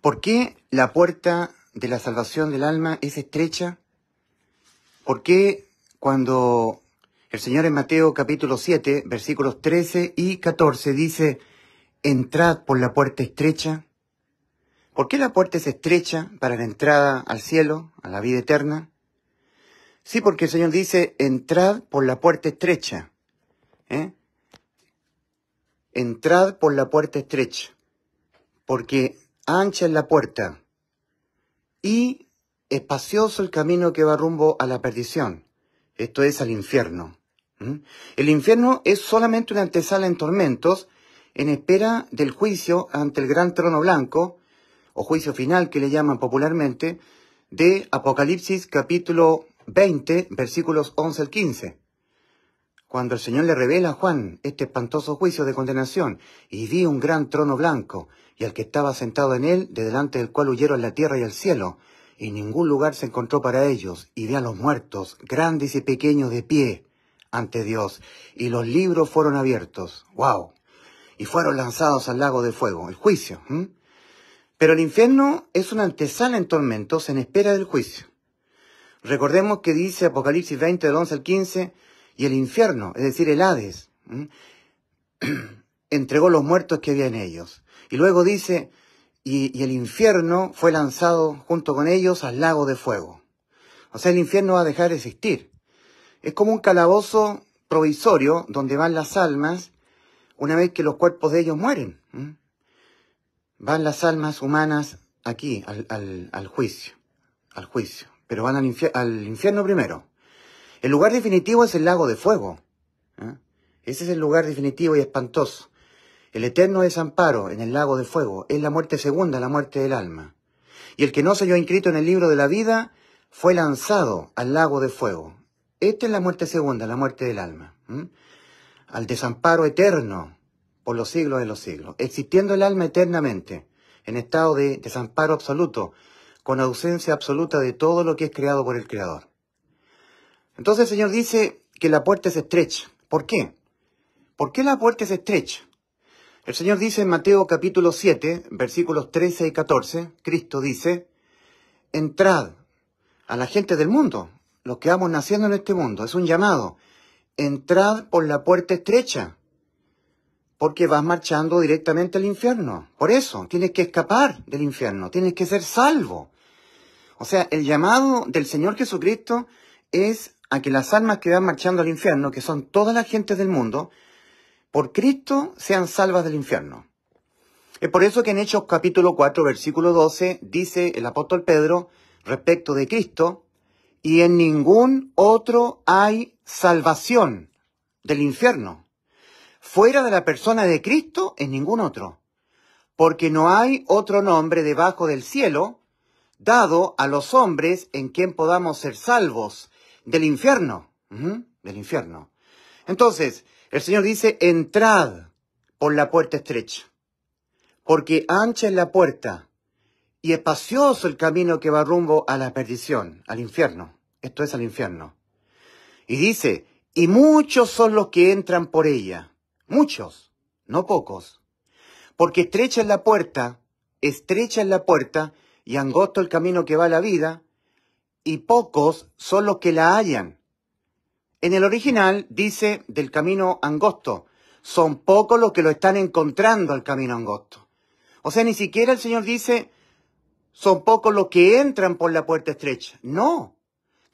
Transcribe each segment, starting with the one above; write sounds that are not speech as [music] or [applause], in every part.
¿Por qué la puerta de la salvación del alma es estrecha? ¿Por qué cuando el Señor en Mateo capítulo 7, versículos 13 y 14 dice, entrad por la puerta estrecha? ¿Por qué la puerta es estrecha para la entrada al cielo, a la vida eterna? Sí, porque el Señor dice, entrad por la puerta estrecha. ¿Eh? Entrad por la puerta estrecha. Porque ancha es la puerta y espacioso el camino que va rumbo a la perdición, esto es al infierno. El infierno es solamente una antesala en tormentos, en espera del juicio ante el gran trono blanco, o juicio final que le llaman popularmente, de Apocalipsis capítulo 20, versículos 11 al 15. Cuando el Señor le revela a Juan este espantoso juicio de condenación, y vi un gran trono blanco, y al que estaba sentado en él, de delante del cual huyeron la tierra y el cielo, y ningún lugar se encontró para ellos, y vi a los muertos, grandes y pequeños, de pie ante Dios, y los libros fueron abiertos. ¡Wow! Y fueron lanzados al lago de fuego, el juicio. Pero el infierno es una antesala en tormentos en espera del juicio. Recordemos que dice Apocalipsis 20, del 11 al 15, y el infierno, es decir, el Hades, [clears throat] entregó los muertos que había en ellos y luego dice, y, el infierno fue lanzado junto con ellos al lago de fuego. O sea, el infierno va a dejar de existir. Es como un calabozo provisorio donde van las almas una vez que los cuerpos de ellos mueren. Van las almas humanas aquí, al, al, juicio, al juicio. Pero van al, infierno primero. El lugar definitivo es el lago de fuego. Ese es el lugar definitivo y espantoso. El eterno desamparo en el lago de fuego es la muerte segunda, la muerte del alma. Y el que no se halló inscrito en el libro de la vida fue lanzado al lago de fuego. Esta es la muerte segunda, la muerte del alma. Al desamparo eterno por los siglos de los siglos, existiendo el alma eternamente, en estado de desamparo absoluto, con ausencia absoluta de todo lo que es creado por el Creador. Entonces el Señor dice que la puerta es estrecha. ¿Por qué? ¿Por qué la puerta es estrecha? El Señor dice en Mateo capítulo 7, versículos 13 y 14, Cristo dice, entrad a la gente del mundo, los que vamos naciendo en este mundo, es un llamado, entrad por la puerta estrecha, porque vas marchando directamente al infierno. Por eso, tienes que escapar del infierno, tienes que ser salvo. O sea, el llamado del Señor Jesucristo es a que las almas que van marchando al infierno, que son todas las gentes del mundo, por Cristo sean salvas del infierno. Es por eso que en Hechos capítulo 4, versículo 12, dice el apóstol Pedro respecto de Cristo, y en ningún otro hay salvación del infierno. Fuera de la persona de Cristo, en ningún otro. Porque no hay otro nombre debajo del cielo dado a los hombres en quien podamos ser salvos del infierno. del infierno. Entonces, el Señor dice, entrad por la puerta estrecha, porque ancha es la puerta y espacioso el camino que va rumbo a la perdición, al infierno. Esto es al infierno. Y dice, y muchos son los que entran por ella, muchos, no pocos, porque estrecha es la puerta, estrecha es la puerta y angosto el camino que va a la vida, y pocos son los que la hallan. En el original dice del camino angosto. Son pocos los que lo están encontrando al camino angosto. O sea, ni siquiera el Señor dice, son pocos los que entran por la puerta estrecha. No.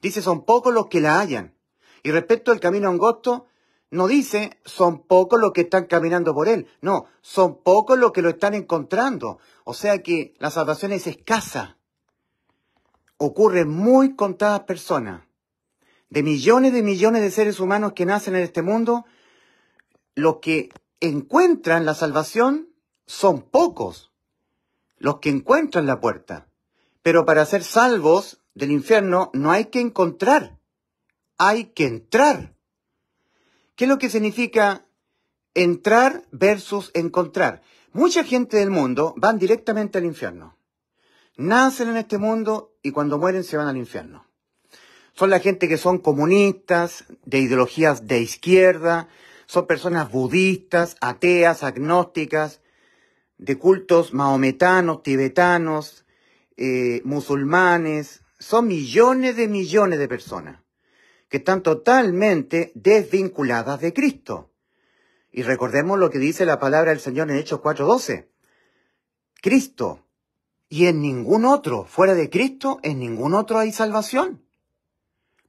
Dice, son pocos los que la hallan. Y respecto al camino angosto, no dice, son pocos los que están caminando por él. No, son pocos los que lo están encontrando. O sea que la salvación es escasa. Ocurre muy contadas personas de millones de millones de seres humanos que nacen en este mundo, los que encuentran la salvación son pocos los que encuentran la puerta. Pero para ser salvos del infierno no hay que encontrar, hay que entrar. ¿Qué es lo que significa entrar versus encontrar? Mucha gente del mundo van directamente al infierno. Nacen en este mundo y cuando mueren se van al infierno. Son la gente que son comunistas, de ideologías de izquierda, son personas budistas, ateas, agnósticas, de cultos maometanos, tibetanos, eh, musulmanes. Son millones de millones de personas que están totalmente desvinculadas de Cristo. Y recordemos lo que dice la palabra del Señor en Hechos 4:12. Cristo. Y en ningún otro, fuera de Cristo, en ningún otro hay salvación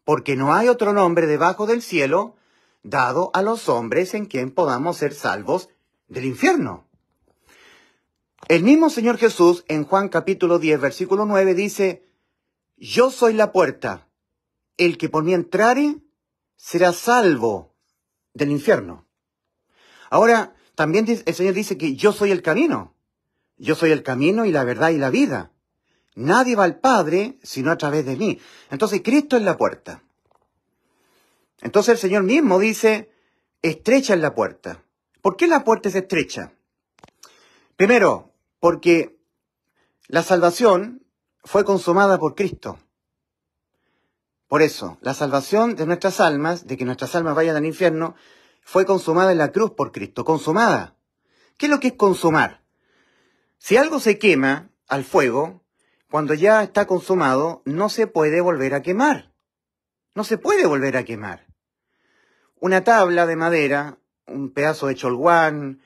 porque no hay otro nombre debajo del cielo dado a los hombres en quien podamos ser salvos del infierno. El mismo Señor Jesús en Juan capítulo 10 versículo 9 dice, Yo soy la puerta, el que por mí entrare será salvo del infierno. Ahora, también el Señor dice que yo soy el camino, yo soy el camino y la verdad y la vida. Nadie va al Padre sino a través de mí. Entonces Cristo es la puerta. Entonces el Señor mismo dice, estrecha es la puerta. ¿Por qué la puerta es estrecha? Primero, porque la salvación fue consumada por Cristo. Por eso, la salvación de nuestras almas, de que nuestras almas vayan al infierno, fue consumada en la cruz por Cristo, consumada. ¿Qué es lo que es consumar? Si algo se quema al fuego, cuando ya está consumado, no se puede volver a quemar. No se puede volver a quemar. Una tabla de madera, un pedazo de cholguán,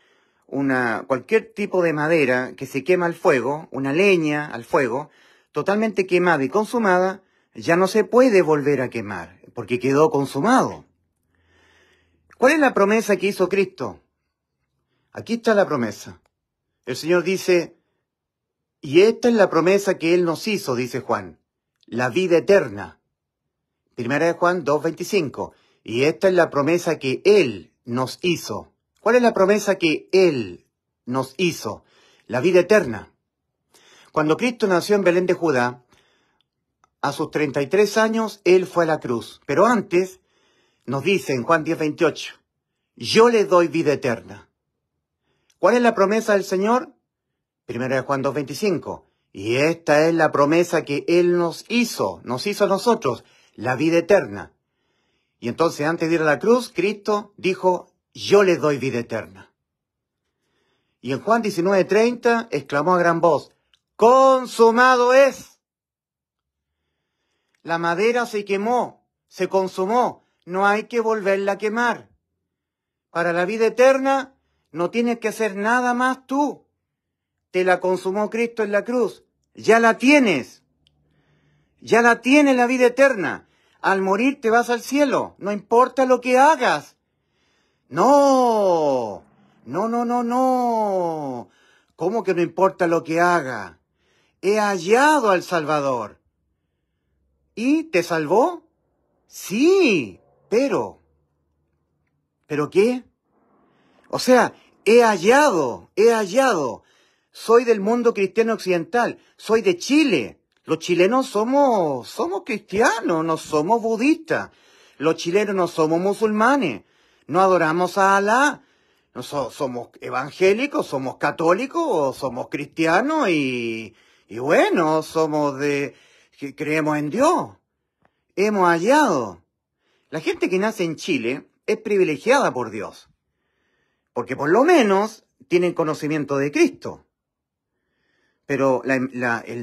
una, cualquier tipo de madera que se quema al fuego, una leña al fuego, totalmente quemada y consumada, ya no se puede volver a quemar, porque quedó consumado. ¿Cuál es la promesa que hizo Cristo? Aquí está la promesa. El Señor dice, y esta es la promesa que Él nos hizo, dice Juan, la vida eterna. Primera de Juan 2.25. Y esta es la promesa que Él nos hizo. ¿Cuál es la promesa que Él nos hizo? La vida eterna. Cuando Cristo nació en Belén de Judá, a sus 33 años Él fue a la cruz. Pero antes, nos dice en Juan 10.28, yo le doy vida eterna. ¿Cuál es la promesa del Señor? Primero de Juan 2.25. Y esta es la promesa que Él nos hizo, nos hizo a nosotros, la vida eterna. Y entonces antes de ir a la cruz, Cristo dijo, yo le doy vida eterna. Y en Juan 19.30 exclamó a gran voz, consumado es. La madera se quemó, se consumó, no hay que volverla a quemar. Para la vida eterna no tienes que hacer nada más tú te la consumó Cristo en la cruz. Ya la tienes. Ya la tienes la vida eterna. Al morir te vas al cielo. No importa lo que hagas. No. No, no, no, no. ¿Cómo que no importa lo que haga? He hallado al Salvador. ¿Y te salvó? Sí, pero... ¿Pero qué? O sea, he hallado, he hallado soy del mundo cristiano occidental, soy de Chile. Los chilenos somos, somos cristianos, no somos budistas. Los chilenos no somos musulmanes, no adoramos a Alá. No somos evangélicos, somos católicos, somos cristianos y, y bueno, somos de, creemos en Dios. Hemos hallado. La gente que nace en Chile es privilegiada por Dios. Porque por lo menos tienen conocimiento de Cristo pero el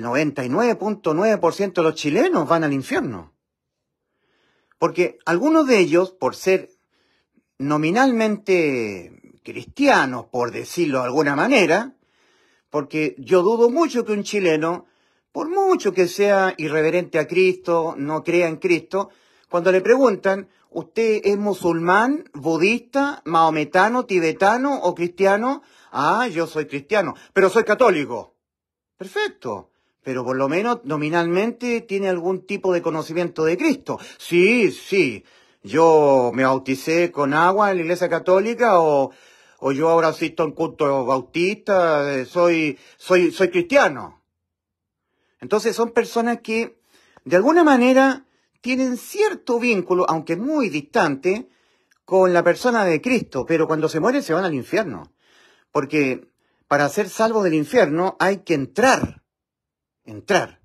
99.9% de los chilenos van al infierno. Porque algunos de ellos, por ser nominalmente cristianos, por decirlo de alguna manera, porque yo dudo mucho que un chileno, por mucho que sea irreverente a Cristo, no crea en Cristo, cuando le preguntan, ¿usted es musulmán, budista, maometano, tibetano o cristiano? Ah, yo soy cristiano, pero soy católico. Perfecto. Pero por lo menos nominalmente tiene algún tipo de conocimiento de Cristo. Sí, sí. Yo me bauticé con agua en la Iglesia Católica o, yo ahora asisto a un culto bautista, eh, soy, soy, soy cristiano. Entonces son personas que de alguna manera tienen cierto vínculo, aunque muy distante, con la persona de Cristo, pero cuando se mueren se van al infierno. Porque para ser salvo del infierno hay que entrar, entrar.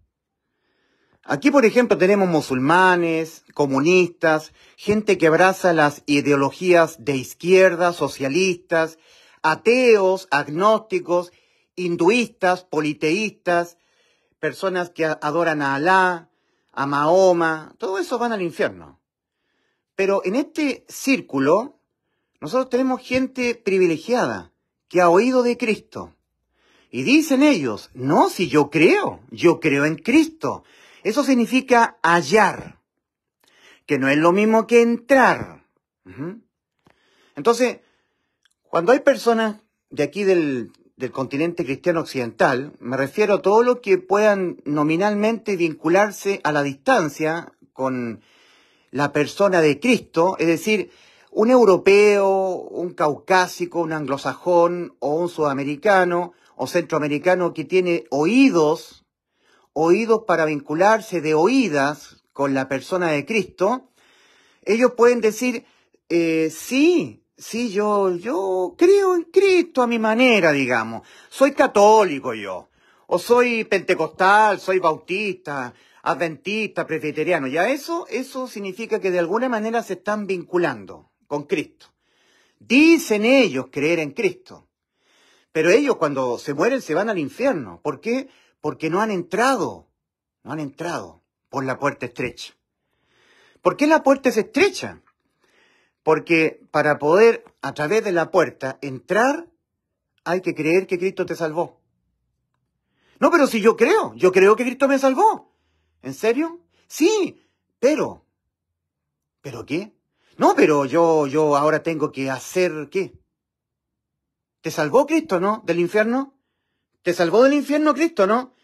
Aquí, por ejemplo, tenemos musulmanes, comunistas, gente que abraza las ideologías de izquierda, socialistas, ateos, agnósticos, hinduistas, politeístas, personas que adoran a Alá, a Mahoma, todo eso van al infierno. Pero en este círculo, nosotros tenemos gente privilegiada, que ha oído de Cristo. Y dicen ellos, no, si yo creo, yo creo en Cristo. Eso significa hallar, que no es lo mismo que entrar. Entonces, cuando hay personas de aquí del, continente cristiano occidental, me refiero a todos los que puedan nominalmente vincularse a la distancia con la persona de Cristo, es decir, un europeo, un caucásico, un anglosajón o un sudamericano o centroamericano que tiene oídos, oídos para vincularse de oídas con la persona de Cristo, ellos pueden decir, eh, sí, sí, yo, yo creo en Cristo a mi manera, digamos. Soy católico yo, o soy pentecostal, soy bautista, adventista, presbiteriano. a eso, eso significa que de alguna manera se están vinculando con Cristo. Dicen ellos creer en Cristo. Pero ellos cuando se mueren se van al infierno. ¿Por qué? Porque no han entrado. No han entrado por la puerta estrecha. ¿Por qué la puerta es estrecha? Porque para poder a través de la puerta entrar hay que creer que Cristo te salvó. No, pero si yo creo, yo creo que Cristo me salvó. ¿En serio? Sí, pero. ¿Pero qué? No, pero yo, yo ahora tengo que hacer qué. ¿Te salvó Cristo, no? ¿Del infierno? ¿Te salvó del infierno Cristo, no?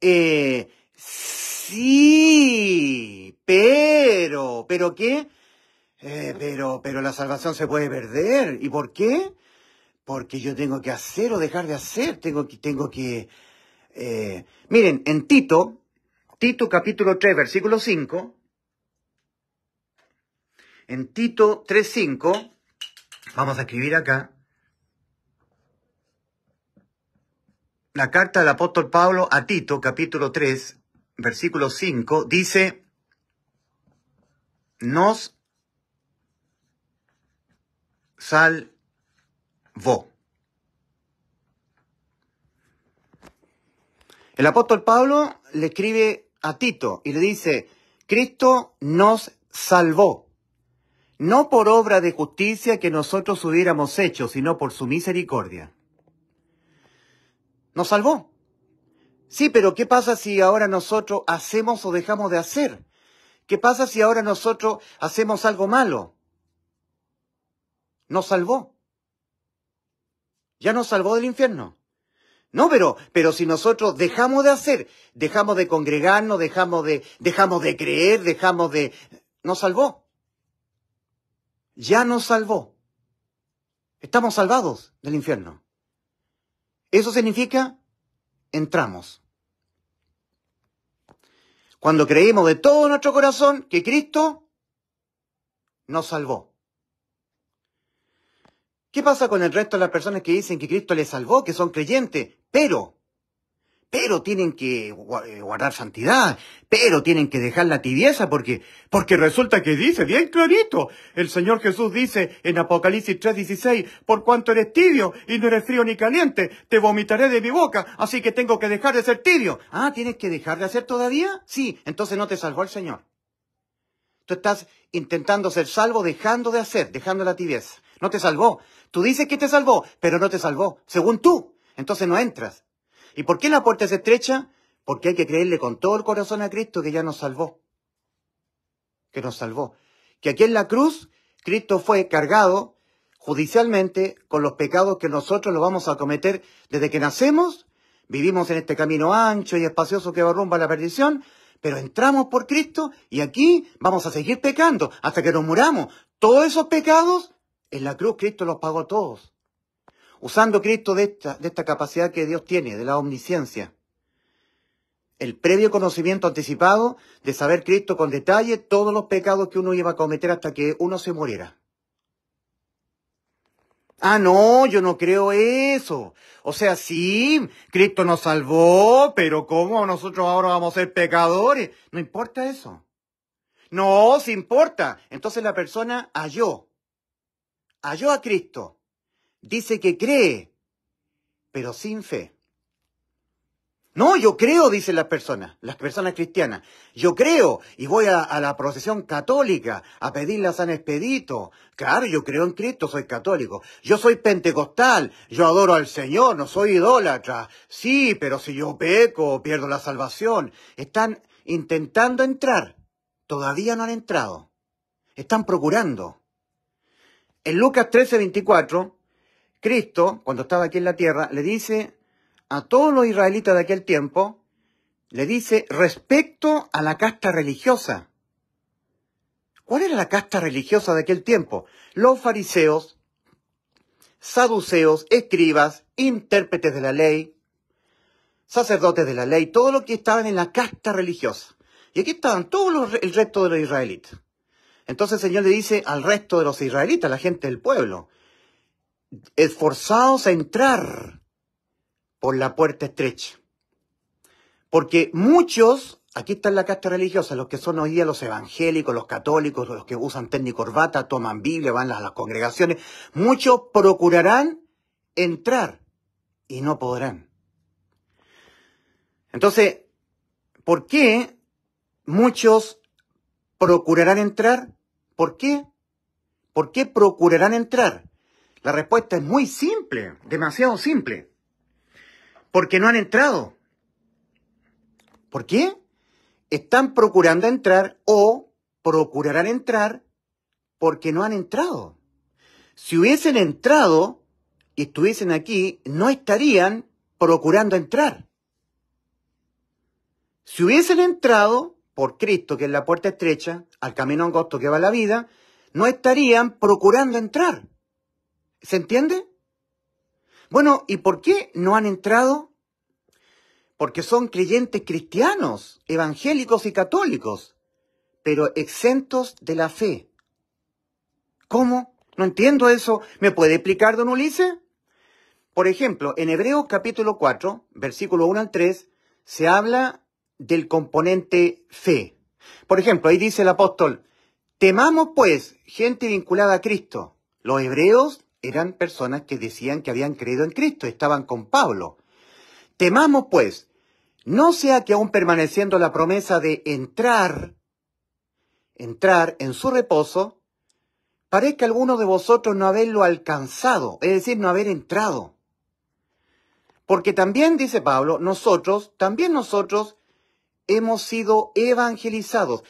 Eh, sí, pero, ¿pero qué? Eh, pero, pero la salvación se puede perder. ¿Y por qué? Porque yo tengo que hacer o dejar de hacer. Tengo que, tengo que, eh, miren, en Tito, Tito capítulo 3, versículo 5, en Tito 3.5, vamos a escribir acá, la carta del apóstol Pablo a Tito, capítulo 3, versículo 5, dice, nos salvó. El apóstol Pablo le escribe a Tito y le dice, Cristo nos salvó no por obra de justicia que nosotros hubiéramos hecho, sino por su misericordia. Nos salvó. Sí, pero ¿qué pasa si ahora nosotros hacemos o dejamos de hacer? ¿Qué pasa si ahora nosotros hacemos algo malo? Nos salvó. Ya nos salvó del infierno. No, pero, pero si nosotros dejamos de hacer, dejamos de congregarnos, dejamos de, dejamos de creer, dejamos de... Nos salvó ya nos salvó. Estamos salvados del infierno. Eso significa entramos. Cuando creímos de todo nuestro corazón que Cristo nos salvó. ¿Qué pasa con el resto de las personas que dicen que Cristo les salvó, que son creyentes, pero pero tienen que eh, guardar santidad, pero tienen que dejar la tibieza porque, porque resulta que dice bien clarito, el Señor Jesús dice en Apocalipsis 3:16, por cuanto eres tibio y no eres frío ni caliente, te vomitaré de mi boca, así que tengo que dejar de ser tibio. Ah, ¿tienes que dejar de hacer todavía? Sí, entonces no te salvó el Señor. Tú estás intentando ser salvo dejando de hacer, dejando la tibieza. No te salvó. Tú dices que te salvó, pero no te salvó, según tú. Entonces no entras. ¿Y por qué la puerta es estrecha? Porque hay que creerle con todo el corazón a Cristo que ya nos salvó. Que nos salvó. Que aquí en la cruz Cristo fue cargado judicialmente con los pecados que nosotros lo vamos a cometer desde que nacemos. Vivimos en este camino ancho y espacioso que va rumbo a la perdición, pero entramos por Cristo y aquí vamos a seguir pecando hasta que nos muramos. Todos esos pecados en la cruz Cristo los pagó todos usando Cristo de esta, capacidad que Dios tiene, de la omnisciencia. El previo conocimiento anticipado de saber Cristo con detalle todos los pecados que uno iba a cometer hasta que uno se muriera. Ah, no, yo no creo eso. O sea, sí, Cristo nos salvó, pero ¿cómo nosotros ahora vamos a ser pecadores? No importa eso. No, sí importa. Entonces la persona halló. Halló a Cristo. Dice que cree, pero sin fe. No, yo creo, dicen las personas, las personas cristianas. Yo creo y voy a, la procesión católica a pedir la San Expedito. Claro, yo creo en Cristo, soy católico. Yo soy pentecostal, yo adoro al Señor, no soy idólatra. Sí, pero si yo peco, pierdo la salvación. Están intentando entrar. Todavía no han entrado. Están procurando. En Lucas 13, 24, Cristo, cuando estaba aquí en la tierra, le dice a todos los israelitas de aquel tiempo, le dice respecto a la casta religiosa. ¿Cuál era la casta religiosa de aquel tiempo? Los fariseos, saduceos, escribas, intérpretes de la ley, sacerdotes de la ley, todo lo que estaban en la casta religiosa. Y aquí estaban todos los, el resto de los israelitas. Entonces el Señor le dice al resto de los israelitas, la gente del pueblo, esforzados a entrar por la puerta estrecha. Porque muchos, aquí está la casta religiosa, los que son hoy día los evangélicos, los católicos, los que usan técnico corbata, toman Biblia, van a las congregaciones, muchos procurarán entrar y no podrán. Entonces, ¿por qué muchos procurarán entrar? ¿Por qué? ¿Por qué procurarán entrar? La respuesta es muy simple, demasiado simple. Porque no han entrado. ¿Por qué? Están procurando entrar o procurarán entrar porque no han entrado. Si hubiesen entrado y estuviesen aquí, no estarían procurando entrar. Si hubiesen entrado por Cristo, que es la puerta estrecha, al camino angosto que va la vida, no estarían procurando entrar. ¿Se entiende? Bueno, ¿y por qué no han entrado? Porque son creyentes cristianos, evangélicos y católicos, pero exentos de la fe. ¿Cómo? No entiendo eso. ¿Me puede explicar, don Ulises? Por ejemplo, en Hebreos capítulo 4, versículo 1 al 3, se habla del componente fe. Por ejemplo, ahí dice el apóstol, temamos pues gente vinculada a Cristo. Los hebreos eran personas que decían que habían creído en Cristo, estaban con Pablo. Temamos pues, no sea que aún permaneciendo la promesa de entrar, entrar en su reposo, parezca alguno de vosotros no haberlo alcanzado, es decir, no haber entrado. Porque también, dice Pablo, nosotros, también nosotros hemos sido evangelizados,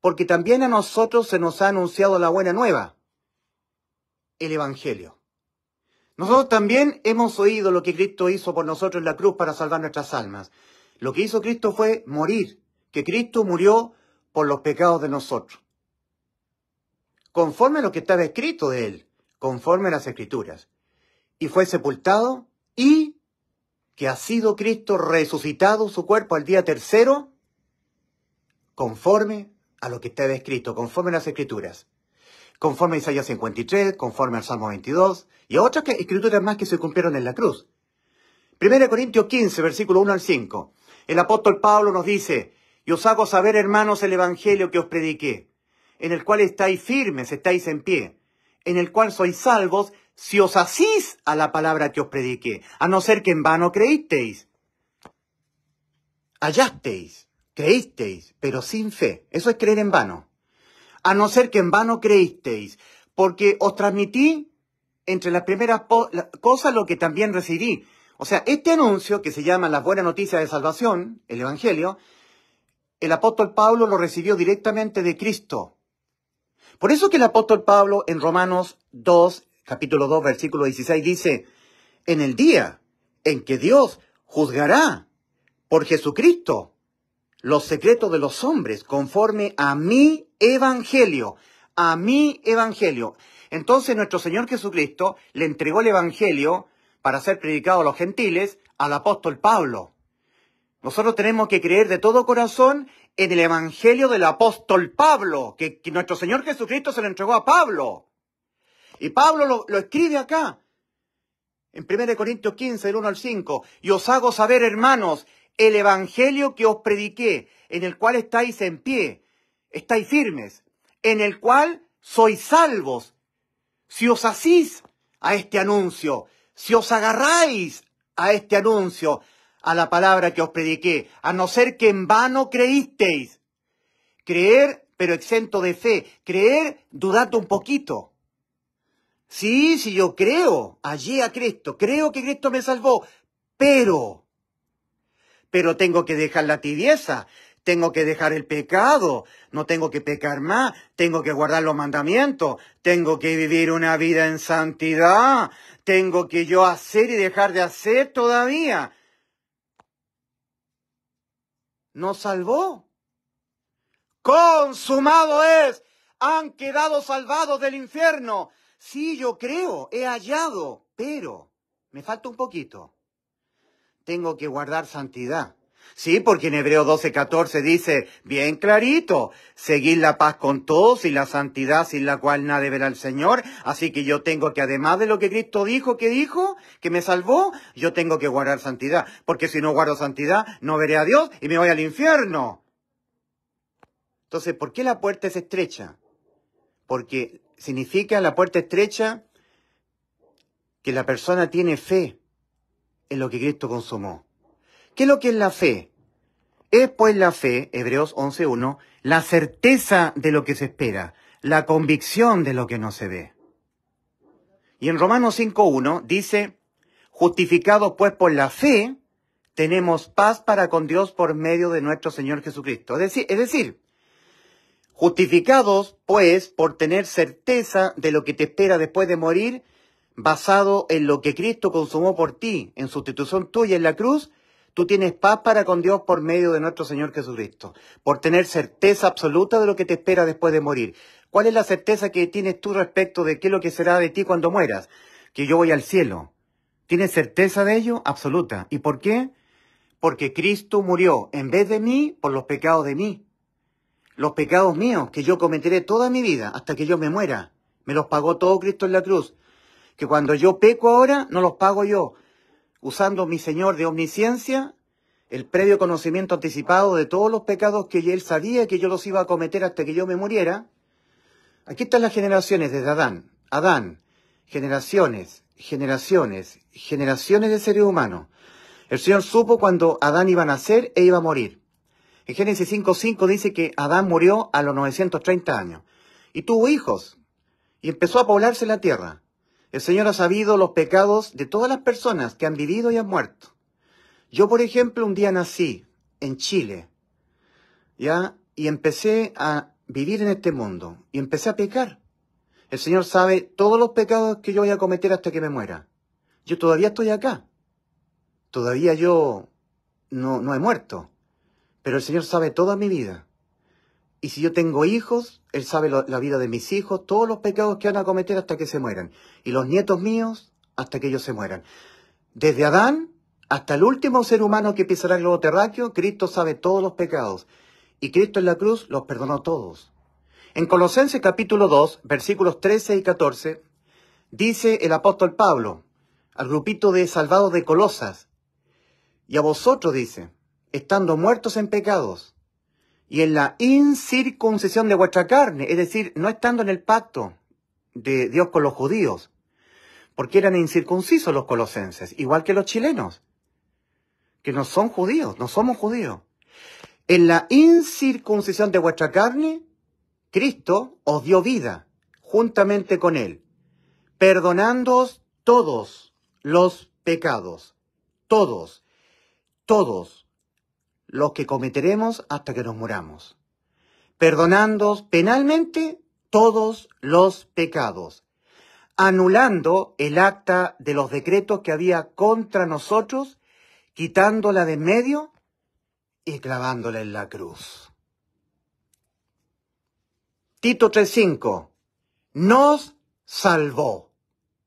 porque también a nosotros se nos ha anunciado la buena nueva el Evangelio. Nosotros también hemos oído lo que Cristo hizo por nosotros en la cruz para salvar nuestras almas. Lo que hizo Cristo fue morir, que Cristo murió por los pecados de nosotros. Conforme a lo que estaba escrito de él, conforme a las escrituras. Y fue sepultado y que ha sido Cristo resucitado su cuerpo al día tercero, conforme a lo que está escrito, conforme a las escrituras conforme a Isaías 53, conforme al Salmo 22 y a otras escrituras más que se cumplieron en la cruz. 1 Corintios 15, versículo 1 al 5. El apóstol Pablo nos dice, y os hago saber, hermanos, el Evangelio que os prediqué, en el cual estáis firmes, estáis en pie, en el cual sois salvos si os asís a la palabra que os prediqué, a no ser que en vano creísteis. Hallasteis, creísteis, pero sin fe. Eso es creer en vano a no ser que en vano creísteis, porque os transmití entre las primeras cosas lo que también recibí. O sea, este anuncio que se llama las buenas noticias de salvación, el Evangelio, el apóstol Pablo lo recibió directamente de Cristo. Por eso que el apóstol Pablo en Romanos 2, capítulo 2, versículo 16 dice, en el día en que Dios juzgará por Jesucristo los secretos de los hombres conforme a mí evangelio, a mi evangelio. Entonces nuestro Señor Jesucristo le entregó el evangelio para ser predicado a los gentiles al apóstol Pablo. Nosotros tenemos que creer de todo corazón en el evangelio del apóstol Pablo, que, nuestro Señor Jesucristo se lo entregó a Pablo. Y Pablo lo, escribe acá, en 1 Corintios 15, del 1 al 5. Y os hago saber, hermanos, el evangelio que os prediqué, en el cual estáis en pie, estáis firmes, en el cual sois salvos, si os asís a este anuncio, si os agarráis a este anuncio, a la palabra que os prediqué, a no ser que en vano creísteis. Creer, pero exento de fe. Creer, dudad un poquito. Sí, si sí, yo creo, allí a Cristo, creo que Cristo me salvó, pero, pero tengo que dejar la tibieza, tengo que dejar el pecado, no tengo que pecar más, tengo que guardar los mandamientos, tengo que vivir una vida en santidad, tengo que yo hacer y dejar de hacer todavía. ¿No salvó. Consumado es. Han quedado salvados del infierno. Sí, yo creo, he hallado, pero me falta un poquito. Tengo que guardar santidad. Sí, porque en Hebreo 12:14 dice bien clarito, seguir la paz con todos y la santidad sin la cual nadie verá al Señor. Así que yo tengo que, además de lo que Cristo dijo, que dijo, que me salvó, yo tengo que guardar santidad. Porque si no guardo santidad, no veré a Dios y me voy al infierno. Entonces, ¿por qué la puerta es estrecha? Porque significa la puerta estrecha que la persona tiene fe en lo que Cristo consumó. ¿Qué es lo que es la fe? Es pues la fe, Hebreos 11.1, la certeza de lo que se espera, la convicción de lo que no se ve. Y en Romanos 5.1 dice, justificados pues por la fe, tenemos paz para con Dios por medio de nuestro Señor Jesucristo. Es decir, es decir, justificados pues por tener certeza de lo que te espera después de morir, basado en lo que Cristo consumó por ti, en sustitución tuya en la cruz, Tú tienes paz para con Dios por medio de nuestro Señor Jesucristo, por tener certeza absoluta de lo que te espera después de morir. ¿Cuál es la certeza que tienes tú respecto de qué es lo que será de ti cuando mueras? Que yo voy al cielo. ¿Tienes certeza de ello? Absoluta. ¿Y por qué? Porque Cristo murió en vez de mí por los pecados de mí. Los pecados míos que yo cometeré toda mi vida hasta que yo me muera. Me los pagó todo Cristo en la cruz. Que cuando yo peco ahora, no los pago yo, usando mi Señor de omnisciencia el previo conocimiento anticipado de todos los pecados que él sabía que yo los iba a cometer hasta que yo me muriera. Aquí están las generaciones desde Adán. Adán, generaciones, generaciones, generaciones de seres humanos. El Señor supo cuando Adán iba a nacer e iba a morir. En Génesis 5.5 dice que Adán murió a los 930 años y tuvo hijos y empezó a poblarse la tierra. El Señor ha sabido los pecados de todas las personas que han vivido y han muerto. Yo, por ejemplo, un día nací en Chile, ¿ya? Y empecé a vivir en este mundo y empecé a pecar. El Señor sabe todos los pecados que yo voy a cometer hasta que me muera. Yo todavía estoy acá. Todavía yo no, no he muerto. Pero el Señor sabe toda mi vida. Y si yo tengo hijos, Él sabe la vida de mis hijos, todos los pecados que van a cometer hasta que se mueran. Y los nietos míos, hasta que ellos se mueran. Desde Adán hasta el último ser humano que pisará el globo terráqueo, Cristo sabe todos los pecados. Y Cristo en la cruz los perdonó todos. En Colosenses capítulo 2, versículos 13 y 14, dice el apóstol Pablo al grupito de salvados de Colosas, y a vosotros dice, estando muertos en pecados, y en la incircuncisión de vuestra carne, es decir, no estando en el pacto de Dios con los judíos, porque eran incircuncisos los colosenses, igual que los chilenos, que no son judíos, no somos judíos. En la incircuncisión de vuestra carne, Cristo os dio vida juntamente con Él, perdonándoos todos los pecados, todos, todos los que cometeremos hasta que nos muramos, perdonando penalmente todos los pecados, anulando el acta de los decretos que había contra nosotros, quitándola de en medio y clavándola en la cruz. Tito 3:5 nos salvó,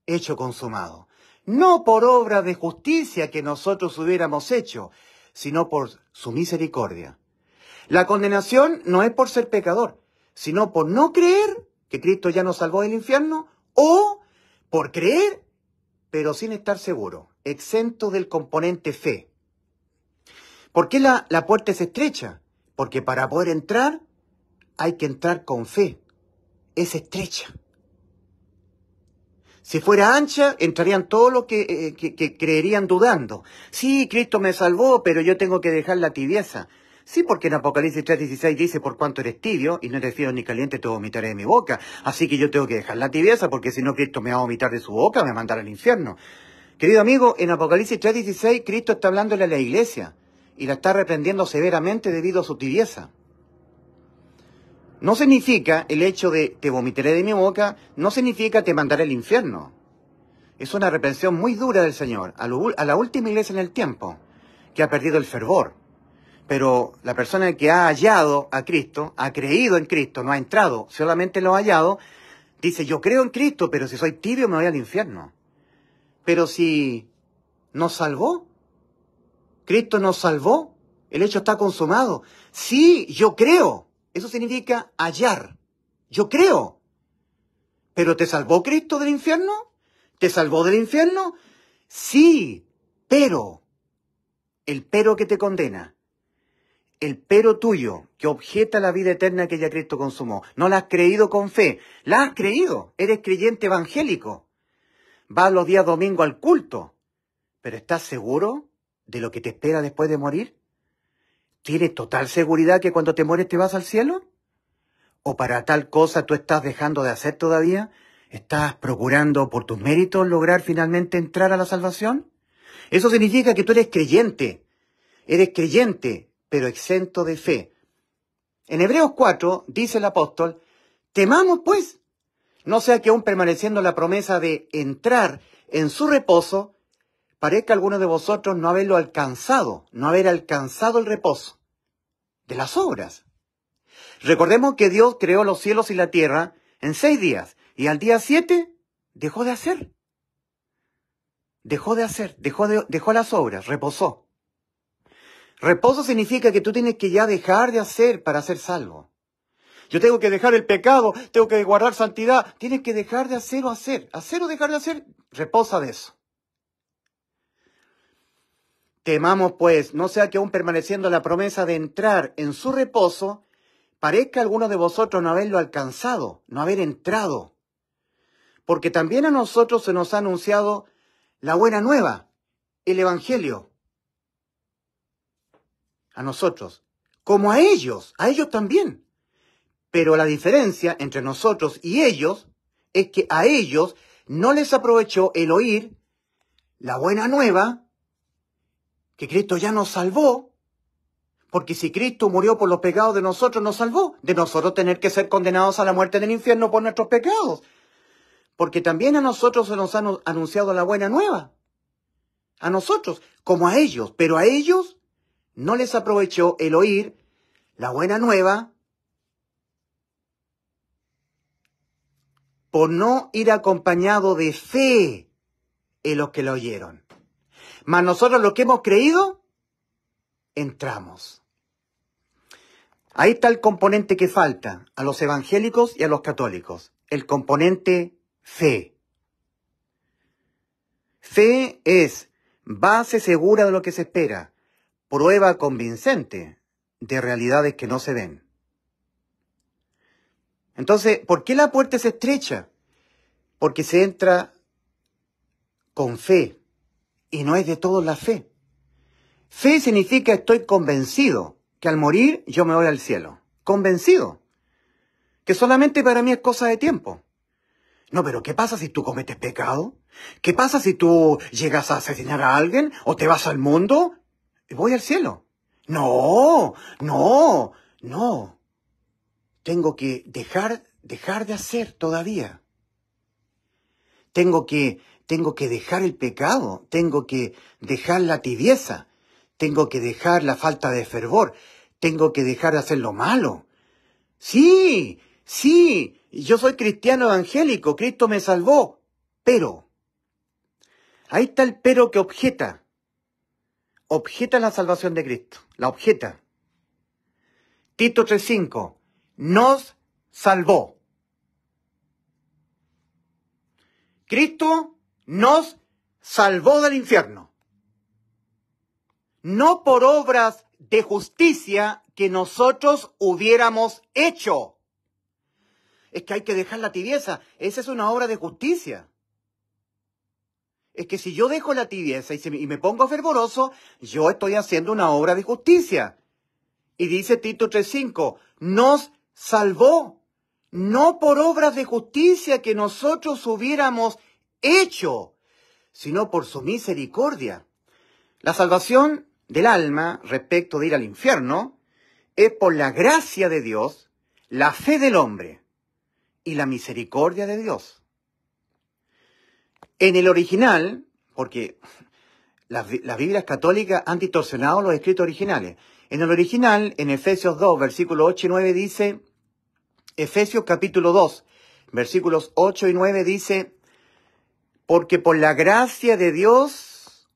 hecho consumado, no por obra de justicia que nosotros hubiéramos hecho, sino por su misericordia. La condenación no es por ser pecador, sino por no creer que Cristo ya nos salvó del infierno o por creer, pero sin estar seguro, exento del componente fe. ¿Por qué la, la puerta es estrecha? Porque para poder entrar hay que entrar con fe. Es estrecha. Si fuera ancha, entrarían todos los eh, que, creerían dudando. Sí, Cristo me salvó, pero yo tengo que dejar la tibieza. Sí, porque en Apocalipsis 3.16 dice, por cuanto eres tibio y no eres frío ni caliente, te vomitaré de mi boca. Así que yo tengo que dejar la tibieza, porque si no, Cristo me va a vomitar de su boca, me va a mandar al infierno. Querido amigo, en Apocalipsis 3.16 Cristo está hablándole a la iglesia y la está reprendiendo severamente debido a su tibieza. No significa el hecho de te vomitaré de mi boca, no significa te mandaré al infierno. Es una reprensión muy dura del Señor a, a la última iglesia en el tiempo, que ha perdido el fervor. Pero la persona que ha hallado a Cristo, ha creído en Cristo, no ha entrado, solamente lo ha hallado, dice, yo creo en Cristo, pero si soy tibio me voy al infierno. Pero si nos salvó, Cristo nos salvó, el hecho está consumado. Sí, yo creo, eso significa hallar. Yo creo. ¿Pero te salvó Cristo del infierno? ¿Te salvó del infierno? Sí, pero. El pero que te condena. El pero tuyo, que objeta la vida eterna que ya Cristo consumó. No la has creído con fe. La has creído. Eres creyente evangélico. Vas los días domingo al culto. Pero ¿estás seguro de lo que te espera después de morir? ¿Tienes total seguridad que cuando te mueres te vas al cielo? ¿O para tal cosa tú estás dejando de hacer todavía? ¿Estás procurando por tus méritos lograr finalmente entrar a la salvación? Eso significa que tú eres creyente. Eres creyente, pero exento de fe. En Hebreos 4 dice el apóstol, temamos pues, no sea que aún permaneciendo la promesa de entrar en su reposo, parezca alguno de vosotros no haberlo alcanzado, no haber alcanzado el reposo de las obras. Recordemos que Dios creó los cielos y la tierra en seis días y al día siete dejó de hacer. Dejó de hacer, dejó, dejó las obras, reposó. Reposo significa que tú tienes que ya dejar de hacer para ser salvo. Yo tengo que dejar el pecado, tengo que guardar santidad. Tienes que dejar de hacer o hacer. Hacer o dejar de hacer, reposa de eso. Temamos, pues, no sea que aún permaneciendo la promesa de entrar en su reposo, parezca alguno de vosotros no haberlo alcanzado, no haber entrado. Porque también a nosotros se nos ha anunciado la buena nueva, el Evangelio. A nosotros, como a ellos, a ellos también. Pero la diferencia entre nosotros y ellos es que a ellos no les aprovechó el oír la buena nueva que Cristo ya nos salvó, porque si Cristo murió por los pecados de nosotros, nos salvó de nosotros tener que ser condenados a la muerte del infierno por nuestros pecados. Porque también a nosotros se nos ha anunciado la buena nueva. A nosotros, como a ellos, pero a ellos no les aprovechó el oír la buena nueva por no ir acompañado de fe en los que la oyeron mas nosotros lo que hemos creído, entramos. Ahí está el componente que falta a los evangélicos y a los católicos, el componente fe. Fe es base segura de lo que se espera, prueba convincente de realidades que no se ven. Entonces, ¿por qué la puerta es estrecha? Porque se entra con fe, y no es de todos la fe. Fe significa estoy convencido que al morir yo me voy al cielo. Convencido. Que solamente para mí es cosa de tiempo. No, pero ¿qué pasa si tú cometes pecado? ¿Qué pasa si tú llegas a asesinar a alguien o te vas al mundo? Voy al cielo. No, no, no. Tengo que dejar, dejar de hacer todavía. Tengo que tengo que dejar el pecado, tengo que dejar la tibieza, tengo que dejar la falta de fervor, tengo que dejar de hacer lo malo. Sí, sí, yo soy cristiano evangélico, Cristo me salvó, pero, ahí está el pero que objeta, objeta la salvación de Cristo, la objeta. Tito 3.5, nos salvó. Cristo nos salvó del infierno. No por obras de justicia que nosotros hubiéramos hecho. Es que hay que dejar la tibieza. Esa es una obra de justicia. Es que si yo dejo la tibieza y, me, pongo fervoroso, yo estoy haciendo una obra de justicia. Y dice Tito 3.5, nos salvó, no por obras de justicia que nosotros hubiéramos hecho, sino por su misericordia. La salvación del alma respecto de ir al infierno es por la gracia de Dios, la fe del hombre y la misericordia de Dios. En el original, porque las, Biblias católicas han distorsionado los escritos originales. En el original, en Efesios 2, versículos 8 y 9 dice, Efesios capítulo 2, versículos 8 y 9 dice, porque por la gracia de Dios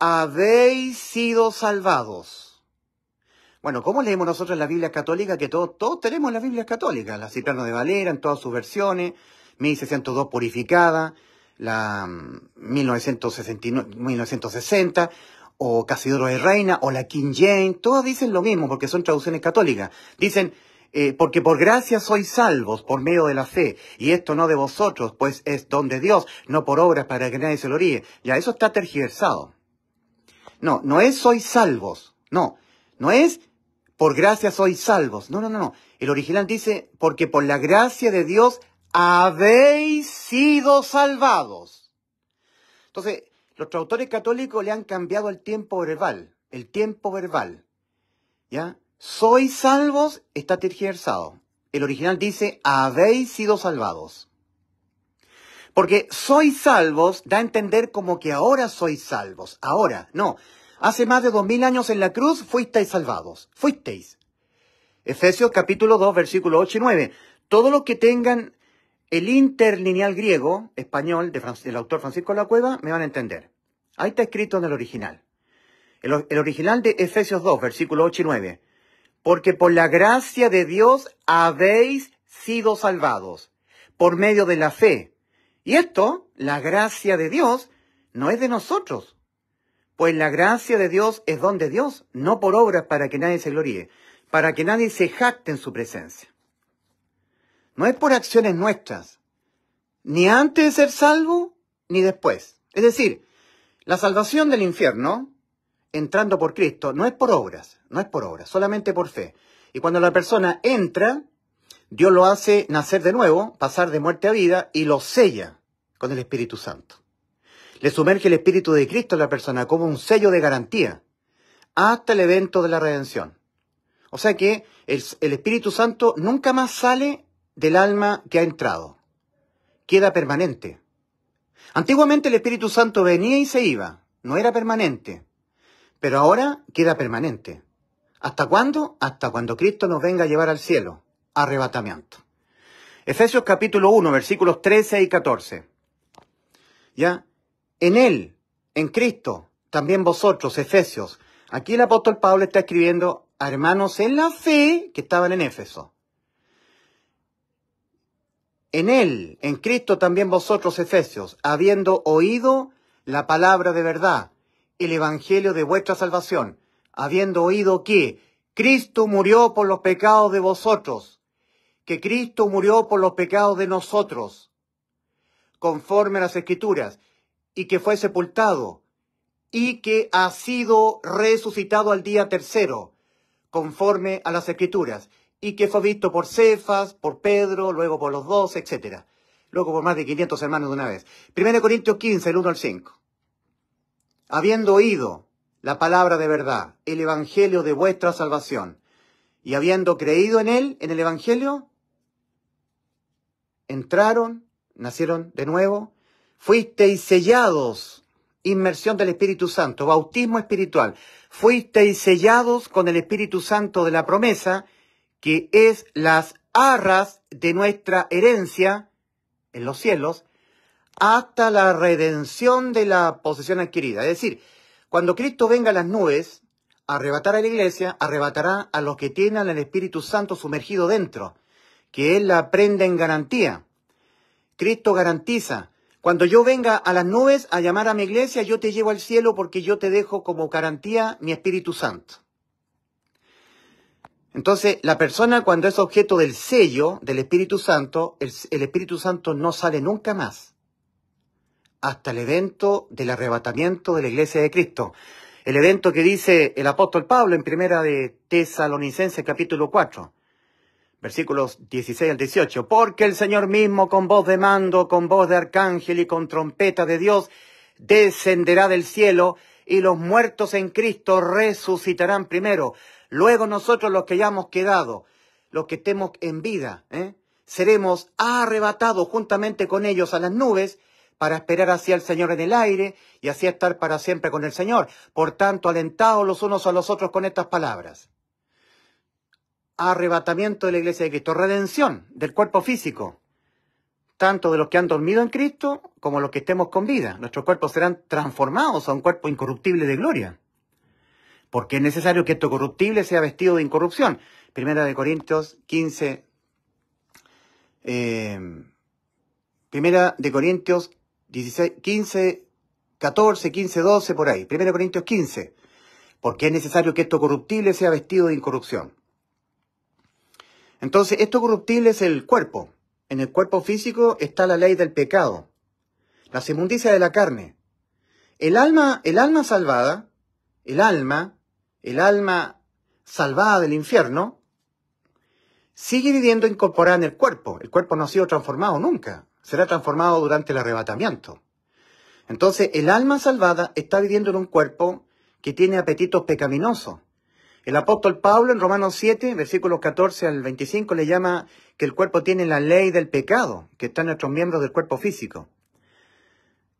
habéis sido salvados. Bueno, ¿cómo leemos nosotros la Biblia católica? Que todos, todos tenemos la Biblia católica, la Citrano de Valera en todas sus versiones, 1602 purificada, la 1960, mm, o Casidoro de Reina, o la King Jane, todas dicen lo mismo porque son traducciones católicas. Dicen, eh, porque por gracia sois salvos por medio de la fe, y esto no de vosotros, pues es don de Dios, no por obras para que nadie se lo ríe. Ya, eso está tergiversado. No, no es sois salvos, no, no es por gracia sois salvos, no, no, no, no. El original dice, porque por la gracia de Dios habéis sido salvados. Entonces, los traductores católicos le han cambiado el tiempo verbal, el tiempo verbal, ¿ya? sois salvos está tergiversado. El original dice, habéis sido salvados. Porque sois salvos da a entender como que ahora sois salvos. Ahora, no. Hace más de dos mil años en la cruz fuisteis salvados. Fuisteis. Efesios capítulo 2, versículo 8 y 9. Todos los que tengan el interlineal griego, español, del autor Francisco La Cueva, me van a entender. Ahí está escrito en el original. El, el original de Efesios 2, versículo 8 y 9 porque por la gracia de Dios habéis sido salvados, por medio de la fe. Y esto, la gracia de Dios, no es de nosotros, pues la gracia de Dios es don de Dios, no por obras para que nadie se gloríe, para que nadie se jacte en su presencia. No es por acciones nuestras, ni antes de ser salvo, ni después. Es decir, la salvación del infierno, entrando por Cristo, no es por obras, no es por obra, solamente por fe. Y cuando la persona entra, Dios lo hace nacer de nuevo, pasar de muerte a vida y lo sella con el Espíritu Santo. Le sumerge el Espíritu de Cristo a la persona como un sello de garantía hasta el evento de la redención. O sea que el, Espíritu Santo nunca más sale del alma que ha entrado. Queda permanente. Antiguamente el Espíritu Santo venía y se iba, no era permanente, pero ahora queda permanente. ¿Hasta cuándo? Hasta cuando Cristo nos venga a llevar al cielo. Arrebatamiento. Efesios capítulo 1, versículos 13 y 14. ¿Ya? En Él, en Cristo, también vosotros, Efesios. Aquí el apóstol Pablo está escribiendo a hermanos en la fe que estaban en Éfeso. En Él, en Cristo también vosotros, Efesios, habiendo oído la palabra de verdad, el Evangelio de vuestra salvación habiendo oído que Cristo murió por los pecados de vosotros, que Cristo murió por los pecados de nosotros, conforme a las escrituras, y que fue sepultado, y que ha sido resucitado al día tercero, conforme a las escrituras, y que fue visto por Cefas, por Pedro, luego por los dos, etc. Luego por más de 500 hermanos de una vez. 1 Corintios 15, el 1 al 5. Habiendo oído la palabra de verdad, el Evangelio de vuestra salvación. Y habiendo creído en él, en el Evangelio, entraron, nacieron de nuevo, fuisteis sellados, inmersión del Espíritu Santo, bautismo espiritual, fuisteis sellados con el Espíritu Santo de la promesa, que es las arras de nuestra herencia en los cielos, hasta la redención de la posesión adquirida. Es decir, cuando Cristo venga a las nubes, arrebatará a la iglesia, arrebatará a los que tienen el Espíritu Santo sumergido dentro, que él la prenda en garantía. Cristo garantiza, cuando yo venga a las nubes a llamar a mi iglesia, yo te llevo al cielo porque yo te dejo como garantía mi Espíritu Santo. Entonces, la persona cuando es objeto del sello del Espíritu Santo, el Espíritu Santo no sale nunca más hasta el evento del arrebatamiento de la iglesia de Cristo. El evento que dice el apóstol Pablo en primera de Tesalonicenses capítulo 4, versículos 16 al 18. Porque el Señor mismo con voz de mando, con voz de arcángel y con trompeta de Dios descenderá del cielo y los muertos en Cristo resucitarán primero. Luego nosotros los que hayamos quedado, los que estemos en vida, ¿eh? seremos arrebatados juntamente con ellos a las nubes para esperar así al Señor en el aire y así estar para siempre con el Señor. Por tanto, alentados los unos a los otros con estas palabras. Arrebatamiento de la iglesia de Cristo, redención del cuerpo físico, tanto de los que han dormido en Cristo como los que estemos con vida. Nuestros cuerpos serán transformados a un cuerpo incorruptible de gloria. Porque es necesario que esto corruptible sea vestido de incorrupción. Primera de Corintios 15. Eh, primera de Corintios 16, 15, 14, 15, 12, por ahí. Primero Corintios 15. Porque es necesario que esto corruptible sea vestido de incorrupción. Entonces, esto corruptible es el cuerpo. En el cuerpo físico está la ley del pecado, La semundicia de la carne. El alma, el alma salvada, el alma, el alma salvada del infierno, sigue viviendo incorporada en el cuerpo. El cuerpo no ha sido transformado nunca será transformado durante el arrebatamiento. Entonces, el alma salvada está viviendo en un cuerpo que tiene apetitos pecaminosos. El apóstol Pablo en Romanos 7, versículos 14 al 25, le llama que el cuerpo tiene la ley del pecado, que está en nuestros miembros del cuerpo físico.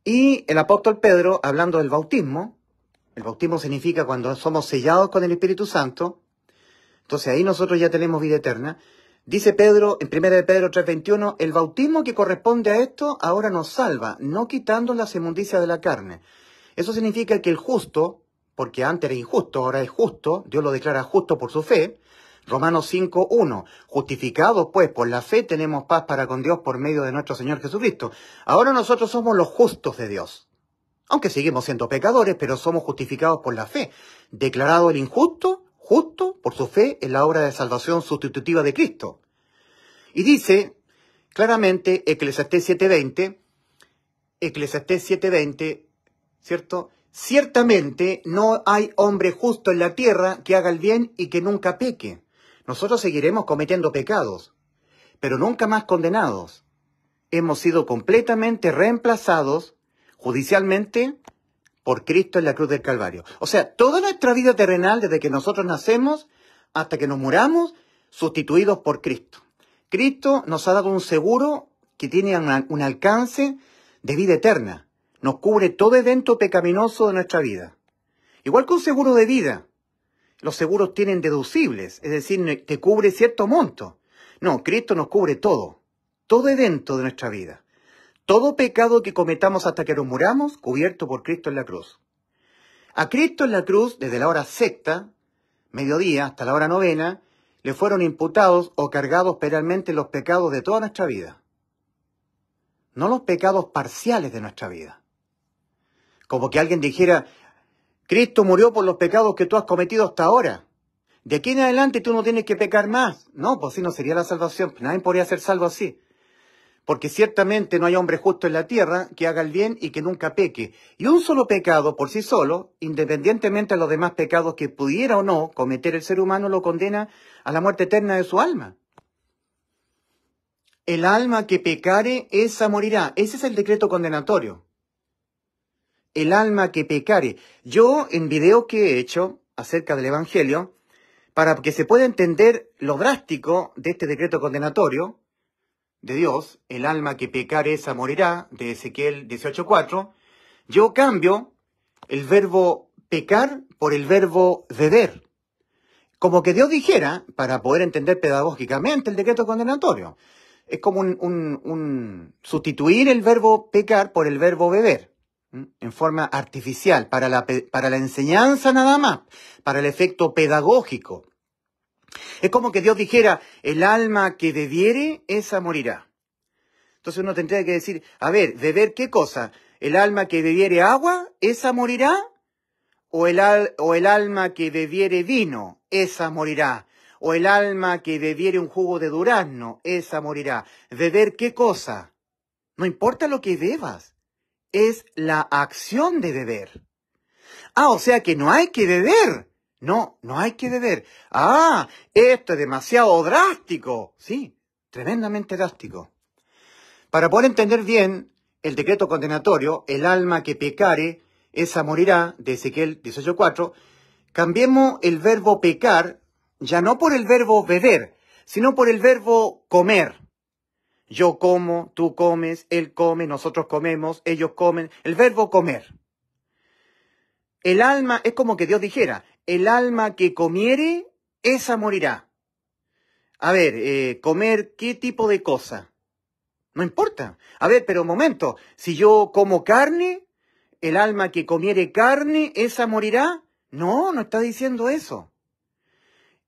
Y el apóstol Pedro, hablando del bautismo, el bautismo significa cuando somos sellados con el Espíritu Santo, entonces ahí nosotros ya tenemos vida eterna, Dice Pedro, en 1 de Pedro 3:21, el bautismo que corresponde a esto ahora nos salva, no quitando la semundicia de la carne. Eso significa que el justo, porque antes era injusto, ahora es justo, Dios lo declara justo por su fe. Romanos 5.1, justificados pues por la fe tenemos paz para con Dios por medio de nuestro Señor Jesucristo. Ahora nosotros somos los justos de Dios. Aunque seguimos siendo pecadores, pero somos justificados por la fe. Declarado el injusto, justo por su fe en la obra de salvación sustitutiva de Cristo. Y dice claramente Eclesiastés 7:20, Eclesiastés 7:20, ¿cierto? Ciertamente no hay hombre justo en la tierra que haga el bien y que nunca peque. Nosotros seguiremos cometiendo pecados, pero nunca más condenados. Hemos sido completamente reemplazados judicialmente por Cristo en la cruz del Calvario. O sea, toda nuestra vida terrenal desde que nosotros nacemos hasta que nos muramos, sustituidos por Cristo. Cristo nos ha dado un seguro que tiene un alcance de vida eterna. Nos cubre todo evento pecaminoso de nuestra vida. Igual que un seguro de vida. Los seguros tienen deducibles, es decir, te cubre cierto monto. No, Cristo nos cubre todo, todo evento de nuestra vida todo pecado que cometamos hasta que nos muramos, cubierto por Cristo en la cruz. A Cristo en la cruz, desde la hora sexta, mediodía, hasta la hora novena, le fueron imputados o cargados penalmente los pecados de toda nuestra vida, no los pecados parciales de nuestra vida. Como que alguien dijera, Cristo murió por los pecados que tú has cometido hasta ahora. De aquí en adelante tú no tienes que pecar más. No, pues si no sería la salvación. Nadie podría ser salvo así porque ciertamente no hay hombre justo en la tierra que haga el bien y que nunca peque. Y un solo pecado por sí solo, independientemente de los demás pecados que pudiera o no cometer el ser humano, lo condena a la muerte eterna de su alma. El alma que pecare, esa morirá. Ese es el decreto condenatorio. El alma que pecare. Yo, en video que he hecho acerca del Evangelio, para que se pueda entender lo drástico de este decreto condenatorio, de Dios, el alma que pecare esa morirá, de Ezequiel 18.4, yo cambio el verbo pecar por el verbo beber. Como que Dios dijera, para poder entender pedagógicamente el decreto condenatorio, es como un, un sustituir el verbo pecar por el verbo beber en forma artificial, para la, para la enseñanza nada más, para el efecto pedagógico. Es como que Dios dijera, el alma que bebiere, esa morirá. Entonces uno tendría que decir, a ver, ¿beber qué cosa? ¿El alma que bebiere agua, esa morirá? ¿O el, alma que bebiere vino, esa morirá? ¿O el alma que bebiere un jugo de durazno, esa morirá? ¿Beber qué cosa? No importa lo que bebas, es la acción de beber. Ah, o sea que no hay que beber no, no hay que beber. Ah, esto es demasiado drástico. Sí, tremendamente drástico. Para poder entender bien el decreto condenatorio, el alma que pecare, esa morirá, de Ezequiel 18.4, cambiemos el verbo pecar ya no por el verbo beber, sino por el verbo comer. Yo como, tú comes, él come, nosotros comemos, ellos comen. El verbo comer. El alma es como que Dios dijera, el alma que comiere, esa morirá. A ver, eh, comer qué tipo de cosa. No importa. A ver, pero un momento, si yo como carne, el alma que comiere carne, esa morirá. No, no está diciendo eso.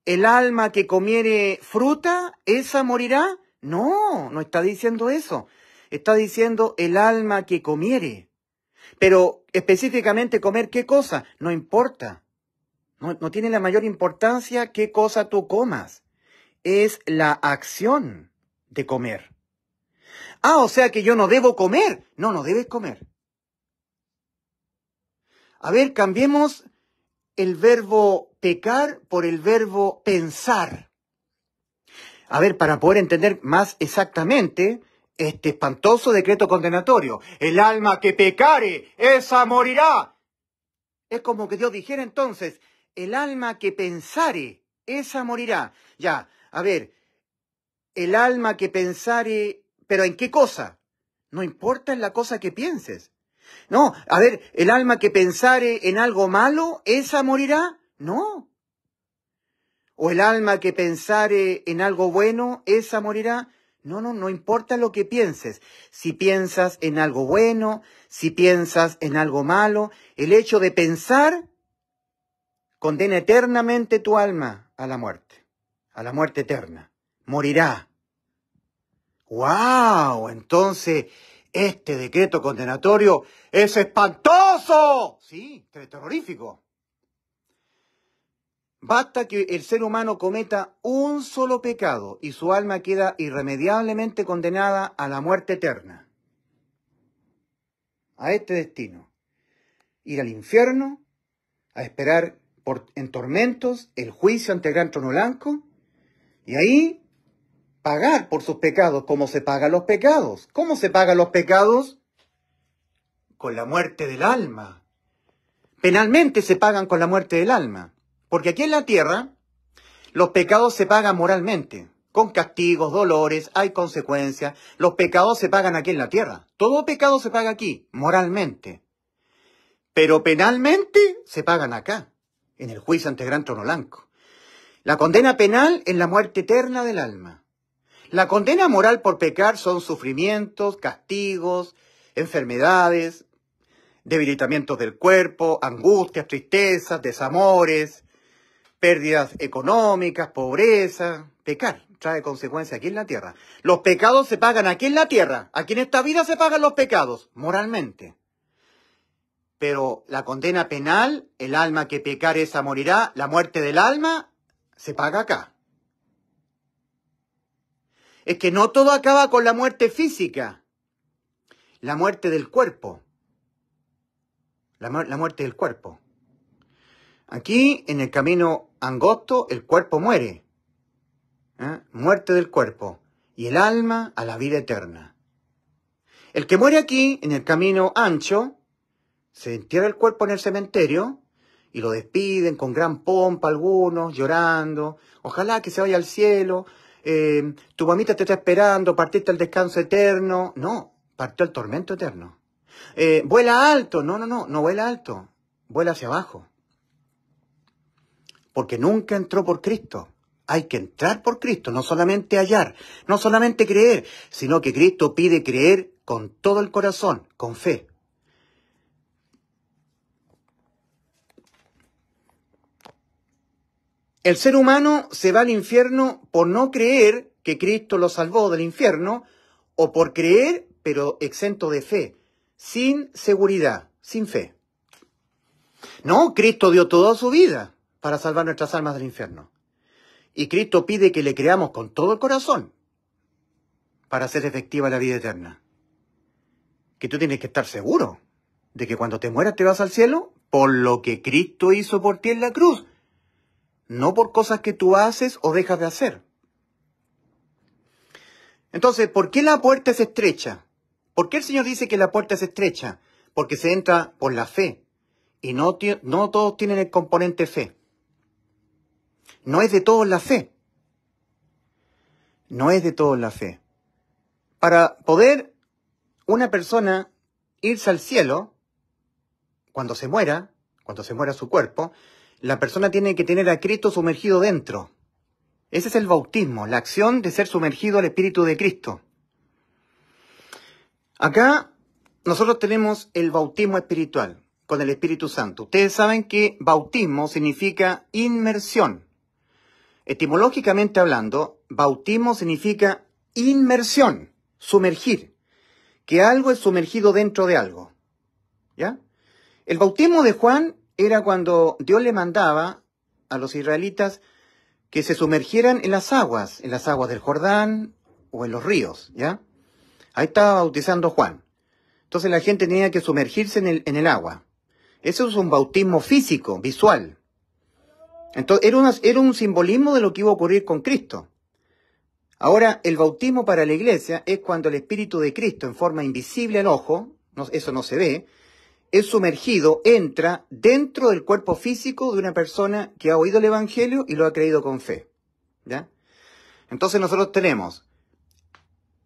El alma que comiere fruta, esa morirá. No, no está diciendo eso. Está diciendo el alma que comiere. Pero específicamente comer qué cosa, no importa. No, tiene la mayor importancia qué cosa tú comas. Es la acción de comer. Ah, o sea que yo no debo comer. No, no debes comer. A ver, cambiemos el verbo pecar por el verbo pensar. A ver, para poder entender más exactamente este espantoso decreto condenatorio. El alma que pecare, esa morirá. Es como que Dios dijera entonces, el alma que pensare, esa morirá. Ya, a ver, el alma que pensare, pero ¿en qué cosa? No importa en la cosa que pienses. No, a ver, el alma que pensare en algo malo, esa morirá. No. O el alma que pensare en algo bueno, esa morirá. No, no, no importa lo que pienses. Si piensas en algo bueno, si piensas en algo malo, el hecho de pensar condena eternamente tu alma a la muerte, a la muerte eterna. Morirá. ¡Wow! Entonces, este decreto condenatorio es espantoso. Sí, terrorífico. Basta que el ser humano cometa un solo pecado y su alma queda irremediablemente condenada a la muerte eterna. A este destino. Ir al infierno a esperar en tormentos, el juicio ante el gran trono blanco, y ahí pagar por sus pecados, como se pagan los pecados. ¿Cómo se pagan los pecados? Con la muerte del alma. Penalmente se pagan con la muerte del alma, porque aquí en la tierra los pecados se pagan moralmente, con castigos, dolores, hay consecuencias. Los pecados se pagan aquí en la tierra. Todo pecado se paga aquí, moralmente. Pero penalmente se pagan acá en el juicio ante el gran trono blanco. La condena penal en la muerte eterna del alma. La condena moral por pecar son sufrimientos, castigos, enfermedades, debilitamientos del cuerpo, angustias, tristezas, desamores, pérdidas económicas, pobreza. Pecar trae consecuencias aquí en la tierra. Los pecados se pagan aquí en la tierra. Aquí en esta vida se pagan los pecados, moralmente pero la condena penal, el alma que pecar esa morirá, la muerte del alma, se paga acá. Es que no todo acaba con la muerte física, la muerte del cuerpo. La, muerte del cuerpo. Aquí, en el camino angosto, el cuerpo muere. ¿eh? Muerte del cuerpo. Y el alma a la vida eterna. El que muere aquí, en el camino ancho, se entierra el cuerpo en el cementerio y lo despiden con gran pompa algunos, llorando, ojalá que se vaya al cielo, eh, tu mamita te está esperando, partiste al descanso eterno, no, partió el tormento eterno. Eh, vuela alto, no, no, no, no vuela alto, vuela hacia abajo. Porque nunca entró por Cristo. Hay que entrar por Cristo, no solamente hallar, no solamente creer, sino que Cristo pide creer con todo el corazón, con fe. El ser humano se va al infierno por no creer que Cristo lo salvó del infierno o por creer pero exento de fe, sin seguridad, sin fe. No, Cristo dio toda su vida para salvar nuestras almas del infierno. Y Cristo pide que le creamos con todo el corazón para hacer efectiva la vida eterna. Que tú tienes que estar seguro de que cuando te mueras te vas al cielo por lo que Cristo hizo por ti en la cruz, no por cosas que tú haces o dejas de hacer. Entonces, ¿por qué la puerta es estrecha? ¿Por qué el Señor dice que la puerta es estrecha? Porque se entra por la fe. Y no, todos tienen el componente fe. No es de todos la fe. No es de todos la fe. Para poder una persona irse al cielo, cuando se muera, cuando se muera su cuerpo, la persona tiene que tener a Cristo sumergido dentro. Ese es el bautismo, la acción de ser sumergido al Espíritu de Cristo. Acá nosotros tenemos el bautismo espiritual con el Espíritu Santo. Ustedes saben que bautismo significa inmersión. Etimológicamente hablando, bautismo significa inmersión, sumergir, que algo es sumergido dentro de algo. ¿Ya? El bautismo de Juan era cuando Dios le mandaba a los israelitas que se sumergieran en las aguas, en las aguas del Jordán o en los ríos, ¿ya? Ahí estaba bautizando Juan. Entonces la gente tenía que sumergirse en el, agua. Eso es un bautismo físico, visual. Entonces era, un simbolismo de lo que iba a ocurrir con Cristo. Ahora, el bautismo para la iglesia es cuando el Espíritu de Cristo, en forma invisible al ojo, eso no se ve, es sumergido, entra dentro del cuerpo físico de una persona que ha oído el Evangelio y lo ha creído con fe. Entonces nosotros tenemos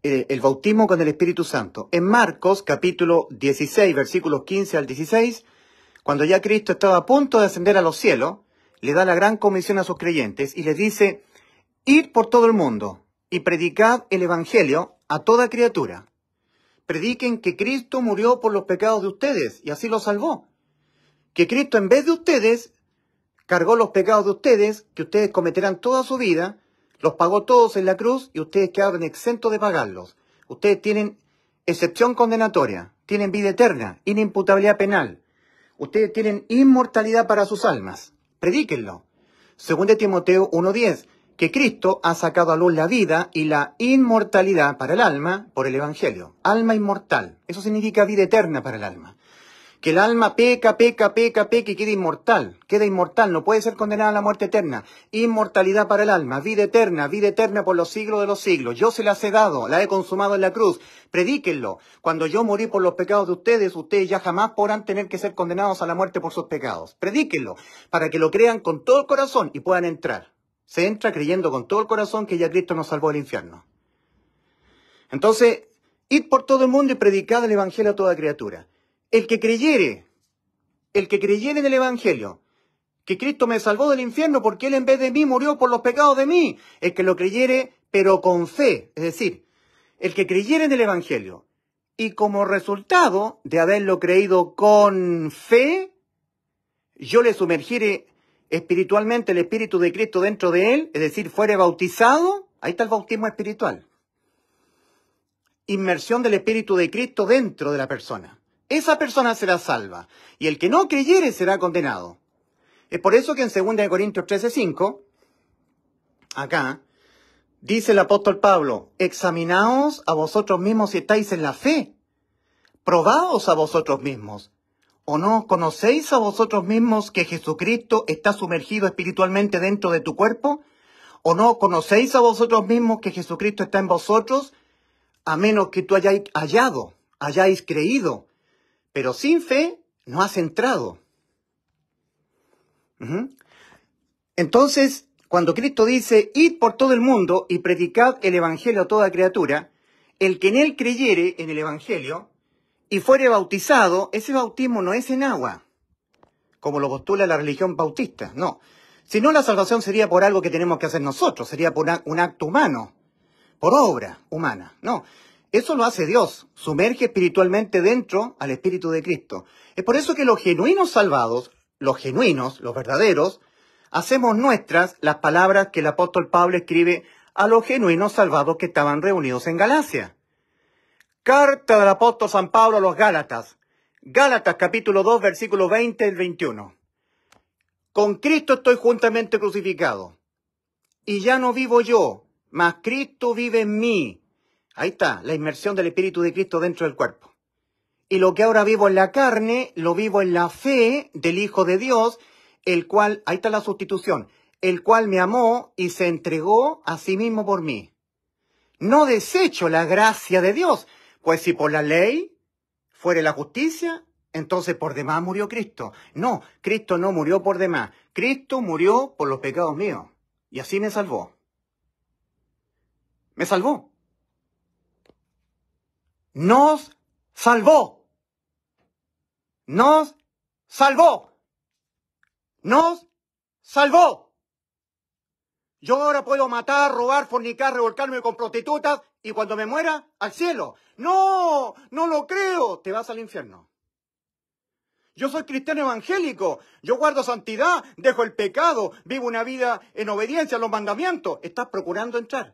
eh, el, bautismo con el Espíritu Santo. En Marcos capítulo 16, versículos 15 al 16, cuando ya Cristo estaba a punto de ascender a los cielos, le da la gran comisión a sus creyentes y les dice, id por todo el mundo y predicad el Evangelio a toda criatura prediquen que Cristo murió por los pecados de ustedes y así los salvó. Que Cristo en vez de ustedes cargó los pecados de ustedes, que ustedes cometerán toda su vida, los pagó todos en la cruz y ustedes quedaron exentos de pagarlos. Ustedes tienen excepción condenatoria, tienen vida eterna, inimputabilidad penal. Ustedes tienen inmortalidad para sus almas. Predíquenlo. Según de Timoteo 1.10, que Cristo ha sacado a luz la vida y la inmortalidad para el alma por el Evangelio. Alma inmortal. Eso significa vida eterna para el alma. Que el alma peca, peca, peca, peca y queda inmortal. Queda inmortal, no puede ser condenada a la muerte eterna. Inmortalidad para el alma, vida eterna, vida eterna por los siglos de los siglos. Yo se la he dado, la he consumado en la cruz. Predíquenlo. Cuando yo morí por los pecados de ustedes, ustedes ya jamás podrán tener que ser condenados a la muerte por sus pecados. Predíquenlo para que lo crean con todo el corazón y puedan entrar. Se entra creyendo con todo el corazón que ya Cristo nos salvó del infierno. Entonces, id por todo el mundo y predicad el Evangelio a toda criatura. El que creyere, el que creyere en el Evangelio, que Cristo me salvó del infierno porque Él en vez de mí murió por los pecados de mí, el que lo creyere, pero con fe, es decir, el que creyere en el Evangelio, y como resultado de haberlo creído con fe, yo le sumergiré espiritualmente el Espíritu de Cristo dentro de él, es decir, fuere bautizado, ahí está el bautismo espiritual. Inmersión del Espíritu de Cristo dentro de la persona. Esa persona será salva y el que no creyere será condenado. Es por eso que en 2 Corintios 13:5, acá, dice el apóstol Pablo, examinaos a vosotros mismos si estáis en la fe, probaos a vosotros mismos. ¿O no conocéis a vosotros mismos que Jesucristo está sumergido espiritualmente dentro de tu cuerpo? ¿O no conocéis a vosotros mismos que Jesucristo está en vosotros? A menos que tú hayáis hallado, hayáis creído, pero sin fe no has entrado. Entonces, cuando Cristo dice, id por todo el mundo y predicad el Evangelio a toda criatura, el que en él creyere, en el Evangelio, y fuere bautizado, ese bautismo no es en agua, como lo postula la religión bautista, no. Sino la salvación sería por algo que tenemos que hacer nosotros, sería por un acto humano, por obra humana, no. Eso lo hace Dios, sumerge espiritualmente dentro al Espíritu de Cristo. Es por eso que los genuinos salvados, los genuinos, los verdaderos, hacemos nuestras las palabras que el apóstol Pablo escribe a los genuinos salvados que estaban reunidos en Galacia. Carta del apóstol San Pablo a los Gálatas. Gálatas capítulo 2 versículo 20 y 21. Con Cristo estoy juntamente crucificado. Y ya no vivo yo, mas Cristo vive en mí. Ahí está, la inmersión del Espíritu de Cristo dentro del cuerpo. Y lo que ahora vivo en la carne, lo vivo en la fe del Hijo de Dios, el cual, ahí está la sustitución, el cual me amó y se entregó a sí mismo por mí. No desecho la gracia de Dios, pues si por la ley fuere la justicia, entonces por demás murió Cristo. No, Cristo no murió por demás. Cristo murió por los pecados míos. Y así me salvó. Me salvó. Nos salvó. Nos salvó. Nos salvó. Yo ahora puedo matar, robar, fornicar, revolcarme con prostitutas y cuando me muera, al cielo. No, no lo creo, te vas al infierno. Yo soy cristiano evangélico, yo guardo santidad, dejo el pecado, vivo una vida en obediencia a los mandamientos. Estás procurando entrar.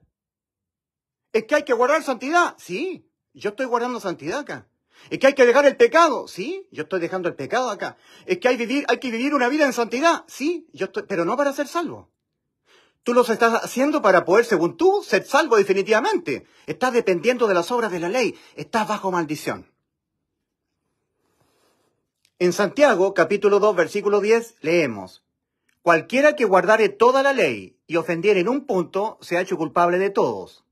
Es que hay que guardar santidad, sí, yo estoy guardando santidad acá. Es que hay que dejar el pecado, sí, yo estoy dejando el pecado acá. Es que hay, vivir, hay que vivir una vida en santidad, sí, yo estoy, pero no para ser salvo. Tú los estás haciendo para poder, según tú, ser salvo definitivamente. Estás dependiendo de las obras de la ley. Estás bajo maldición. En Santiago, capítulo 2, versículo 10, leemos, Cualquiera que guardare toda la ley y ofendiere en un punto, se ha hecho culpable de todos.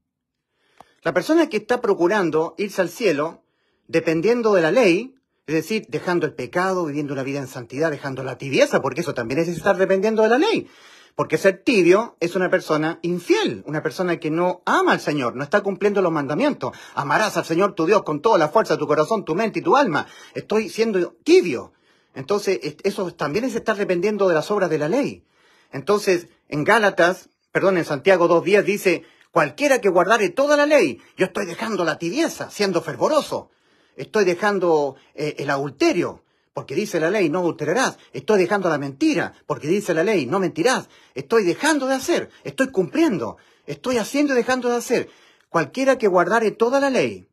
La persona que está procurando irse al cielo, dependiendo de la ley, es decir, dejando el pecado, viviendo una vida en santidad, dejando la tibieza, porque eso también es estar dependiendo de la ley. Porque ser tibio es una persona infiel, una persona que no ama al Señor, no está cumpliendo los mandamientos. Amarás al Señor tu Dios con toda la fuerza de tu corazón, tu mente y tu alma. Estoy siendo tibio. Entonces, eso también es estar dependiendo de las obras de la ley. Entonces, en Gálatas, perdón, en Santiago 2.10 dice, cualquiera que guardare toda la ley, yo estoy dejando la tibieza, siendo fervoroso. Estoy dejando eh, el adulterio, porque dice la ley, no adulterarás. Estoy dejando la mentira, porque dice la ley, no mentirás. Estoy dejando de hacer, estoy cumpliendo, estoy haciendo y dejando de hacer. Cualquiera que guardare toda la ley,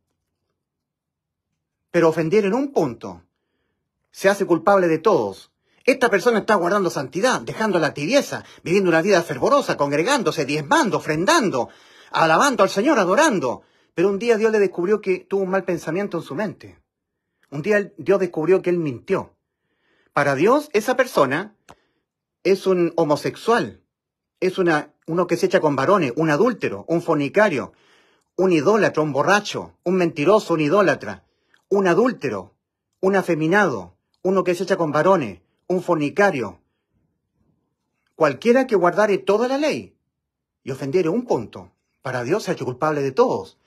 pero ofendiera en un punto, se hace culpable de todos. Esta persona está guardando santidad, dejando la tibieza, viviendo una vida fervorosa, congregándose, diezmando, ofrendando, alabando al Señor, adorando. Pero un día Dios le descubrió que tuvo un mal pensamiento en su mente. Un día Dios descubrió que él mintió. Para Dios, esa persona es un homosexual, es una, uno que se echa con varones, un adúltero, un fornicario, un idólatra, un borracho, un mentiroso, un idólatra, un adúltero, un afeminado, uno que se echa con varones, un fornicario. Cualquiera que guardare toda la ley y ofendiere un punto, para Dios se ha hecho culpable de todos.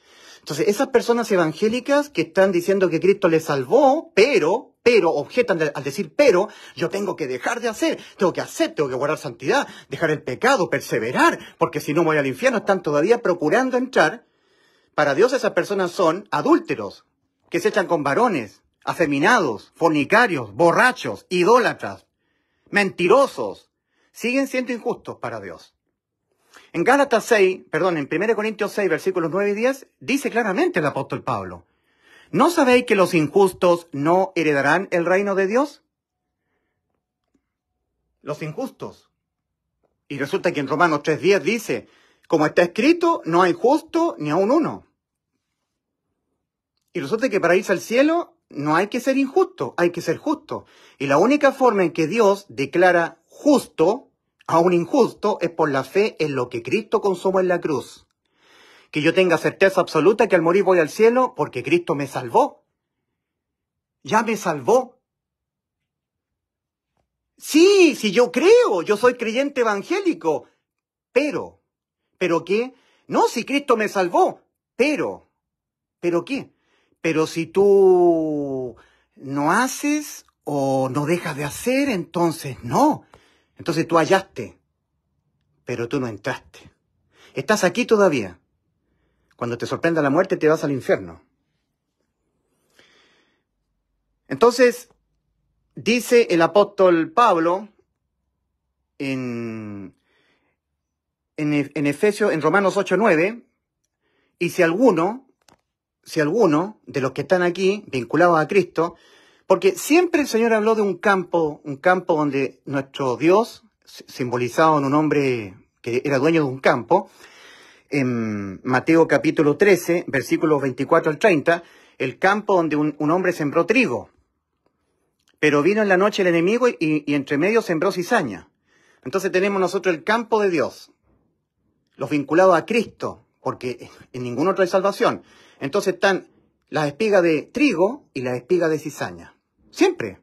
Entonces, esas personas evangélicas que están diciendo que Cristo les salvó, pero, pero, objetan al decir pero, yo tengo que dejar de hacer, tengo que hacer, tengo que guardar santidad, dejar el pecado, perseverar, porque si no voy al infierno, están todavía procurando entrar. Para Dios esas personas son adúlteros, que se echan con varones, afeminados, fornicarios, borrachos, idólatras, mentirosos. Siguen siendo injustos para Dios. En Gálatas 6, perdón, en 1 Corintios 6, versículos 9 y 10, dice claramente el apóstol Pablo, ¿no sabéis que los injustos no heredarán el reino de Dios? Los injustos. Y resulta que en Romanos 3.10 dice, como está escrito, no hay justo ni aún uno. Y resulta que para irse al cielo no hay que ser injusto, hay que ser justo. Y la única forma en que Dios declara justo un injusto, es por la fe en lo que Cristo consumó en la cruz. Que yo tenga certeza absoluta que al morir voy al cielo porque Cristo me salvó. Ya me salvó. Sí, si yo creo, yo soy creyente evangélico. Pero, ¿pero qué? No, si Cristo me salvó, pero, ¿pero qué? Pero si tú no haces o no dejas de hacer, entonces no. Entonces tú hallaste, pero tú no entraste. Estás aquí todavía. Cuando te sorprenda la muerte te vas al infierno. Entonces, dice el apóstol Pablo en, en, e-, Efesios, en Romanos 8:9, y si alguno, si alguno de los que están aquí vinculados a Cristo porque siempre el Señor habló de un campo, un campo donde nuestro Dios, simbolizado en un hombre que era dueño de un campo, en Mateo capítulo 13, versículos 24 al 30, el campo donde un, hombre sembró trigo, pero vino en la noche el enemigo y, entre medio sembró cizaña. Entonces tenemos nosotros el campo de Dios, los vinculados a Cristo, porque en ningún otro hay salvación. Entonces están las espigas de trigo y las espigas de cizaña. Siempre.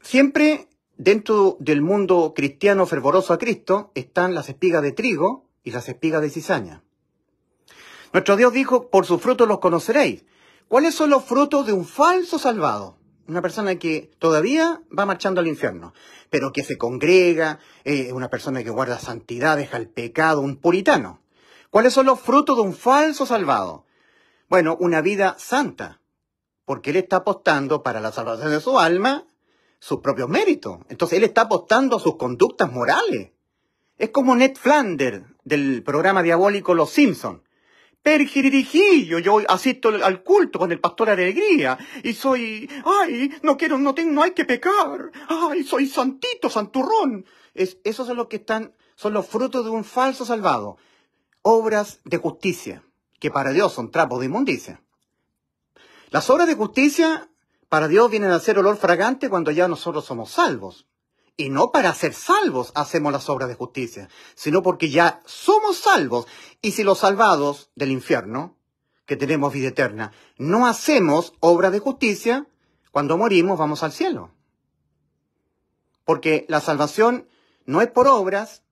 Siempre dentro del mundo cristiano fervoroso a Cristo están las espigas de trigo y las espigas de cizaña. Nuestro Dios dijo, por sus frutos los conoceréis. ¿Cuáles son los frutos de un falso salvado? Una persona que todavía va marchando al infierno, pero que se congrega, eh, una persona que guarda santidad, deja el pecado, un puritano. ¿Cuáles son los frutos de un falso salvado? Bueno, una vida santa, porque él está apostando para la salvación de su alma sus propios méritos. Entonces él está apostando a sus conductas morales. Es como Ned Flanders del programa diabólico Los Simpson. Pergirijillo, yo asisto al culto con el pastor Alegría y soy, ay, no quiero, no tengo, no hay que pecar, ay, soy santito, santurrón. Es, esos son los que están, son los frutos de un falso salvado. Obras de justicia, que para Dios son trapos de inmundicia. Las obras de justicia para Dios vienen a ser olor fragante cuando ya nosotros somos salvos. Y no para ser salvos hacemos las obras de justicia, sino porque ya somos salvos. Y si los salvados del infierno, que tenemos vida eterna, no hacemos obra de justicia, cuando morimos vamos al cielo. Porque la salvación no es por obras,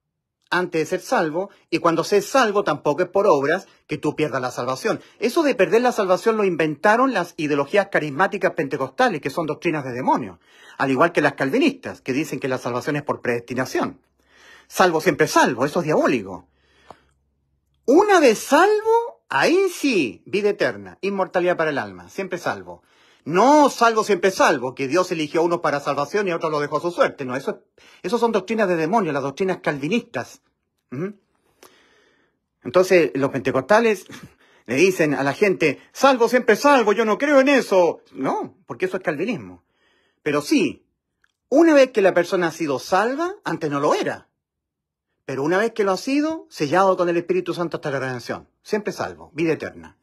antes de ser salvo, y cuando se es salvo tampoco es por obras que tú pierdas la salvación. Eso de perder la salvación lo inventaron las ideologías carismáticas pentecostales, que son doctrinas de demonios, al igual que las calvinistas, que dicen que la salvación es por predestinación. Salvo siempre salvo, eso es diabólico. Una vez salvo, ahí sí, vida eterna, inmortalidad para el alma, siempre salvo. No salvo siempre salvo, que Dios eligió a unos para salvación y a otros lo dejó a su suerte. No, eso, eso son doctrinas de demonios, las doctrinas calvinistas. Entonces, los pentecostales le dicen a la gente, salvo siempre salvo, yo no creo en eso. No, porque eso es calvinismo. Pero sí, una vez que la persona ha sido salva, antes no lo era. Pero una vez que lo ha sido, sellado con el Espíritu Santo hasta la redención. Siempre salvo, vida eterna.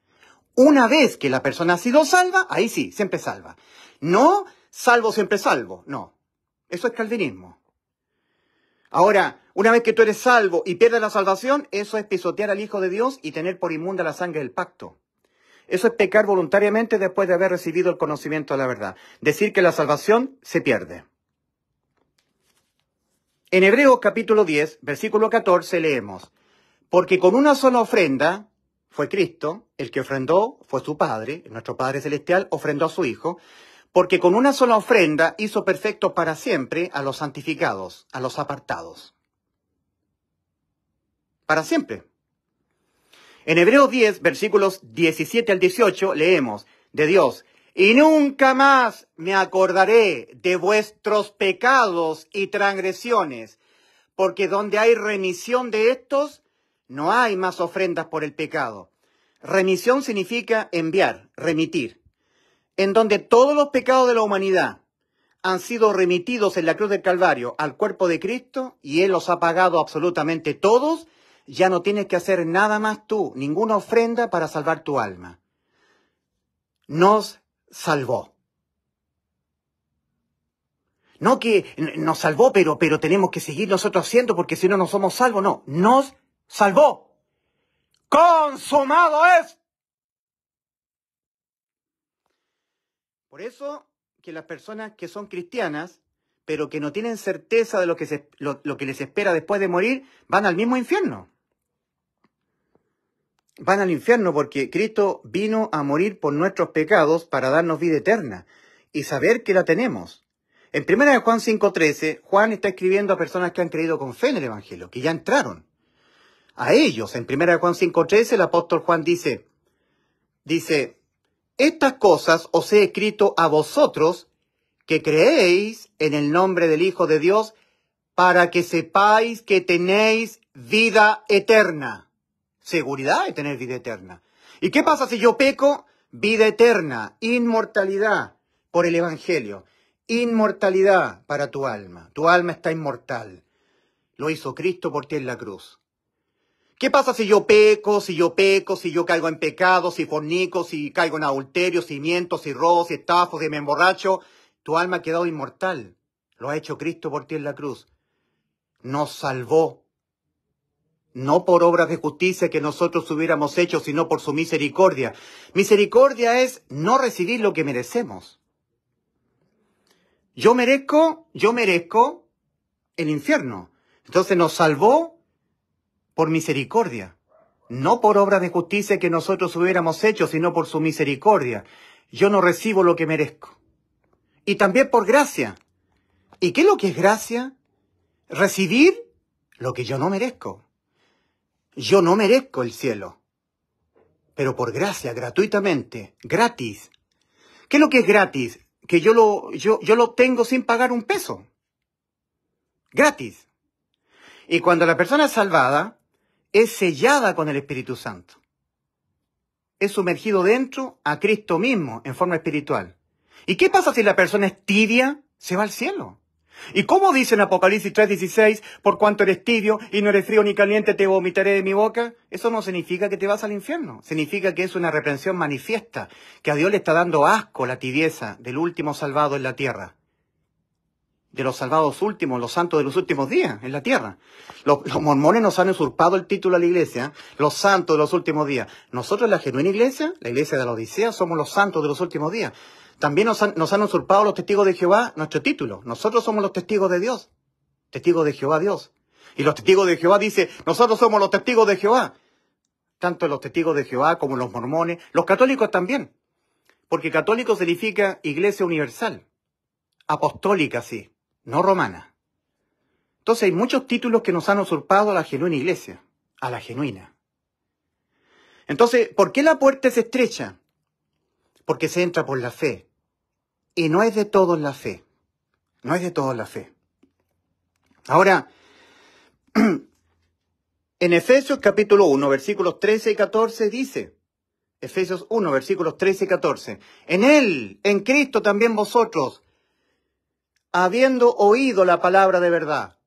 Una vez que la persona ha sido salva, ahí sí, siempre salva. No salvo, siempre salvo, no. Eso es calvinismo. Ahora, una vez que tú eres salvo y pierdes la salvación, eso es pisotear al Hijo de Dios y tener por inmunda la sangre del pacto. Eso es pecar voluntariamente después de haber recibido el conocimiento de la verdad. Decir que la salvación se pierde. En Hebreos capítulo 10, versículo 14 leemos, porque con una sola ofrenda fue Cristo, el que ofrendó fue su Padre, nuestro Padre Celestial ofrendó a su Hijo, porque con una sola ofrenda hizo perfecto para siempre a los santificados, a los apartados. Para siempre. En Hebreos 10, versículos 17 al 18, leemos de Dios, y nunca más me acordaré de vuestros pecados y transgresiones, porque donde hay remisión de estos, no hay más ofrendas por el pecado. Remisión significa enviar, remitir. En donde todos los pecados de la humanidad han sido remitidos en la cruz del Calvario al cuerpo de Cristo y Él los ha pagado absolutamente todos, ya no tienes que hacer nada más tú, ninguna ofrenda para salvar tu alma. Nos salvó. No que nos salvó, pero, pero tenemos que seguir nosotros haciendo porque si no, no somos salvos. No, nos salvó. Consumado es. Por eso que las personas que son cristianas, pero que no tienen certeza de lo que, lo, que les espera después de morir, van al mismo infierno. Van al infierno porque Cristo vino a morir por nuestros pecados para darnos vida eterna y saber que la tenemos. En 1 Juan 5.13, Juan está escribiendo a personas que han creído con fe en el Evangelio, que ya entraron a ellos. En 1 Juan 5.13 el apóstol Juan dice, dice, estas cosas os he escrito a vosotros que creéis en el nombre del Hijo de Dios para que sepáis que tenéis vida eterna. Seguridad de tener vida eterna. ¿Y qué pasa si yo peco? Vida eterna, inmortalidad por el Evangelio, inmortalidad para tu alma. Tu alma está inmortal. Lo hizo Cristo por ti en la cruz. ¿Qué pasa si yo peco, si yo peco, si yo caigo en pecado, si fornico, si caigo en adulterios, si miento, si robo, si estafo, si me emborracho? Tu alma ha quedado inmortal. Lo ha hecho Cristo por ti en la cruz. Nos salvó. No por obras de justicia que nosotros hubiéramos hecho, sino por su misericordia. Misericordia es no recibir lo que merecemos. Yo merezco, yo merezco el infierno. Entonces nos salvó por misericordia, no por obra de justicia que nosotros hubiéramos hecho, sino por su misericordia. Yo no recibo lo que merezco. Y también por gracia. ¿Y qué es lo que es gracia? Recibir lo que yo no merezco. Yo no merezco el cielo, pero por gracia, gratuitamente, gratis. ¿Qué es lo que es gratis? Que yo lo, yo, yo lo tengo sin pagar un peso. Gratis. Y cuando la persona es salvada, es sellada con el Espíritu Santo. Es sumergido dentro a Cristo mismo en forma espiritual. ¿Y qué pasa si la persona es tibia? Se va al cielo. ¿Y cómo dice en Apocalipsis 3:16, por cuanto eres tibio y no eres frío ni caliente, te vomitaré de mi boca? Eso no significa que te vas al infierno, significa que es una reprensión manifiesta, que a Dios le está dando asco la tibieza del último salvado en la tierra de los salvados últimos, los santos de los últimos días en la tierra. Los, mormones nos han usurpado el título a la iglesia, los santos de los últimos días. Nosotros, la genuina iglesia, la iglesia de la Odisea, somos los santos de los últimos días. También nos han, nos han usurpado los testigos de Jehová nuestro título. Nosotros somos los testigos de Dios, testigos de Jehová Dios. Y los testigos de Jehová dice, nosotros somos los testigos de Jehová. Tanto los testigos de Jehová como los mormones, los católicos también. Porque católico significa iglesia universal, apostólica sí, no romana. Entonces hay muchos títulos que nos han usurpado a la genuina iglesia, a la genuina. Entonces, ¿por qué la puerta es estrecha? Porque se entra por la fe. Y no es de todos la fe. No es de todos la fe. Ahora, [clears throat] en Efesios capítulo 1, versículos 13 y 14 dice, Efesios 1, versículos 13 y 14, en Él, en Cristo también vosotros, habiendo oído la palabra de verdad,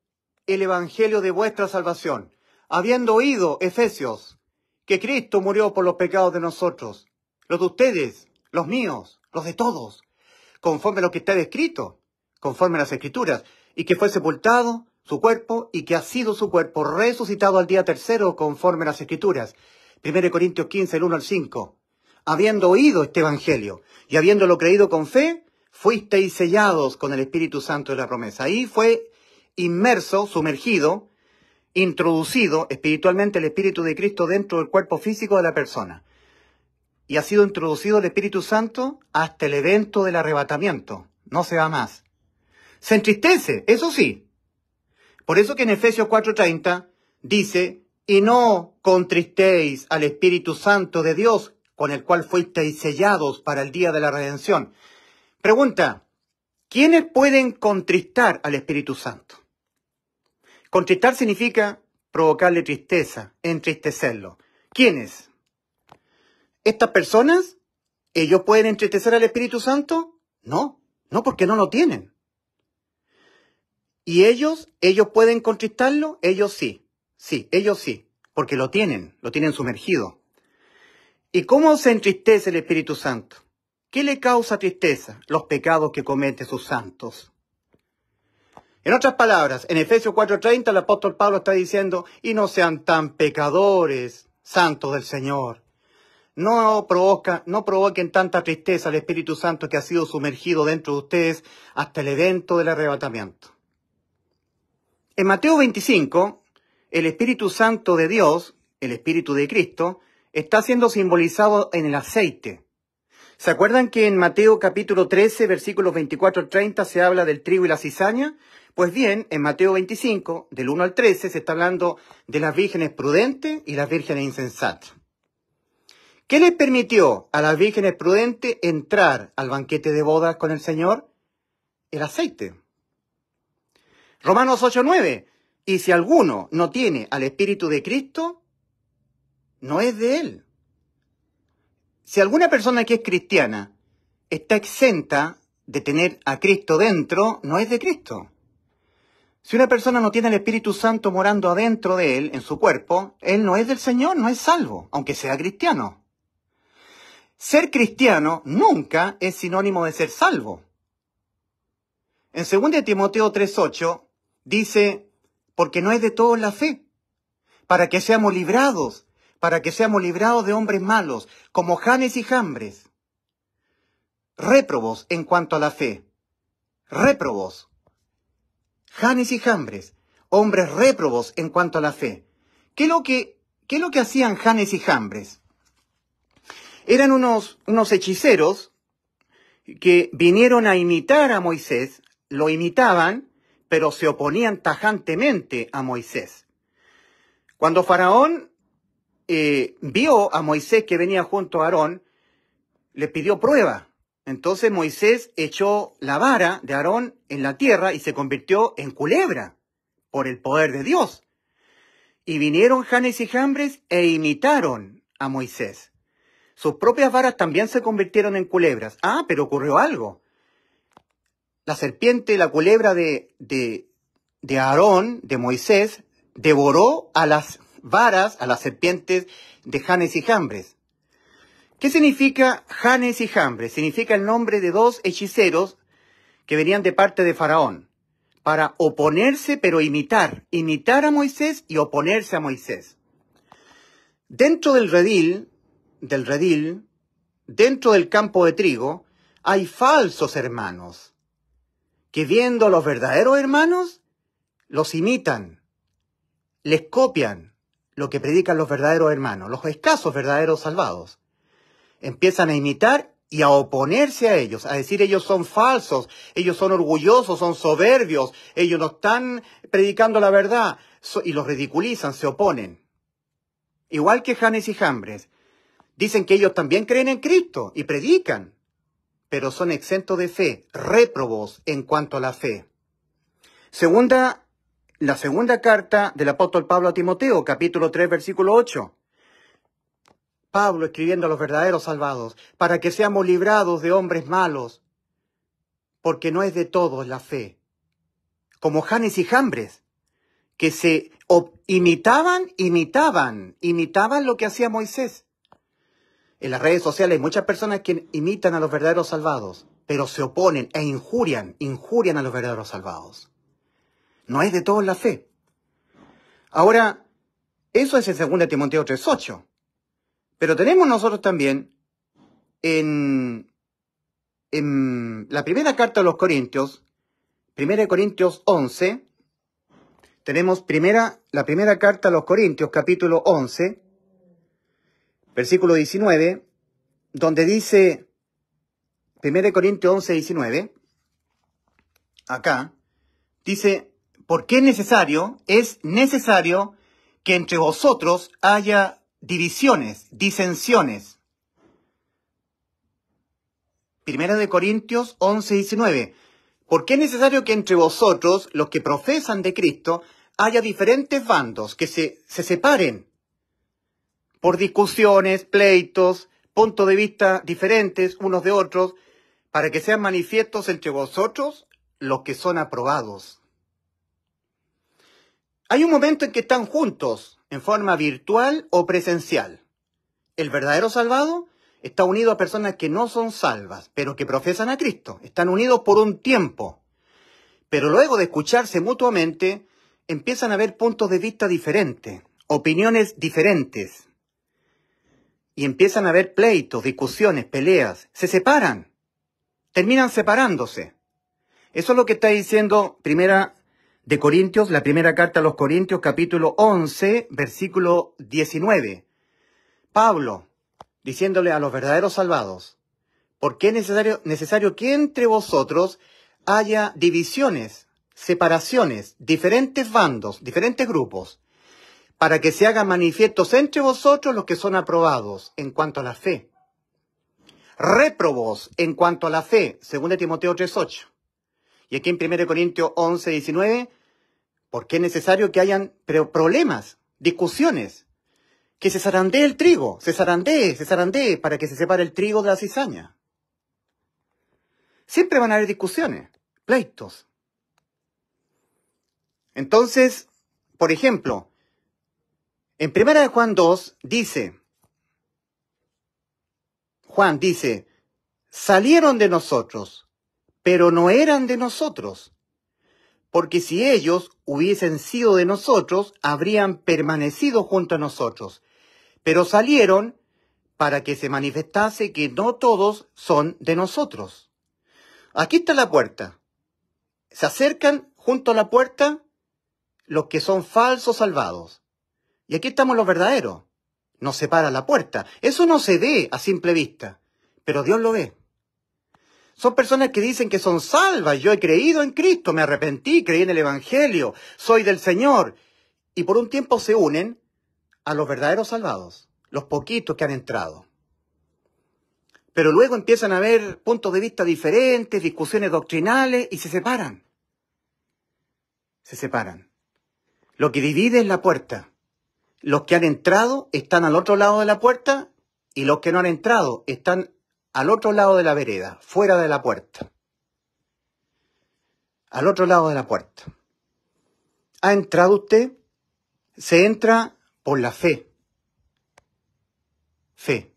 el Evangelio de vuestra salvación, habiendo oído, Efesios, que Cristo murió por los pecados de nosotros, los de ustedes, los míos, los de todos, conforme a lo que está descrito, conforme a las escrituras, y que fue sepultado su cuerpo y que ha sido su cuerpo resucitado al día tercero conforme a las escrituras. 1 Corintios 15, el 1 al 5. Habiendo oído este Evangelio y habiéndolo creído con fe, fuisteis sellados con el Espíritu Santo de la promesa. Ahí fue inmerso, sumergido, introducido espiritualmente el Espíritu de Cristo dentro del cuerpo físico de la persona. Y ha sido introducido el Espíritu Santo hasta el evento del arrebatamiento. No se va más. Se entristece, eso sí. Por eso que en Efesios 4:30 dice, y no contristéis al Espíritu Santo de Dios, con el cual fuisteis sellados para el día de la redención. Pregunta, ¿quiénes pueden contristar al Espíritu Santo? Contristar significa provocarle tristeza, entristecerlo. ¿Quiénes? ¿Estas personas? ¿Ellos pueden entristecer al Espíritu Santo? No, no porque no lo tienen. ¿Y ellos? ¿Ellos pueden contristarlo? Ellos sí, sí, ellos sí, porque lo tienen, lo tienen sumergido. ¿Y cómo se entristece el Espíritu Santo? ¿Qué le causa tristeza? Los pecados que cometen sus santos. En otras palabras, en Efesios 4:30 el apóstol Pablo está diciendo, y no sean tan pecadores, santos del Señor. No, no provoquen tanta tristeza al Espíritu Santo que ha sido sumergido dentro de ustedes hasta el evento del arrebatamiento. En Mateo 25, el Espíritu Santo de Dios, el Espíritu de Cristo, está siendo simbolizado en el aceite. ¿Se acuerdan que en Mateo capítulo 13, versículos 24 al 30 se habla del trigo y la cizaña? Pues bien, en Mateo 25, del 1 al 13, se está hablando de las vírgenes prudentes y las vírgenes insensatas. ¿Qué les permitió a las vírgenes prudentes entrar al banquete de bodas con el Señor? El aceite. Romanos 9. Y si alguno no tiene al Espíritu de Cristo, no es de él si alguna persona que es cristiana está exenta de tener a Cristo dentro, no es de Cristo. Si una persona no tiene el Espíritu Santo morando adentro de él, en su cuerpo, él no es del Señor, no es salvo, aunque sea cristiano. Ser cristiano nunca es sinónimo de ser salvo. En 2 Timoteo 3:8 dice, porque no es de todos la fe, para que seamos librados para que seamos librados de hombres malos, como Janes y Jambres, réprobos en cuanto a la fe, réprobos, Janes y Jambres, hombres réprobos en cuanto a la fe. ¿Qué es lo que, qué lo que hacían Janes y Jambres? Eran unos, unos hechiceros que vinieron a imitar a Moisés, lo imitaban, pero se oponían tajantemente a Moisés. Cuando Faraón eh, vio a Moisés que venía junto a Aarón, le pidió prueba. Entonces Moisés echó la vara de Aarón en la tierra y se convirtió en culebra por el poder de Dios. Y vinieron Janes y Jambres e imitaron a Moisés. Sus propias varas también se convirtieron en culebras. Ah, pero ocurrió algo. La serpiente, la culebra de, de, de Aarón, de Moisés, devoró a las varas a las serpientes de Janes y Jambres. ¿Qué significa Janes y Jambres? Significa el nombre de dos hechiceros que venían de parte de Faraón para oponerse pero imitar, imitar a Moisés y oponerse a Moisés. Dentro del redil, del redil, dentro del campo de trigo, hay falsos hermanos que viendo a los verdaderos hermanos, los imitan, les copian, lo que predican los verdaderos hermanos, los escasos verdaderos salvados. Empiezan a imitar y a oponerse a ellos, a decir ellos son falsos, ellos son orgullosos, son soberbios, ellos no están predicando la verdad y los ridiculizan, se oponen. Igual que Janes y Jambres, dicen que ellos también creen en Cristo y predican, pero son exentos de fe, réprobos en cuanto a la fe. Segunda la segunda carta del apóstol Pablo a Timoteo, capítulo 3, versículo 8. Pablo escribiendo a los verdaderos salvados, para que seamos librados de hombres malos, porque no es de todos la fe, como Janes y Jambres, que se imitaban, imitaban, imitaban lo que hacía Moisés. En las redes sociales hay muchas personas que imitan a los verdaderos salvados, pero se oponen e injurian, injurian a los verdaderos salvados. No es de todos la fe. Ahora, eso es en 2 Timoteo 3.8. Pero tenemos nosotros también en, en la primera carta de los Corintios, 1 Corintios 11, tenemos primera, la primera carta a los Corintios, capítulo 11, versículo 19, donde dice, 1 Corintios 11, 19, acá, dice, ¿Por qué es necesario? Es necesario que entre vosotros haya divisiones, disensiones. Primera de Corintios 11, 19. ¿Por qué es necesario que entre vosotros, los que profesan de Cristo, haya diferentes bandos, que se separen por discusiones, pleitos, puntos de vista diferentes unos de otros, para que sean manifiestos entre vosotros los que son aprobados? Hay un momento en que están juntos, en forma virtual o presencial. El verdadero salvado está unido a personas que no son salvas, pero que profesan a Cristo. Están unidos por un tiempo. Pero luego de escucharse mutuamente, empiezan a haber puntos de vista diferentes, opiniones diferentes. Y empiezan a haber pleitos, discusiones, peleas. Se separan. Terminan separándose. Eso es lo que está diciendo primera de Corintios, la primera carta a los Corintios, capítulo 11, versículo 19. Pablo, diciéndole a los verdaderos salvados, porque es necesario, que entre vosotros haya divisiones, separaciones, diferentes bandos, diferentes grupos, para que se hagan manifiestos entre vosotros los que son aprobados en cuanto a la fe. Réprobos en cuanto a la fe, según Timoteo 3.8. Y aquí en 1 Corintios 11, 19, porque es necesario que hayan problemas, discusiones, que se zarandee el trigo, se zarandee, se zarandee, para que se separe el trigo de la cizaña. Siempre van a haber discusiones, pleitos. Entonces, por ejemplo, en Primera de Juan 2 dice, Juan dice, salieron de nosotros, pero no eran de nosotros porque si ellos hubiesen sido de nosotros, habrían permanecido junto a nosotros. Pero salieron para que se manifestase que no todos son de nosotros. Aquí está la puerta. Se acercan junto a la puerta los que son falsos salvados. Y aquí estamos los verdaderos. Nos separa la puerta. Eso no se ve a simple vista, pero Dios lo ve. Son personas que dicen que son salvas. Yo he creído en Cristo, me arrepentí, creí en el Evangelio, soy del Señor. Y por un tiempo se unen a los verdaderos salvados, los poquitos que han entrado. Pero luego empiezan a haber puntos de vista diferentes, discusiones doctrinales y se separan. Se separan. Lo que divide es la puerta. Los que han entrado están al otro lado de la puerta y los que no han entrado están al otro lado de la vereda, fuera de la puerta. Al otro lado de la puerta. ¿Ha entrado usted? Se entra por la fe. Fe.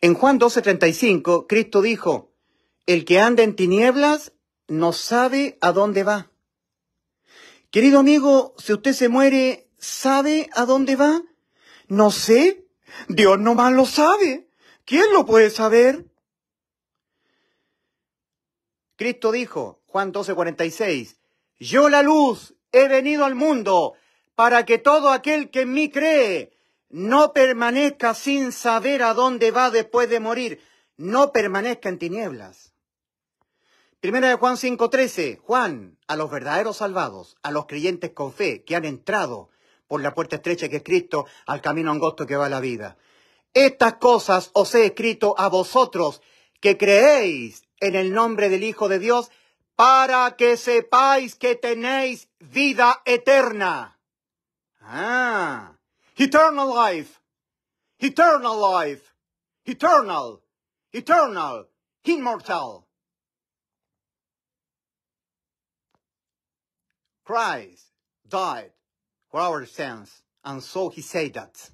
En Juan 12:35, Cristo dijo, el que anda en tinieblas no sabe a dónde va. Querido amigo, si usted se muere, ¿sabe a dónde va? No sé, Dios no nomás lo sabe. ¿Quién lo puede saber? Cristo dijo, Juan 12:46, Yo la luz he venido al mundo para que todo aquel que en mí cree no permanezca sin saber a dónde va después de morir, no permanezca en tinieblas. Primera de Juan 5:13, Juan, a los verdaderos salvados, a los creyentes con fe que han entrado por la puerta estrecha que es Cristo, al camino angosto que va la vida. Estas cosas os he escrito a vosotros que creéis en el nombre del Hijo de Dios, para que sepáis que tenéis vida eterna. Ah, eternal life, eternal life, eternal, eternal, immortal. Christ died for our sins, and so he said that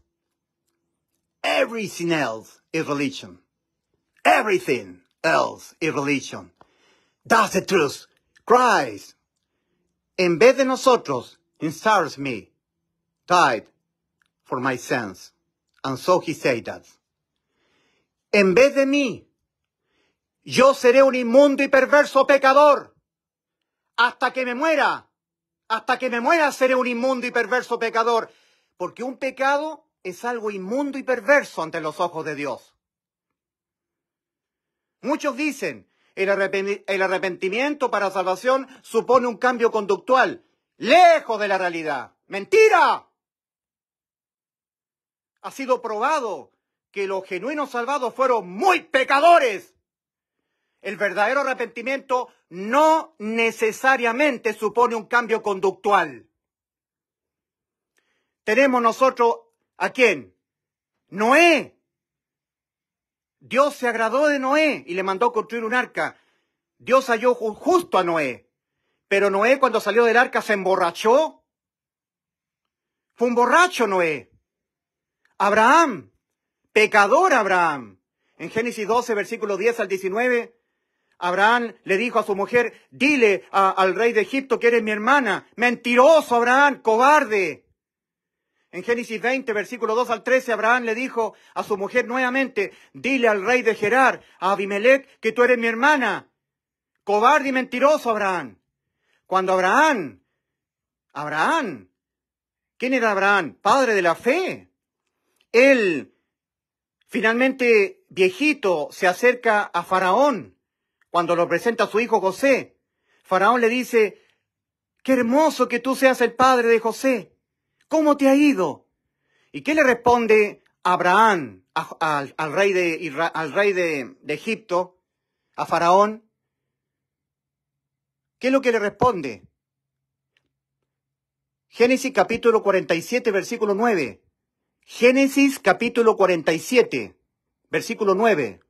everything else is religion. Everything else is religion. That's the truth. Christ, en vez de nosotros, instructs me, died for my sins. And so he said that. En vez de mí, yo seré un inmundo y perverso pecador hasta que me muera. Hasta que me muera seré un inmundo y perverso pecador, porque un pecado es algo inmundo y perverso ante los ojos de Dios. Muchos dicen, el, arrepentimiento para salvación supone un cambio conductual, lejos de la realidad. ¡Mentira! Ha sido probado que los genuinos salvados fueron muy pecadores el verdadero arrepentimiento no necesariamente supone un cambio conductual. Tenemos nosotros a quién? Noé. Dios se agradó de Noé y le mandó construir un arca. Dios halló justo a Noé. Pero Noé cuando salió del arca se emborrachó. Fue un borracho Noé. Abraham, pecador Abraham. En Génesis 12, versículo 10 al 19, Abraham le dijo a su mujer, dile al rey de Egipto que eres mi hermana. Mentiroso Abraham, cobarde. En Génesis 20, versículo 2 al 13, Abraham le dijo a su mujer nuevamente, dile al rey de Gerar, a Abimelech, que tú eres mi hermana. Cobarde y mentiroso Abraham. Cuando Abraham, Abraham, ¿quién era Abraham? Padre de la fe. Él, finalmente viejito, se acerca a Faraón cuando lo presenta a su hijo José, Faraón le dice, qué hermoso que tú seas el padre de José. ¿Cómo te ha ido? ¿Y qué le responde Abraham al, rey, de, al rey de, de Egipto, a Faraón? ¿Qué es lo que le responde? Génesis capítulo 47, versículo 9. Génesis capítulo 47, versículo 9.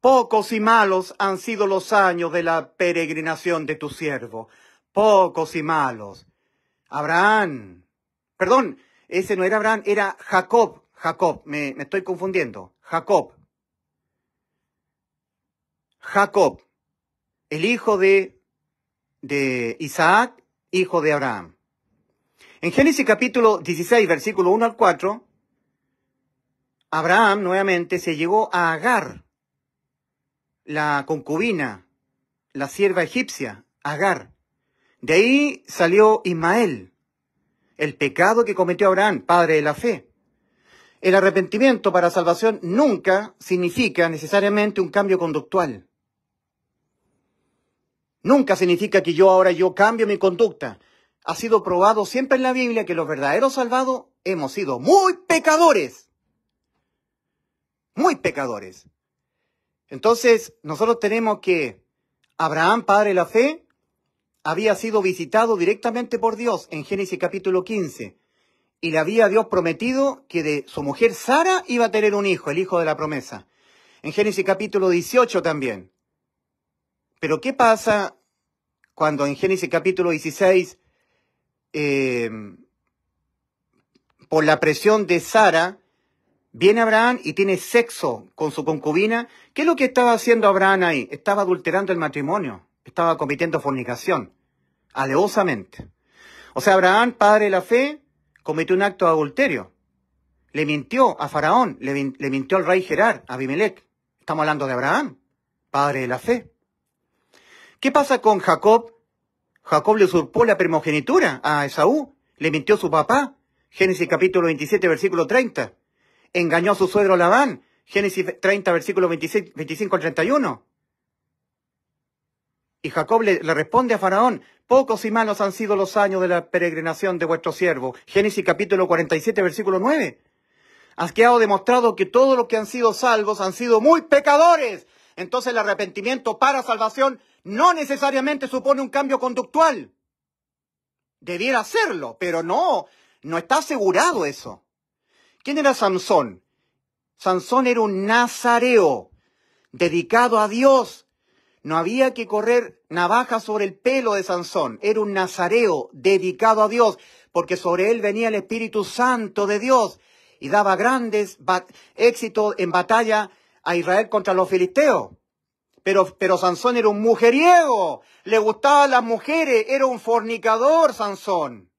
Pocos y malos han sido los años de la peregrinación de tu siervo, pocos y malos. Abraham, perdón, ese no era Abraham, era Jacob, Jacob, me, estoy confundiendo, Jacob. Jacob, el hijo de, de Isaac, hijo de Abraham. En Génesis capítulo 16, versículo 1 al 4, Abraham nuevamente se llegó a Agar, la concubina, la sierva egipcia, Agar. De ahí salió Ismael, el pecado que cometió Abraham, padre de la fe. El arrepentimiento para salvación nunca significa necesariamente un cambio conductual. Nunca significa que yo ahora yo cambio mi conducta. Ha sido probado siempre en la Biblia que los verdaderos salvados hemos sido muy pecadores. Muy pecadores. Entonces, nosotros tenemos que Abraham, padre de la fe, había sido visitado directamente por Dios en Génesis capítulo 15 y le había Dios prometido que de su mujer Sara iba a tener un hijo, el hijo de la promesa. En Génesis capítulo 18 también. Pero ¿qué pasa cuando en Génesis capítulo 16, eh, por la presión de Sara, Viene Abraham y tiene sexo con su concubina. ¿Qué es lo que estaba haciendo Abraham ahí? Estaba adulterando el matrimonio. Estaba cometiendo fornicación. Aleosamente. O sea, Abraham, padre de la fe, cometió un acto de adulterio. Le mintió a Faraón, le, mintió al rey Gerar, a Abimelech. Estamos hablando de Abraham, padre de la fe. ¿Qué pasa con Jacob? Jacob le usurpó la primogenitura a Esaú, le mintió su papá. Génesis capítulo 27, versículo 30 engañó a su suegro Labán. Génesis 30, versículo 25 al 31. Y Jacob le, le, responde a Faraón, pocos y malos han sido los años de la peregrinación de vuestro siervo. Génesis capítulo 47, versículo 9. Has quedado demostrado que todos los que han sido salvos han sido muy pecadores. Entonces el arrepentimiento para salvación no necesariamente supone un cambio conductual. Debiera hacerlo, pero no, no está asegurado eso. ¿Quién era Sansón? Sansón era un nazareo, dedicado a Dios. No había que correr navaja sobre el pelo de Sansón. Era un nazareo, dedicado a Dios, porque sobre él venía el Espíritu Santo de Dios y daba grandes éxitos en batalla a Israel contra los filisteos. Pero, pero Sansón era un mujeriego, le gustaban las mujeres, era un fornicador Sansón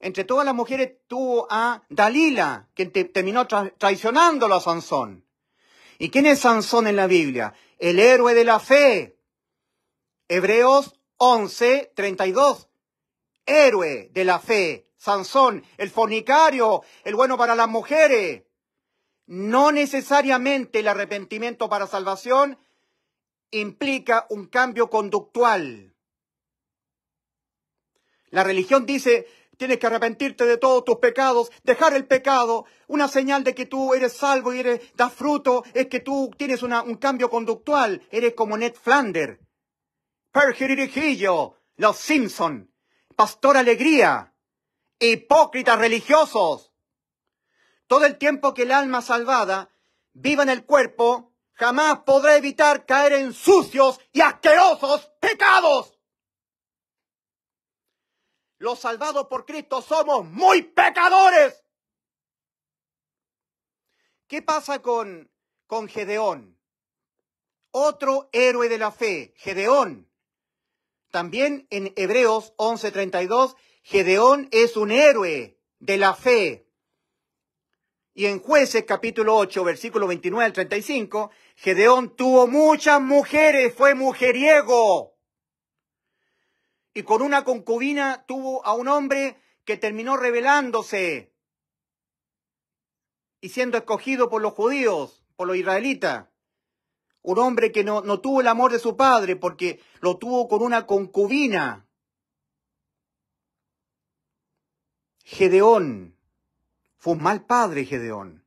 entre todas las mujeres tuvo a Dalila, que terminó traicionándolo a Sansón. ¿Y quién es Sansón en la Biblia? El héroe de la fe. Hebreos 11, 32. Héroe de la fe. Sansón, el fornicario, el bueno para las mujeres. No necesariamente el arrepentimiento para salvación implica un cambio conductual. La religión dice, Tienes que arrepentirte de todos tus pecados, dejar el pecado. Una señal de que tú eres salvo y eres, das fruto es que tú tienes un cambio conductual. Eres como Ned Flander, Rijillo. Los Simpson, Pastor Alegría, hipócritas religiosos. Todo el tiempo que el alma salvada viva en el cuerpo, jamás podrá evitar caer en sucios y asquerosos pecados los salvados por Cristo somos muy pecadores. ¿Qué pasa con, con Gedeón? Otro héroe de la fe, Gedeón. También en Hebreos 11:32, Gedeón es un héroe de la fe. Y en jueces capítulo 8, versículo 29 al 35, Gedeón tuvo muchas mujeres, fue mujeriego y con una concubina tuvo a un hombre que terminó rebelándose y siendo escogido por los judíos, por los israelitas. Un hombre que no, tuvo el amor de su padre porque lo tuvo con una concubina. Gedeón. Fue un mal padre Gedeón.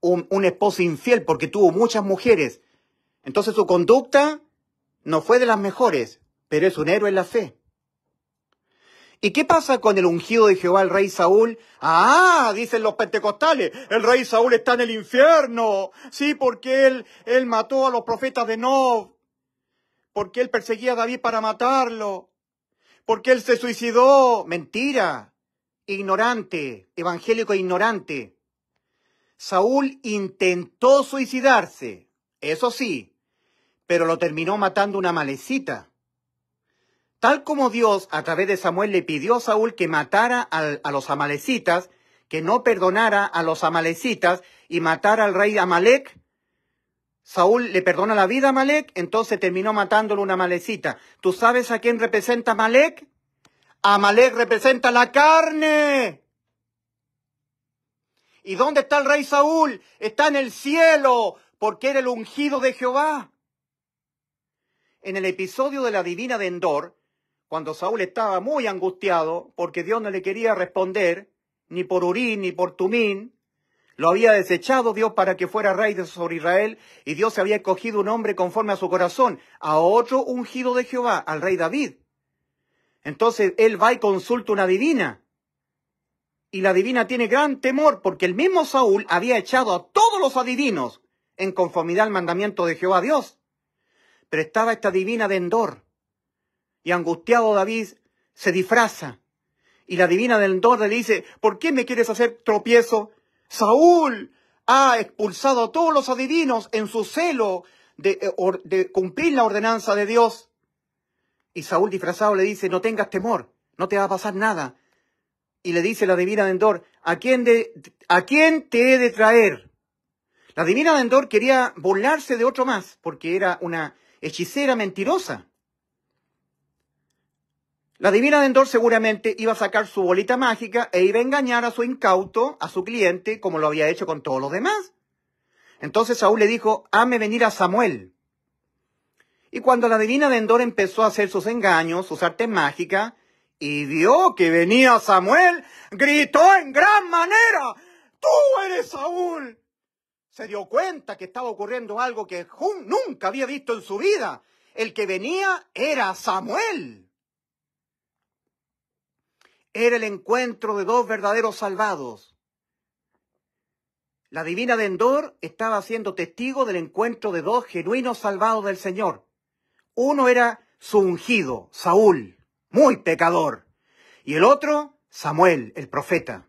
un esposo infiel porque tuvo muchas mujeres. Entonces su conducta no fue de las mejores pero es un héroe en la fe. ¿Y qué pasa con el ungido de Jehová, el rey Saúl? Ah, dicen los pentecostales, el rey Saúl está en el infierno. Sí, porque él, él mató a los profetas de Nob. Porque él perseguía a David para matarlo. Porque él se suicidó. Mentira. Ignorante. Evangélico e ignorante. Saúl intentó suicidarse. Eso sí. Pero lo terminó matando una malecita. Tal como Dios a través de Samuel le pidió a Saúl que matara a los amalecitas, que no perdonara a los amalecitas y matara al rey Amalek, Saúl le perdona la vida a Amalek, entonces terminó matándole una amalecita. ¿Tú sabes a quién representa Amalek? Amalek representa la carne. ¿Y dónde está el rey Saúl? Está en el cielo, porque era el ungido de Jehová. En el episodio de la divina de Endor, cuando Saúl estaba muy angustiado porque Dios no le quería responder, ni por Urín ni por Tumín, lo había desechado Dios para que fuera rey de sobre Israel y Dios había escogido un hombre conforme a su corazón, a otro ungido de Jehová, al rey David. Entonces él va y consulta una divina. Y la divina tiene gran temor porque el mismo Saúl había echado a todos los adivinos en conformidad al mandamiento de Jehová Dios. Pero estaba esta divina de Endor y angustiado David se disfraza. Y la divina del Endor le dice, ¿por qué me quieres hacer tropiezo? Saúl ha expulsado a todos los adivinos en su celo eh, de, cumplir la ordenanza de Dios. Y Saúl disfrazado le dice, no tengas temor, no te va a pasar nada. Y le dice la divina de Endor, ¿a quién, ¿a quién te he de traer? La divina de Endor quería burlarse de otro más, porque era una hechicera mentirosa. La divina Dendor seguramente iba a sacar su bolita mágica e iba a engañar a su incauto, a su cliente, como lo había hecho con todos los demás. Entonces Saúl le dijo, hame venir a Samuel. Y cuando la divina Dendor empezó a hacer sus engaños, sus artes mágicas, y vio que venía Samuel, gritó en gran manera, tú eres Saúl. Se dio cuenta que estaba ocurriendo algo que Jun nunca había visto en su vida. El que venía era Samuel era el encuentro de dos verdaderos salvados. La divina de Endor estaba siendo testigo del encuentro de dos genuinos salvados del Señor. Uno era su ungido, Saúl, muy pecador, y el otro, Samuel, el profeta.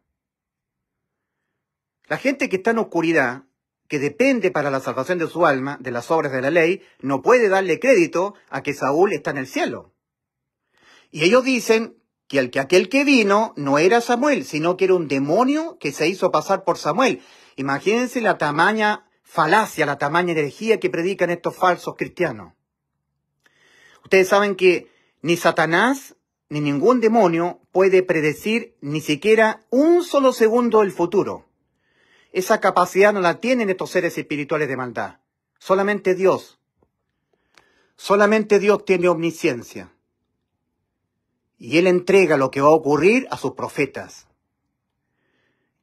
La gente que está en oscuridad, que depende para la salvación de su alma de las obras de la ley, no puede darle crédito a que Saúl está en el cielo. Y ellos dicen que, el, que aquel que vino no era Samuel, sino que era un demonio que se hizo pasar por Samuel. Imagínense la tamaña falacia, la tamaña herejía que predican estos falsos cristianos. Ustedes saben que ni Satanás ni ningún demonio puede predecir ni siquiera un solo segundo el futuro. Esa capacidad no la tienen estos seres espirituales de maldad. Solamente Dios. Solamente Dios tiene omnisciencia y él entrega lo que va a ocurrir a sus profetas.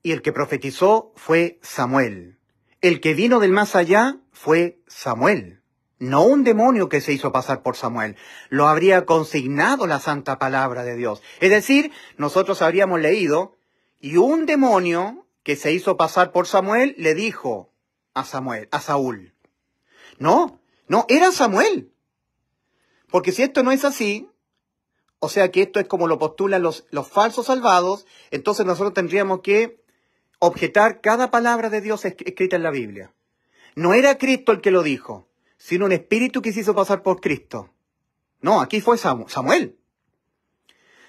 Y el que profetizó fue Samuel. El que vino del más allá fue Samuel, no un demonio que se hizo pasar por Samuel. Lo habría consignado la santa palabra de Dios. Es decir, nosotros habríamos leído, y un demonio que se hizo pasar por Samuel le dijo a Samuel, a Saúl. No, no, era Samuel. Porque si esto no es así, o sea que esto es como lo postulan los, falsos salvados. Entonces nosotros tendríamos que objetar cada palabra de Dios escrita en la Biblia. No era Cristo el que lo dijo, sino un espíritu que se hizo pasar por Cristo. No, aquí fue Samuel.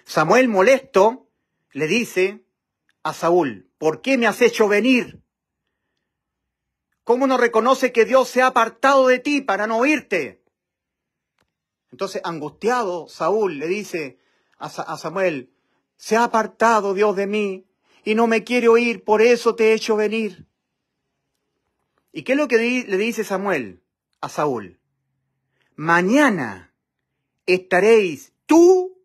Samuel molesto le dice a Saúl, ¿por qué me has hecho venir? ¿Cómo no reconoce que Dios se ha apartado de ti para no oírte? Entonces, angustiado, Saúl le dice a, Samuel, se ha apartado Dios de mí y no me quiere oír, por eso te he hecho venir. ¿Y qué es lo que le dice Samuel a Saúl? Mañana estaréis tú,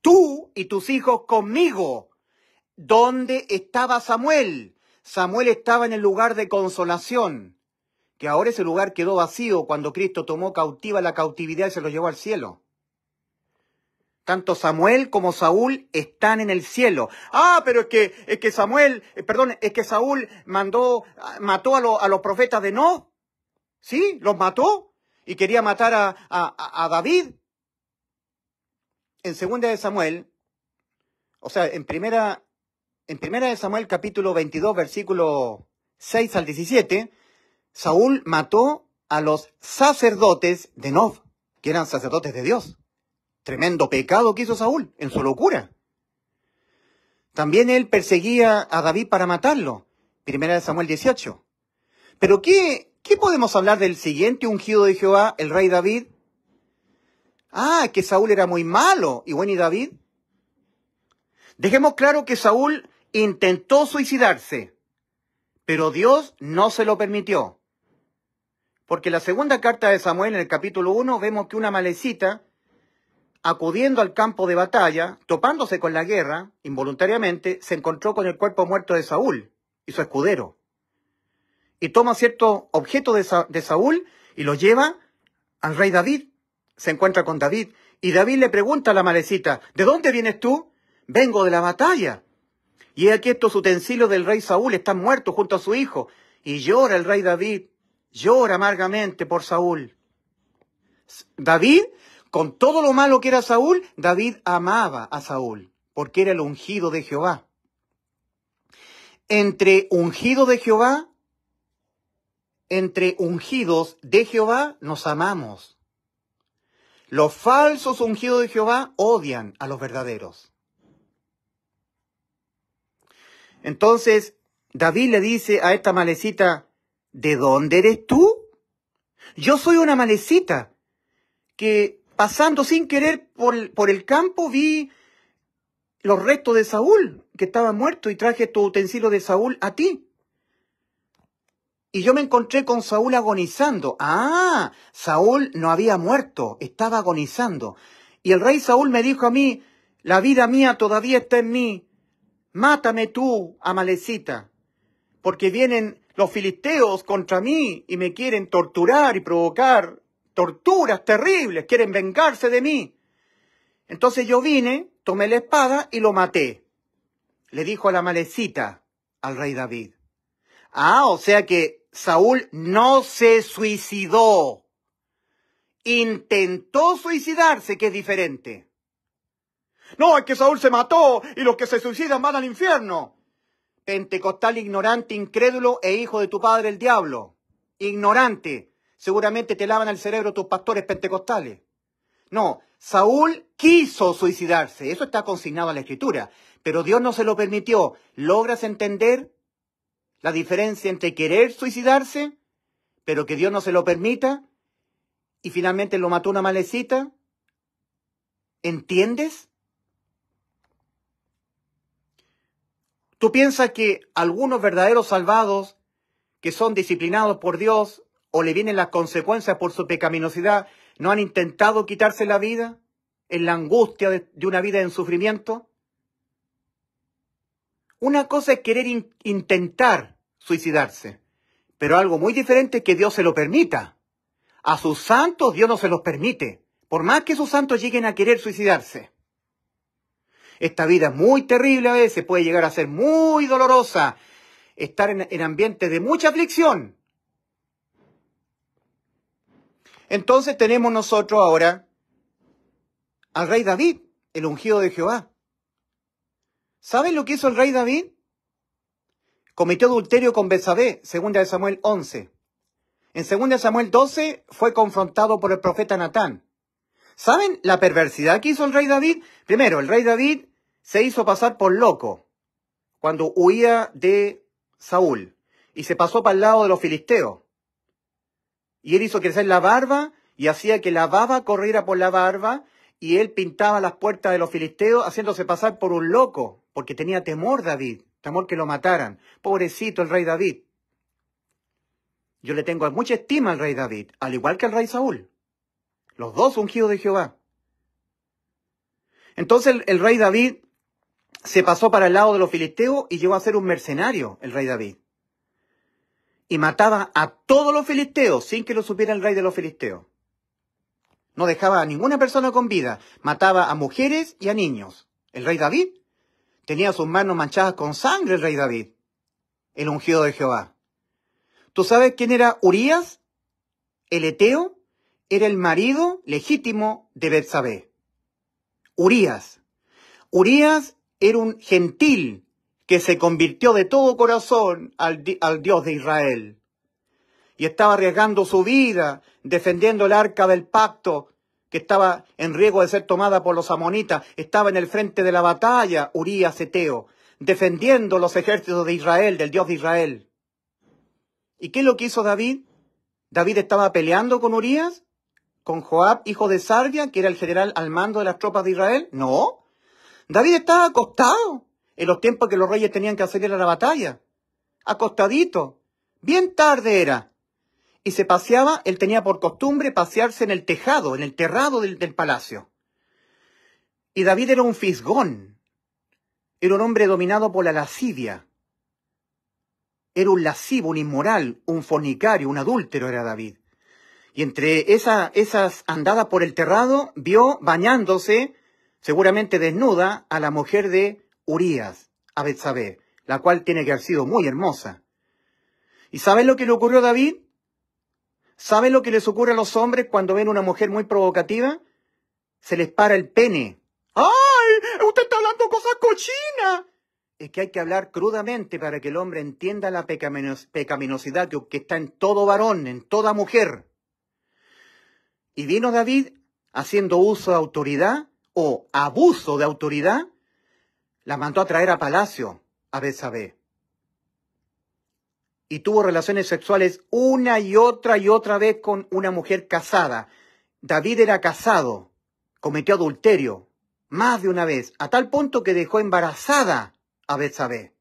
tú y tus hijos conmigo. ¿Dónde estaba Samuel? Samuel estaba en el lugar de consolación que ahora ese lugar quedó vacío cuando Cristo tomó cautiva la cautividad y se lo llevó al cielo. Tanto Samuel como Saúl están en el cielo. Ah, pero es que, es que Samuel, eh, perdón, es que Saúl mandó, ah, mató a, los profetas de No. Sí, los mató y quería matar a, a, a David. En segunda de Samuel, o sea, en primera, en primera de Samuel capítulo 22, versículo 6 al 17, Saúl mató a los sacerdotes de Nov, que eran sacerdotes de Dios. Tremendo pecado que hizo Saúl en su locura. También él perseguía a David para matarlo. Primera de Samuel 18. Pero ¿qué, qué podemos hablar del siguiente ungido de Jehová, el rey David? Ah, que Saúl era muy malo. ¿Y bueno, y David? Dejemos claro que Saúl intentó suicidarse, pero Dios no se lo permitió. Porque la segunda carta de Samuel, en el capítulo 1, vemos que una malecita, acudiendo al campo de batalla, topándose con la guerra, involuntariamente, se encontró con el cuerpo muerto de Saúl y su escudero. Y toma cierto objeto de, Saúl y lo lleva al rey David. Se encuentra con David y David le pregunta a la malecita, ¿de dónde vienes tú? Vengo de la batalla. Y aquí estos utensilios del rey Saúl están muertos junto a su hijo. Y llora el rey David llora amargamente por Saúl. David, con todo lo malo que era Saúl, David amaba a Saúl, porque era el ungido de Jehová. Entre ungidos de Jehová, entre ungidos de Jehová nos amamos. Los falsos ungidos de Jehová odian a los verdaderos. Entonces, David le dice a esta malecita, ¿De dónde eres tú? Yo soy una malecita que pasando sin querer por, por el campo vi los restos de Saúl, que estaba muerto, y traje tu utensilio de Saúl a ti. Y yo me encontré con Saúl agonizando. Ah, Saúl no había muerto, estaba agonizando. Y el rey Saúl me dijo a mí, la vida mía todavía está en mí. Mátame tú, Amalecita, porque vienen los filisteos contra mí y me quieren torturar y provocar torturas terribles, quieren vengarse de mí. Entonces yo vine, tomé la espada y lo maté. Le dijo a la malecita al rey David. Ah, o sea que Saúl no se suicidó. Intentó suicidarse, que es diferente. No, es que Saúl se mató y los que se suicidan van al infierno pentecostal ignorante, incrédulo e hijo de tu padre el diablo. Ignorante. Seguramente te lavan el cerebro tus pastores pentecostales. No, Saúl quiso suicidarse. Eso está consignado en la escritura. Pero Dios no se lo permitió. ¿Logras entender la diferencia entre querer suicidarse, pero que Dios no se lo permita, y finalmente lo mató una malecita? ¿Entiendes? ¿Tú piensas que algunos verdaderos salvados que son disciplinados por Dios o le vienen las consecuencias por su pecaminosidad no han intentado quitarse la vida en la angustia de, una vida en sufrimiento? Una cosa es querer intentar suicidarse, pero algo muy diferente es que Dios se lo permita. A sus santos Dios no se los permite, por más que sus santos lleguen a querer suicidarse. Esta vida es muy terrible a veces, puede llegar a ser muy dolorosa. Estar en, en ambientes de mucha aflicción. Entonces tenemos nosotros ahora al rey David, el ungido de Jehová. ¿Saben lo que hizo el rey David? Cometió adulterio con Besabé, segunda de Samuel 11. En segunda de Samuel 12 fue confrontado por el profeta Natán. ¿Saben la perversidad que hizo el rey David? Primero, el rey David se hizo pasar por loco cuando huía de Saúl y se pasó para el lado de los filisteos. Y él hizo crecer la barba y hacía que la baba corriera por la barba y él pintaba las puertas de los filisteos haciéndose pasar por un loco, porque tenía temor David, temor que lo mataran. Pobrecito el rey David. Yo le tengo mucha estima al rey David, al igual que al rey Saúl. Los dos ungidos de Jehová. Entonces el, el rey David se pasó para el lado de los filisteos y llegó a ser un mercenario el rey David. Y mataba a todos los filisteos sin que lo supiera el rey de los filisteos. No dejaba a ninguna persona con vida. Mataba a mujeres y a niños. El rey David tenía sus manos manchadas con sangre el rey David, el ungido de Jehová. ¿Tú sabes quién era Urías? El Eteo era el marido legítimo de Betsabé. Urías. Urías era un gentil que se convirtió de todo corazón al, Dios de Israel. Y estaba arriesgando su vida defendiendo el arca del pacto que estaba en riesgo de ser tomada por los amonitas, estaba en el frente de la batalla, Urías Eteo, defendiendo los ejércitos de Israel, del Dios de Israel. ¿Y qué es lo que hizo David? David estaba peleando con Urías, con Joab, hijo de Sarvia, que era el general al mando de las tropas de Israel. No, David estaba acostado en los tiempos que los reyes tenían que hacer a la batalla. Acostadito. Bien tarde era. Y se paseaba, él tenía por costumbre pasearse en el tejado, en el terrado del, palacio. Y David era un fisgón. Era un hombre dominado por la lascivia. Era un lascivo, un inmoral, un fornicario, un adúltero era David. Y entre esas andadas por el terrado, vio bañándose seguramente desnuda a la mujer de Urías, a Betsabé, la cual tiene que haber sido muy hermosa. ¿Y sabes lo que le ocurrió a David? ¿Sabes lo que les ocurre a los hombres cuando ven una mujer muy provocativa? Se les para el pene. ¡Ay! ¡Usted está hablando cosas cochinas! Es que hay que hablar crudamente para que el hombre entienda la pecaminosidad que está en todo varón, en toda mujer. Y vino David, haciendo uso de autoridad, o abuso de autoridad, la mandó a traer a Palacio a Besabé. Y tuvo relaciones sexuales una y otra y otra vez con una mujer casada. David era casado, cometió adulterio más de una vez, a tal punto que dejó embarazada a Betsabé.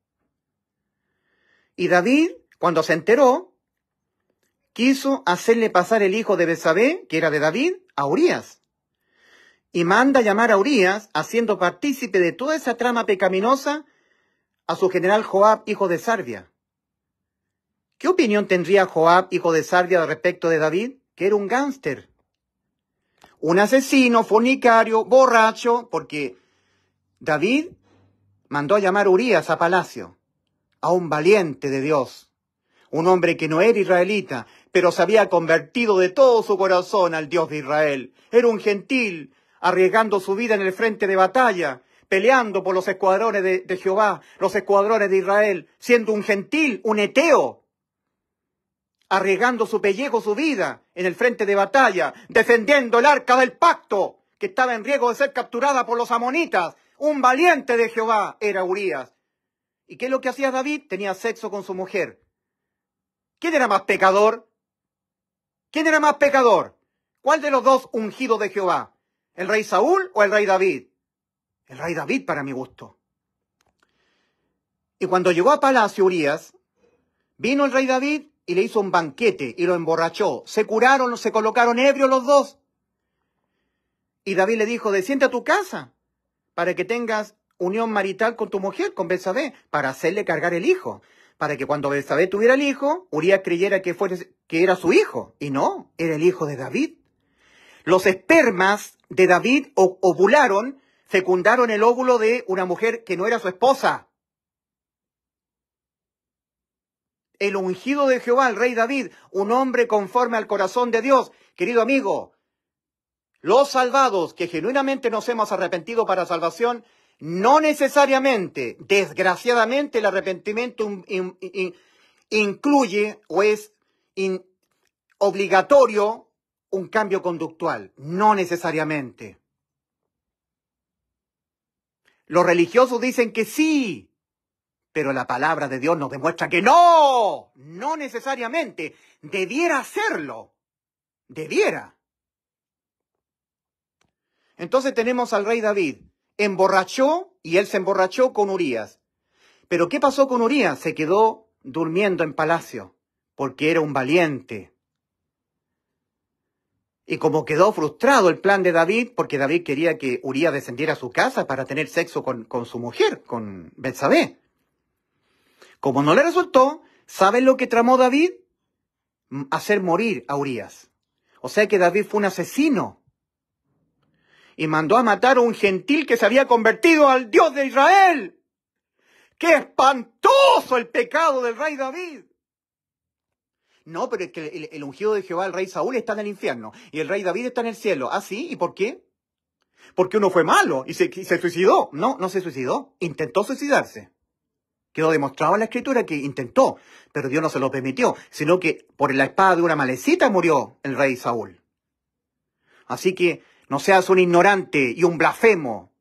Y David, cuando se enteró, quiso hacerle pasar el hijo de Betsabé, que era de David, a Urias y manda llamar a Urias, haciendo partícipe de toda esa trama pecaminosa a su general Joab, hijo de Sarvia. ¿Qué opinión tendría Joab, hijo de Sarvia, respecto de David, que era un gánster, Un asesino, fornicario, borracho, porque David mandó a llamar a Urias a palacio, a un valiente de Dios, un hombre que no era israelita, pero se había convertido de todo su corazón al Dios de Israel. Era un gentil, arriesgando su vida en el frente de batalla, peleando por los escuadrones de, Jehová, los escuadrones de Israel, siendo un gentil, un eteo, arriesgando su pellejo, su vida en el frente de batalla, defendiendo el arca del pacto que estaba en riesgo de ser capturada por los amonitas. Un valiente de Jehová era Urias. ¿Y qué es lo que hacía David? Tenía sexo con su mujer. ¿Quién era más pecador? ¿Quién era más pecador? ¿Cuál de los dos ungidos de Jehová? ¿El rey Saúl o el rey David? El rey David para mi gusto. Y cuando llegó a palacio Urias, vino el rey David y le hizo un banquete y lo emborrachó. Se curaron, se colocaron ebrios los dos. Y David le dijo, desciende a tu casa para que tengas unión marital con tu mujer, con Betsabé, para hacerle cargar el hijo. Para que cuando Betsabé tuviera el hijo, Urias creyera que, que era su hijo. Y no, era el hijo de David. Los espermas de David ovularon, fecundaron el óvulo de una mujer que no era su esposa. El ungido de Jehová, el rey David, un hombre conforme al corazón de Dios. Querido amigo, los salvados que genuinamente nos hemos arrepentido para salvación, no necesariamente, desgraciadamente, el arrepentimiento incluye o es obligatorio un cambio conductual, no necesariamente. Los religiosos dicen que sí, pero la palabra de Dios nos demuestra que no, no necesariamente, debiera hacerlo, debiera. Entonces tenemos al rey David, emborrachó y él se emborrachó con Urías. Pero ¿qué pasó con Urías? Se quedó durmiendo en palacio, porque era un valiente, y como quedó frustrado el plan de David, porque David quería que Uría descendiera a su casa para tener sexo con, su mujer, con Betsabé. Como no le resultó, ¿saben lo que tramó David? Hacer morir a Urias. O sea que David fue un asesino. Y mandó a matar a un gentil que se había convertido al Dios de Israel. ¡Qué espantoso el pecado del rey David! No, pero que el, ungido de Jehová, el rey Saúl, está en el infierno y el rey David está en el cielo. ¿Ah, sí? ¿Y por qué? Porque uno fue malo y se, y se suicidó. No, no se suicidó. Intentó suicidarse. Quedó demostrado en la escritura que intentó, pero Dios no se lo permitió, sino que por la espada de una malecita murió el rey Saúl. Así que no seas un ignorante y un blasfemo,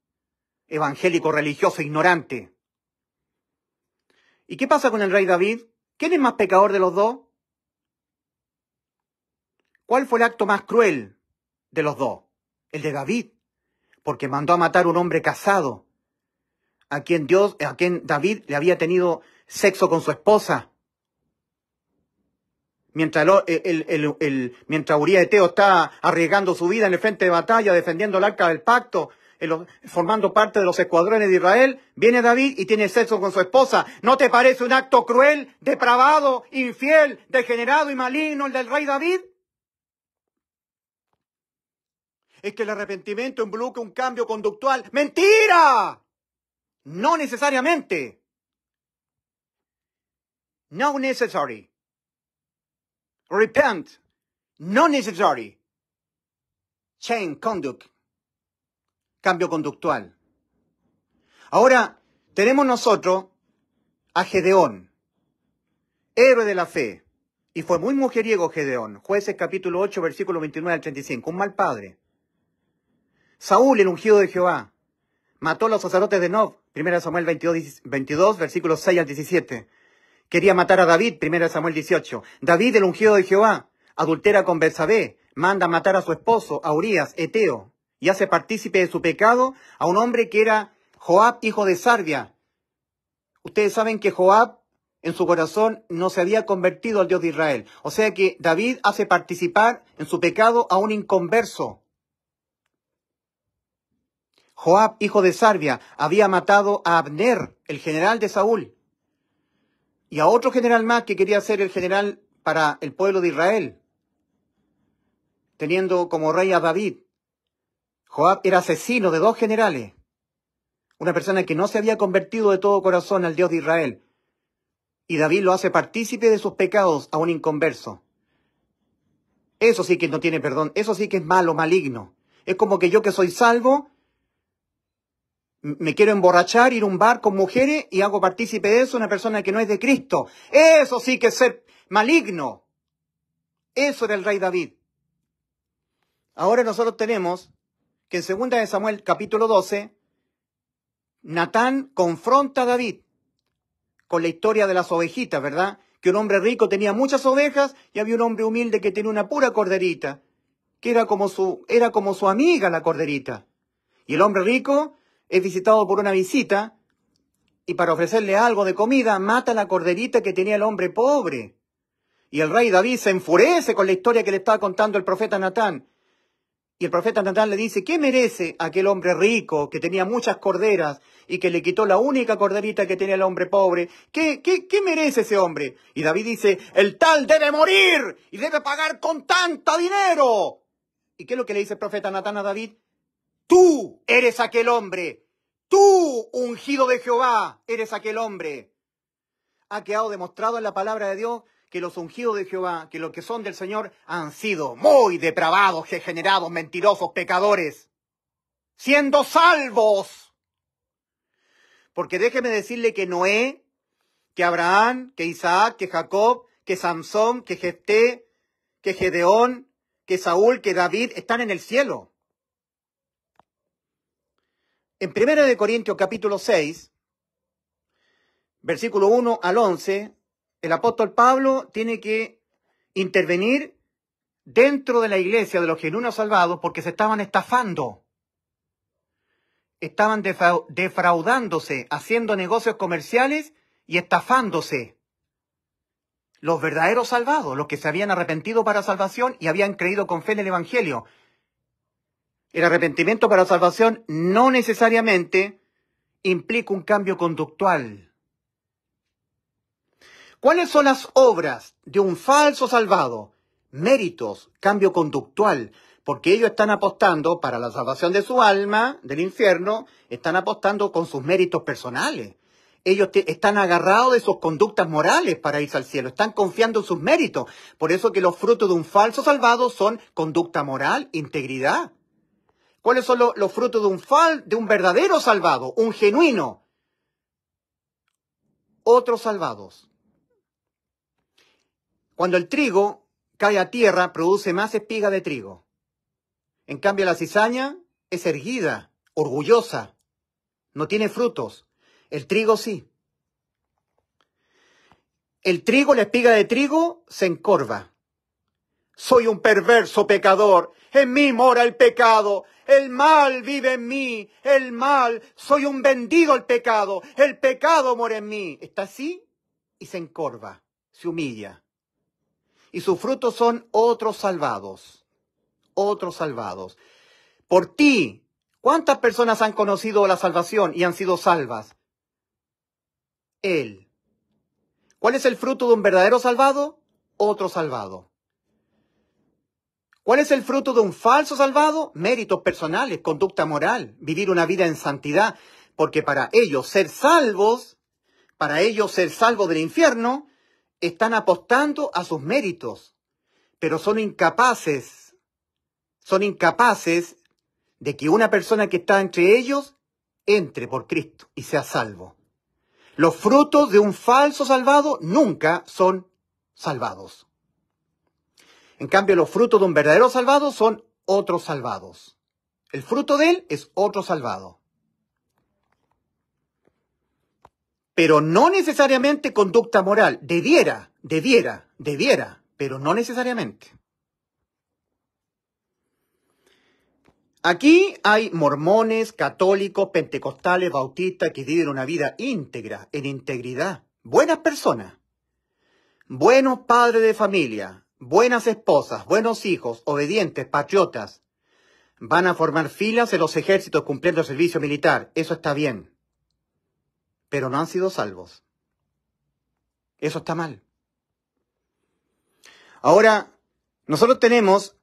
evangélico religioso ignorante. ¿Y qué pasa con el rey David? ¿Quién es más pecador de los dos? ¿Cuál fue el acto más cruel de los dos? El de David, porque mandó a matar a un hombre casado, a quien Dios, a quien David le había tenido sexo con su esposa. Mientras, eh, el, Uriah Eteo está arriesgando su vida en el frente de batalla, defendiendo el arca del pacto, formando parte de los escuadrones de Israel, viene David y tiene sexo con su esposa. ¿No te parece un acto cruel, depravado, infiel, degenerado y maligno el del rey David? es que el arrepentimiento involucra un cambio conductual. ¡Mentira! No necesariamente. No necessary. Repent. No necessary. Change conduct. Cambio conductual. Ahora, tenemos nosotros a Gedeón, héroe de la fe. Y fue muy mujeriego Gedeón, jueces capítulo 8, versículo 29 al 35, un mal padre. Saúl, el ungido de Jehová, mató a los sacerdotes de Nob, 1 Samuel 22, versículos 6 al 17. Quería matar a David, 1 Samuel 18. David, el ungido de Jehová, adultera con Bersabé, manda matar a su esposo, a Urias, Eteo, y hace partícipe de su pecado a un hombre que era Joab, hijo de Sardia. Ustedes saben que Joab en su corazón no se había convertido al Dios de Israel. O sea que David hace participar en su pecado a un inconverso. Joab, hijo de Sarbia, había matado a Abner, el general de Saúl, y a otro general más que quería ser el general para el pueblo de Israel, teniendo como rey a David. Joab era asesino de dos generales, una persona que no se había convertido de todo corazón al Dios de Israel, y David lo hace partícipe de sus pecados a un inconverso. Eso sí que no tiene perdón, eso sí que es malo, maligno. Es como que yo que soy salvo, me quiero emborrachar, ir a un bar con mujeres y hago partícipe de eso una persona que no es de Cristo. Eso sí que es maligno. Eso era el rey David. Ahora nosotros tenemos que en 2 de Samuel capítulo 12, Natán confronta a David con la historia de las ovejitas, ¿verdad? Que un hombre rico tenía muchas ovejas y había un hombre humilde que tenía una pura corderita, que era como su, era como su amiga la corderita. Y el hombre rico es visitado por una visita y para ofrecerle algo de comida mata la corderita que tenía el hombre pobre. Y el rey David se enfurece con la historia que le estaba contando el profeta Natán. Y el profeta Natán le dice, ¿qué merece aquel hombre rico que tenía muchas corderas y que le quitó la única corderita que tenía el hombre pobre? ¿Qué, qué, qué merece ese hombre? Y David dice, el tal debe morir y debe pagar con tanto dinero. ¿Y qué es lo que le dice el profeta Natán a David? Tú eres aquel hombre. Tú, ungido de Jehová, eres aquel hombre. Ha quedado demostrado en la palabra de Dios que los ungidos de Jehová, que los que son del Señor, han sido muy depravados, degenerados, mentirosos, pecadores, siendo salvos. Porque déjeme decirle que Noé, que Abraham, que Isaac, que Jacob, que Sansón, que Jefté, que Gedeón, que Saúl, que David, están en el cielo. En de Corintios capítulo 6, versículo 1 al 11, el apóstol Pablo tiene que intervenir dentro de la iglesia de los genuinos salvados porque se estaban estafando. Estaban defraudándose, haciendo negocios comerciales y estafándose. Los verdaderos salvados, los que se habían arrepentido para salvación y habían creído con fe en el Evangelio, el arrepentimiento para salvación no necesariamente implica un cambio conductual. ¿Cuáles son las obras de un falso salvado? Méritos, cambio conductual, porque ellos están apostando para la salvación de su alma del infierno, están apostando con sus méritos personales. Ellos están agarrados de sus conductas morales para irse al cielo, están confiando en sus méritos. Por eso que los frutos de un falso salvado son conducta moral, integridad. ¿Cuáles son los, frutos de un, fal, de un verdadero salvado, un genuino? Otros salvados. Cuando el trigo cae a tierra, produce más espiga de trigo. En cambio, la cizaña es erguida, orgullosa, no tiene frutos. El trigo sí. El trigo, la espiga de trigo, se encorva. Soy un perverso pecador. En mí mora el pecado. El mal vive en mí, el mal, soy un vendido al pecado, el pecado muere en mí. Está así y se encorva, se humilla. Y sus frutos son otros salvados, otros salvados. Por ti, ¿cuántas personas han conocido la salvación y han sido salvas? Él. ¿Cuál es el fruto de un verdadero salvado? Otro salvado. ¿Cuál es el fruto de un falso salvado? Méritos personales, conducta moral, vivir una vida en santidad, porque para ellos ser salvos, para ellos ser salvos del infierno, están apostando a sus méritos, pero son incapaces, son incapaces de que una persona que está entre ellos entre por Cristo y sea salvo. Los frutos de un falso salvado nunca son salvados. En cambio, los frutos de un verdadero salvado son otros salvados. El fruto de él es otro salvado. Pero no necesariamente conducta moral. Debiera, debiera, debiera, pero no necesariamente. Aquí hay mormones, católicos, pentecostales, bautistas que viven una vida íntegra, en integridad. Buenas personas. Buenos padres de familia, buenas esposas, buenos hijos, obedientes, patriotas. Van a formar filas en los ejércitos cumpliendo el servicio militar. Eso está bien. Pero no han sido salvos. Eso está mal. Ahora, nosotros tenemos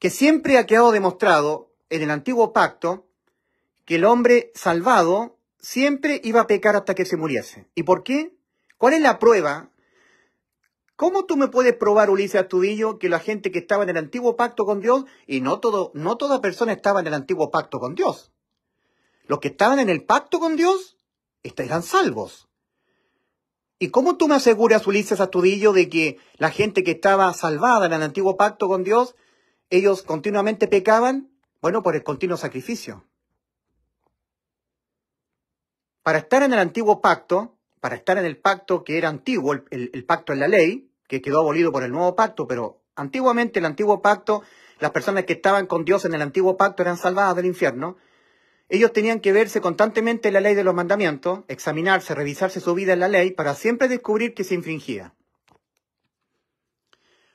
que siempre ha quedado demostrado en el antiguo pacto que el hombre salvado siempre iba a pecar hasta que se muriese. ¿Y por qué? ¿Cuál es la prueba ¿Cómo tú me puedes probar, Ulises Astudillo, que la gente que estaba en el antiguo pacto con Dios, y no, todo, no toda persona estaba en el antiguo pacto con Dios? Los que estaban en el pacto con Dios eran salvos. ¿Y cómo tú me aseguras, Ulises Astudillo, de que la gente que estaba salvada en el antiguo pacto con Dios, ellos continuamente pecaban? Bueno, por el continuo sacrificio. Para estar en el antiguo pacto, para estar en el pacto que era antiguo, el, pacto en la ley, que quedó abolido por el nuevo pacto, pero antiguamente el antiguo pacto, las personas que estaban con Dios en el antiguo pacto eran salvadas del infierno. Ellos tenían que verse constantemente en la ley de los mandamientos, examinarse, revisarse su vida en la ley para siempre descubrir que se infringía.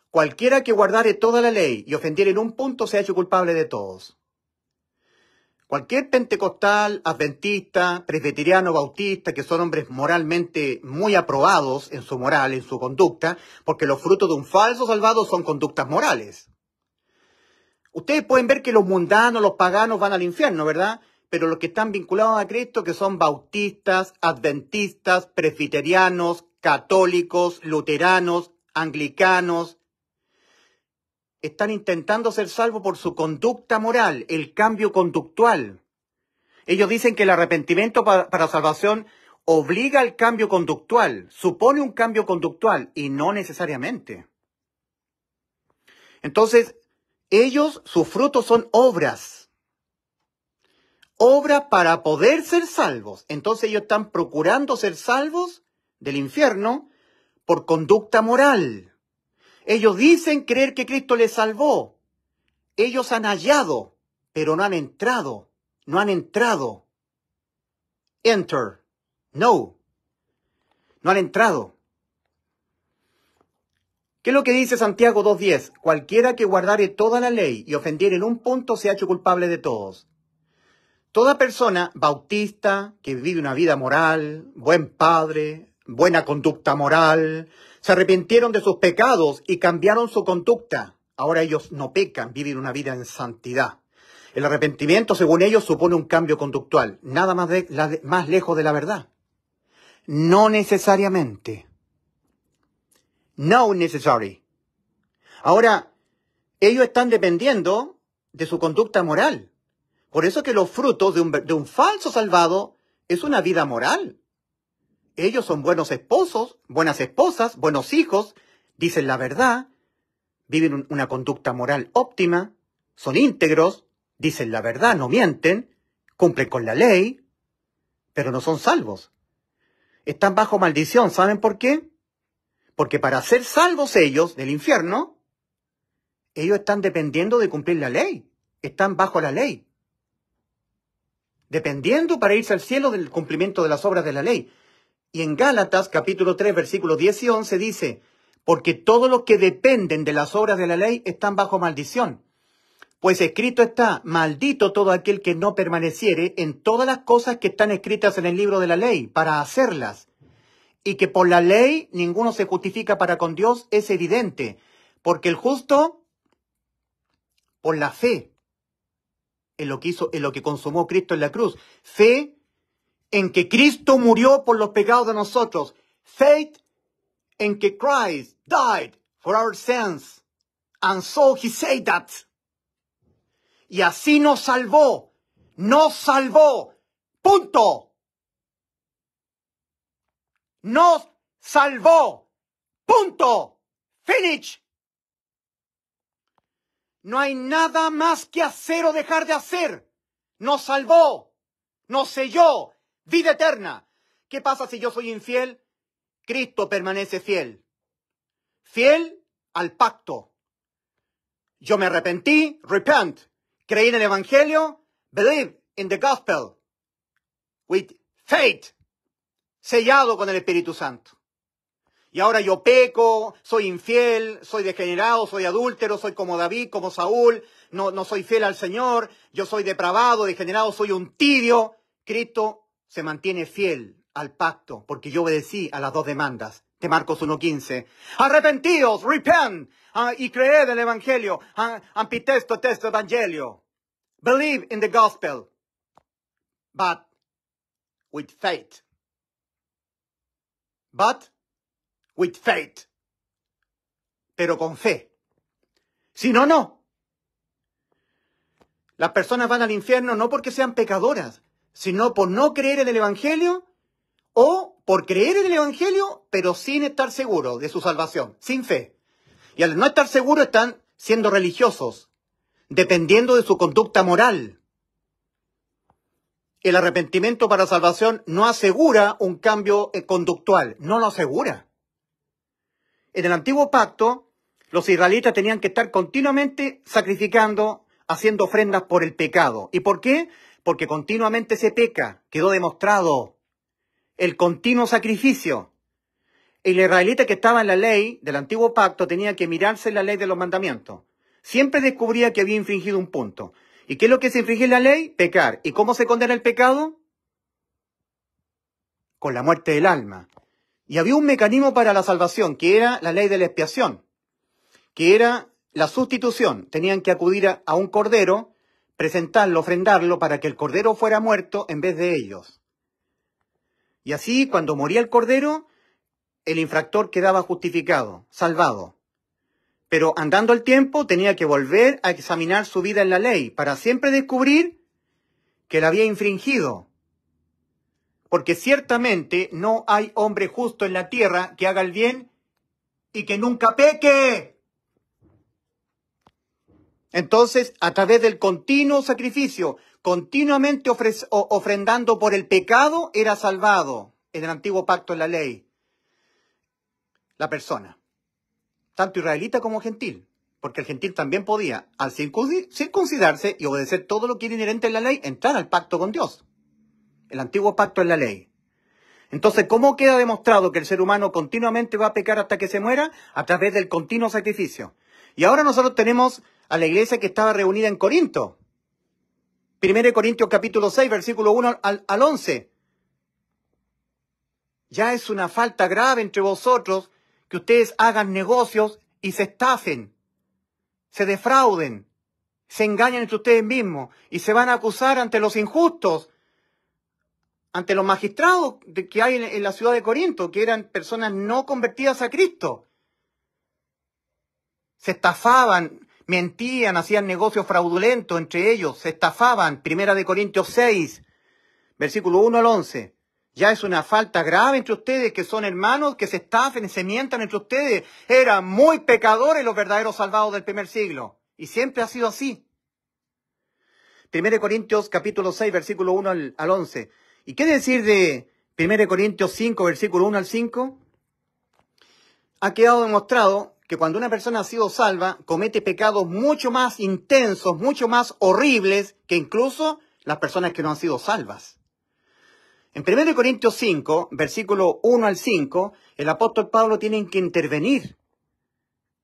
Cualquiera que guardare toda la ley y ofendiere en un punto se ha hecho culpable de todos. Cualquier pentecostal, adventista, presbiteriano, bautista, que son hombres moralmente muy aprobados en su moral, en su conducta, porque los frutos de un falso salvado son conductas morales. Ustedes pueden ver que los mundanos, los paganos van al infierno, ¿verdad? Pero los que están vinculados a Cristo, que son bautistas, adventistas, presbiterianos, católicos, luteranos, anglicanos, están intentando ser salvos por su conducta moral, el cambio conductual. Ellos dicen que el arrepentimiento para, salvación obliga al cambio conductual, supone un cambio conductual y no necesariamente. Entonces, ellos, sus frutos son obras. Obras para poder ser salvos. Entonces ellos están procurando ser salvos del infierno por conducta moral. Ellos dicen creer que Cristo les salvó. Ellos han hallado, pero no han entrado. No han entrado. Enter. No. No han entrado. ¿Qué es lo que dice Santiago 2.10? Cualquiera que guardare toda la ley y ofendiere en un punto se ha hecho culpable de todos. Toda persona bautista que vive una vida moral, buen padre, buena conducta moral, se arrepintieron de sus pecados y cambiaron su conducta. Ahora ellos no pecan, viven una vida en santidad. El arrepentimiento, según ellos, supone un cambio conductual, nada más, más lejos de la verdad. No necesariamente. No necessary. Ahora, ellos están dependiendo de su conducta moral. Por eso que los frutos de un, de un falso salvado es una vida moral. Ellos son buenos esposos, buenas esposas, buenos hijos, dicen la verdad, viven una conducta moral óptima, son íntegros, dicen la verdad, no mienten, cumplen con la ley, pero no son salvos. Están bajo maldición, ¿saben por qué? Porque para ser salvos ellos del infierno, ellos están dependiendo de cumplir la ley, están bajo la ley, dependiendo para irse al cielo del cumplimiento de las obras de la ley. Y en Gálatas capítulo 3 versículo 10 y 11 dice, porque todos los que dependen de las obras de la ley están bajo maldición. Pues escrito está, maldito todo aquel que no permaneciere en todas las cosas que están escritas en el libro de la ley para hacerlas. Y que por la ley ninguno se justifica para con Dios es evidente, porque el justo por la fe en lo que hizo, en lo que consumó Cristo en la cruz. Fe en que Cristo murió por los pecados de nosotros. Faith en que Christ died for our sins. And so he said that. Y así nos salvó. Nos salvó. Punto. Nos salvó. Punto. Finish. No hay nada más que hacer o dejar de hacer. Nos salvó. Nos selló vida eterna. ¿Qué pasa si yo soy infiel? Cristo permanece fiel. Fiel al pacto. Yo me arrepentí, repent, creí en el Evangelio, believe in the gospel, with faith, sellado con el Espíritu Santo. Y ahora yo peco, soy infiel, soy degenerado, soy adúltero, soy como David, como Saúl, no, no soy fiel al Señor, yo soy depravado, degenerado, soy un tibio. Cristo se mantiene fiel al pacto, porque yo obedecí a las dos demandas de Marcos 1.15. Arrepentíos, repent, ah, y creed el Evangelio, ampitesto, ah, testo, evangelio. Believe in the gospel, but with faith. But with faith. Pero con fe. Si no, no. Las personas van al infierno no porque sean pecadoras, sino por no creer en el Evangelio o por creer en el Evangelio, pero sin estar seguro de su salvación, sin fe. Y al no estar seguro están siendo religiosos, dependiendo de su conducta moral. El arrepentimiento para salvación no asegura un cambio eh, conductual, no lo asegura. En el antiguo pacto, los israelitas tenían que estar continuamente sacrificando, haciendo ofrendas por el pecado. ¿Y por qué? porque continuamente se peca, quedó demostrado. El continuo sacrificio. El israelita que estaba en la ley del antiguo pacto tenía que mirarse la ley de los mandamientos. Siempre descubría que había infringido un punto. ¿Y qué es lo que se en la ley? Pecar. ¿Y cómo se condena el pecado? Con la muerte del alma. Y había un mecanismo para la salvación, que era la ley de la expiación, que era la sustitución. Tenían que acudir a un cordero presentarlo, ofrendarlo para que el cordero fuera muerto en vez de ellos. Y así, cuando moría el cordero, el infractor quedaba justificado, salvado. Pero andando el tiempo tenía que volver a examinar su vida en la ley para siempre descubrir que la había infringido. Porque ciertamente no hay hombre justo en la tierra que haga el bien y que nunca peque. Entonces, a través del continuo sacrificio, continuamente ofrendando por el pecado, era salvado en el antiguo pacto de la ley la persona, tanto israelita como gentil, porque el gentil también podía, al circuncidarse y obedecer todo lo que era inherente en la ley, entrar al pacto con Dios, el antiguo pacto en la ley. Entonces, ¿cómo queda demostrado que el ser humano continuamente va a pecar hasta que se muera? A través del continuo sacrificio. Y ahora nosotros tenemos a la iglesia que estaba reunida en Corinto. 1 Corintios capítulo 6, versículo 1 al, 11. Ya es una falta grave entre vosotros que ustedes hagan negocios y se estafen, se defrauden, se engañan entre ustedes mismos y se van a acusar ante los injustos, ante los magistrados que hay en la ciudad de Corinto, que eran personas no convertidas a Cristo. Se estafaban, mentían, hacían negocios fraudulentos entre ellos, se estafaban. Primera de Corintios 6, versículo 1 al 11. Ya es una falta grave entre ustedes que son hermanos, que se estafen, se mientan entre ustedes. Eran muy pecadores los verdaderos salvados del primer siglo. Y siempre ha sido así. Primera de Corintios capítulo 6, versículo 1 al, al 11. ¿Y qué decir de Primera de Corintios 5, versículo 1 al 5? Ha quedado demostrado que cuando una persona ha sido salva comete pecados mucho más intensos, mucho más horribles que incluso las personas que no han sido salvas. En 1 Corintios 5, versículo 1 al 5, el apóstol Pablo tiene que intervenir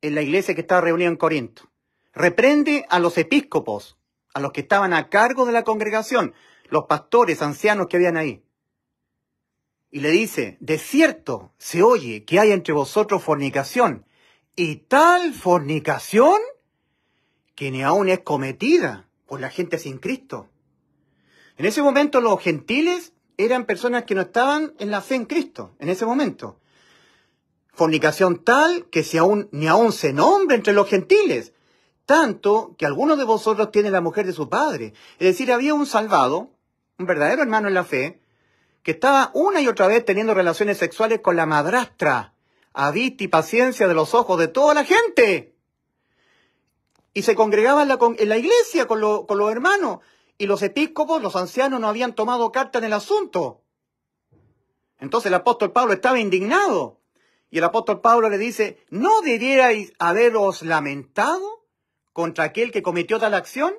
en la iglesia que estaba reunida en Corinto. Reprende a los episcopos, a los que estaban a cargo de la congregación, los pastores, ancianos que habían ahí. Y le dice, de cierto se oye que hay entre vosotros fornicación y tal fornicación que ni aún es cometida por la gente sin Cristo. En ese momento los gentiles eran personas que no estaban en la fe en Cristo, en ese momento. Fornicación tal que si aún, ni aún se nombra entre los gentiles, tanto que algunos de vosotros tienen la mujer de su padre. Es decir, había un salvado, un verdadero hermano en la fe, que estaba una y otra vez teniendo relaciones sexuales con la madrastra a y paciencia de los ojos de toda la gente. Y se congregaba en la, iglesia con, los hermanos. Y los episcopos, los ancianos, no habían tomado carta en el asunto. Entonces el apóstol Pablo estaba indignado. Y el apóstol Pablo le dice, ¿no debierais haberos lamentado contra aquel que cometió tal acción?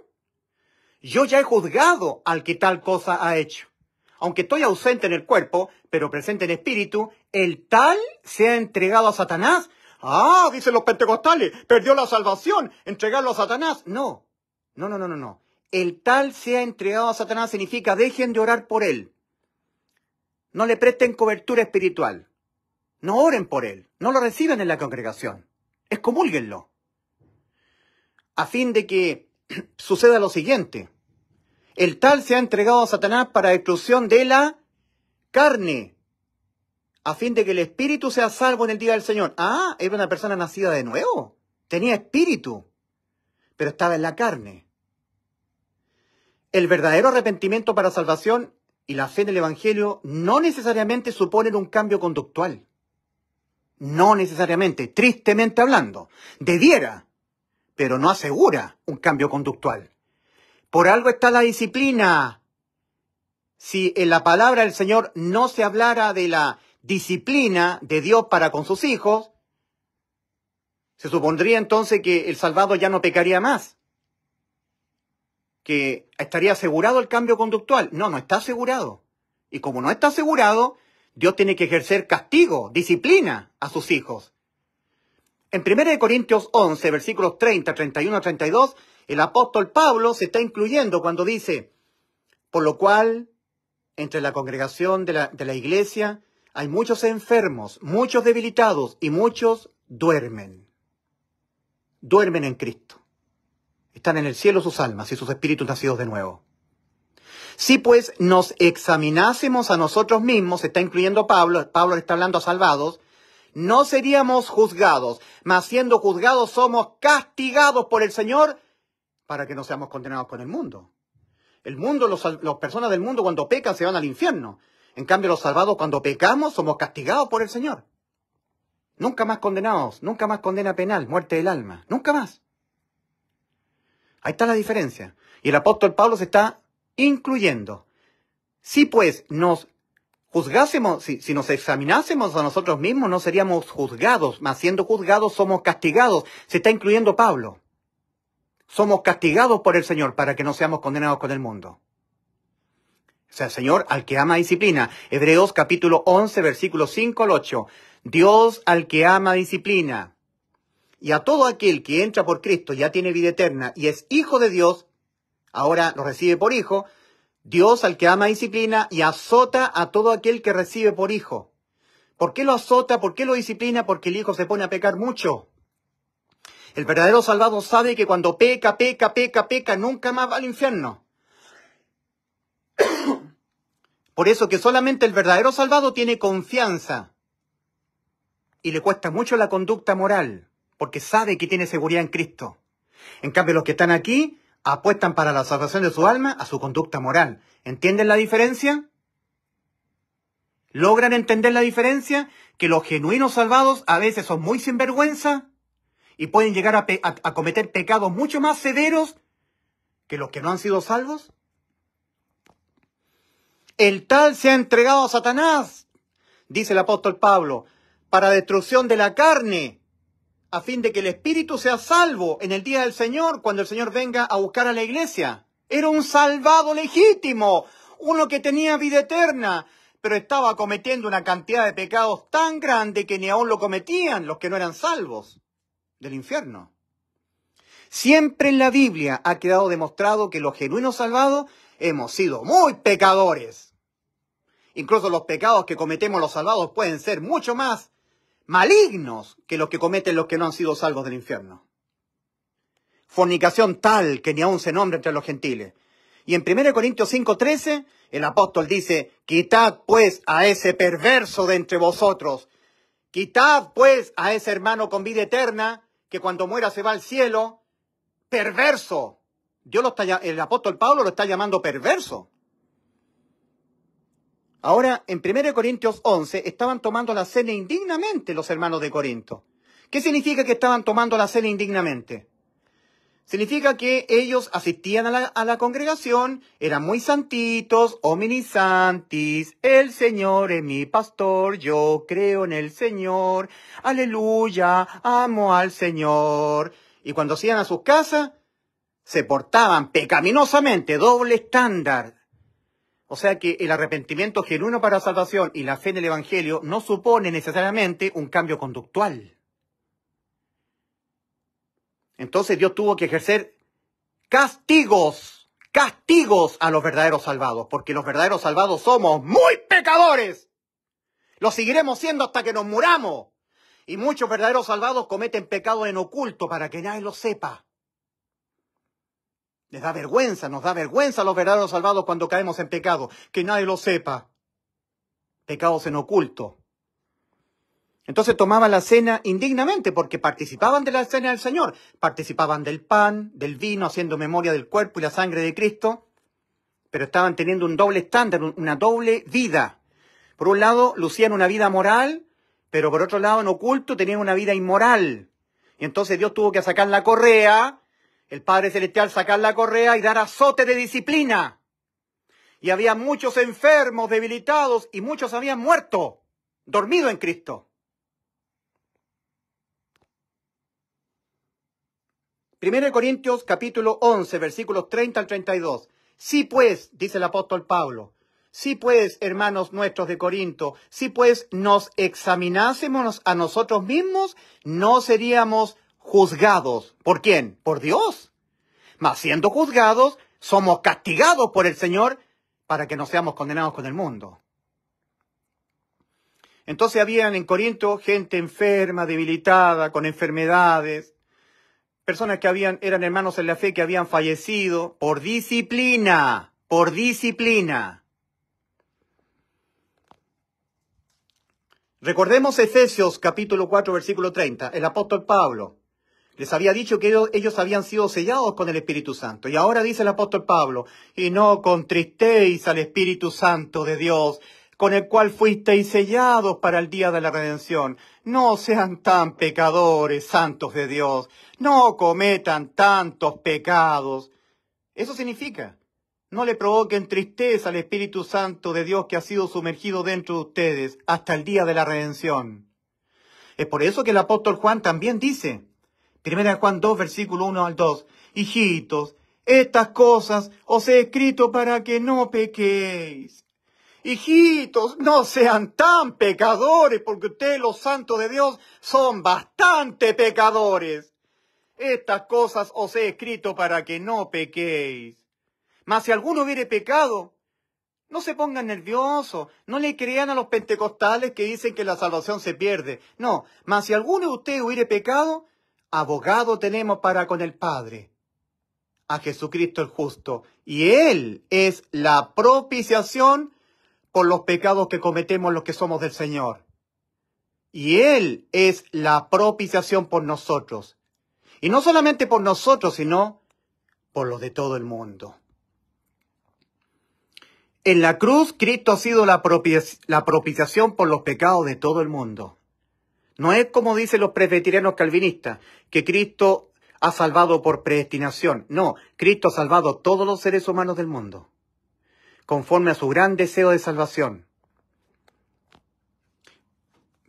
Yo ya he juzgado al que tal cosa ha hecho. Aunque estoy ausente en el cuerpo, pero presente en espíritu, el tal se ha entregado a Satanás. Ah, dicen los pentecostales, perdió la salvación, entregarlo a Satanás. No, no, no, no, no, no. El tal se ha entregado a Satanás significa dejen de orar por él. No le presten cobertura espiritual. No oren por él. No lo reciban en la congregación. Excomúlguenlo. A fin de que [clears throat] suceda lo siguiente. El tal se ha entregado a Satanás para exclusión de la carne a fin de que el espíritu sea salvo en el día del Señor. Ah, era una persona nacida de nuevo. Tenía espíritu, pero estaba en la carne. El verdadero arrepentimiento para salvación y la fe en el Evangelio no necesariamente suponen un cambio conductual. No necesariamente, tristemente hablando. Debiera, pero no asegura un cambio conductual. Por algo está la disciplina. Si en la palabra del Señor no se hablara de la disciplina de Dios para con sus hijos, se supondría entonces que el salvado ya no pecaría más, que estaría asegurado el cambio conductual. No, no está asegurado. Y como no está asegurado, Dios tiene que ejercer castigo, disciplina a sus hijos. En 1 Corintios 11, versículos 30, 31, 32, el apóstol Pablo se está incluyendo cuando dice, por lo cual, entre la congregación de la, de la iglesia, hay muchos enfermos, muchos debilitados y muchos duermen. Duermen en Cristo. Están en el cielo sus almas y sus espíritus nacidos de nuevo. Si pues nos examinásemos a nosotros mismos, está incluyendo Pablo, Pablo está hablando a salvados, no seríamos juzgados, mas siendo juzgados somos castigados por el Señor para que no seamos condenados con el mundo. El mundo, las personas del mundo cuando pecan se van al infierno. En cambio, los salvados cuando pecamos somos castigados por el Señor. Nunca más condenados, nunca más condena penal, muerte del alma, nunca más. Ahí está la diferencia. Y el apóstol Pablo se está incluyendo. Si pues nos juzgásemos, si, si, nos examinásemos a nosotros mismos, no seríamos juzgados, mas siendo juzgados somos castigados. Se está incluyendo Pablo. Somos castigados por el Señor para que no seamos condenados con el mundo. O sea, Señor, al que ama disciplina. Hebreos capítulo 11, versículo 5 al 8. Dios al que ama disciplina. Y a todo aquel que entra por Cristo ya tiene vida eterna y es hijo de Dios, ahora lo recibe por hijo. Dios al que ama disciplina y azota a todo aquel que recibe por hijo. ¿Por qué lo azota? ¿Por qué lo disciplina? Porque el hijo se pone a pecar mucho. El verdadero salvado sabe que cuando peca, peca, peca, peca, nunca más va al infierno. Por eso que solamente el verdadero salvado tiene confianza y le cuesta mucho la conducta moral, porque sabe que tiene seguridad en Cristo. En cambio, los que están aquí apuestan para la salvación de su alma a su conducta moral. ¿Entienden la diferencia? ¿Logran entender la diferencia? Que los genuinos salvados a veces son muy sinvergüenza y pueden llegar a, cometer pecados mucho más severos que los que no han sido salvos. El tal se ha entregado a Satanás, dice el apóstol Pablo, para destrucción de la carne, a fin de que el espíritu sea salvo en el día del Señor, cuando el Señor venga a buscar a la iglesia. Era un salvado legítimo, uno que tenía vida eterna, pero estaba cometiendo una cantidad de pecados tan grande que ni aún lo cometían los que no eran salvos del infierno. Siempre en la Biblia ha quedado demostrado que los genuinos salvados hemos sido muy pecadores. Incluso los pecados que cometemos los salvados pueden ser mucho más malignos que los que cometen los que no han sido salvos del infierno. Fornicación tal que ni aún se nombra entre los gentiles. Y en 1 Corintios 5:13, el apóstol dice, quitad pues a ese perverso de entre vosotros, quitad pues a ese hermano con vida eterna, que cuando muera se va al cielo, perverso. el apóstol Pablo lo está llamando perverso. Ahora, en 1 Corintios 11 estaban tomando la cena indignamente los hermanos de Corinto. ¿Qué significa que estaban tomando la cena indignamente? Significa que ellos asistían a la, congregación, eran muy santitos, hominisantis, el Señor es mi pastor, yo creo en el Señor, aleluya, amo al Señor. Y cuando se iban a sus casas, se portaban pecaminosamente, doble estándar, o sea que el arrepentimiento genuino para salvación y la fe en el Evangelio no supone necesariamente un cambio conductual. Entonces Dios tuvo que ejercer castigos, castigos a los verdaderos salvados, porque los verdaderos salvados somos muy pecadores. Lo seguiremos siendo hasta que nos muramos. Y muchos verdaderos salvados cometen pecados en oculto para que nadie lo sepa. Les da vergüenza, nos da vergüenza a los verdaderos salvados cuando caemos en pecado, que nadie lo sepa. Pecados en oculto. Entonces tomaban la cena indignamente porque participaban de la cena del Señor, participaban del pan, del vino, haciendo memoria del cuerpo y la sangre de Cristo, pero estaban teniendo un doble estándar, una doble vida. Por un lado, lucían una vida moral, pero por otro lado, en oculto, tenían una vida inmoral. Y entonces Dios tuvo que sacar la correa el Padre Celestial sacar la correa y dar azote de disciplina. Y había muchos enfermos, debilitados, y muchos habían muerto, dormido en Cristo. Primero de Corintios capítulo 11, versículos 30 al 32. Sí pues, dice el apóstol Pablo, sí pues, hermanos nuestros de Corinto, si pues nos examinásemos a nosotros mismos, no seríamos juzgados. ¿Por quién? Por Dios. Mas siendo juzgados, somos castigados por el Señor para que no seamos condenados con el mundo. Entonces habían en Corinto gente enferma, debilitada, con enfermedades, personas que habían, eran hermanos en la fe que habían fallecido por disciplina, por disciplina. Recordemos Efesios capítulo 4 versículo 30, el apóstol Pablo. Les había dicho que ellos, habían sido sellados con el Espíritu Santo. Y ahora dice el apóstol Pablo, y no contristéis al Espíritu Santo de Dios, con el cual fuisteis sellados para el día de la redención. No sean tan pecadores, santos de Dios. No cometan tantos pecados. Eso significa, no le provoquen tristeza al Espíritu Santo de Dios que ha sido sumergido dentro de ustedes hasta el día de la redención. Es por eso que el apóstol Juan también dice, Primera Juan 2, versículo 1 al 2. Hijitos, estas cosas os he escrito para que no pequéis. Hijitos, no sean tan pecadores, porque ustedes los santos de Dios son bastante pecadores. Estas cosas os he escrito para que no pequéis. Mas si alguno hubiere pecado, no se pongan nerviosos, no le crean a los pentecostales que dicen que la salvación se pierde. No, mas si alguno de ustedes hubiere pecado, abogado tenemos para con el Padre, a Jesucristo el justo, y Él es la propiciación por los pecados que cometemos los que somos del Señor. Y Él es la propiciación por nosotros. Y no solamente por nosotros, sino por los de todo el mundo. En la cruz, Cristo ha sido la, la propiciación por los pecados de todo el mundo. No es como dicen los presbiterianos calvinistas, que Cristo ha salvado por predestinación. No, Cristo ha salvado a todos los seres humanos del mundo, conforme a su gran deseo de salvación.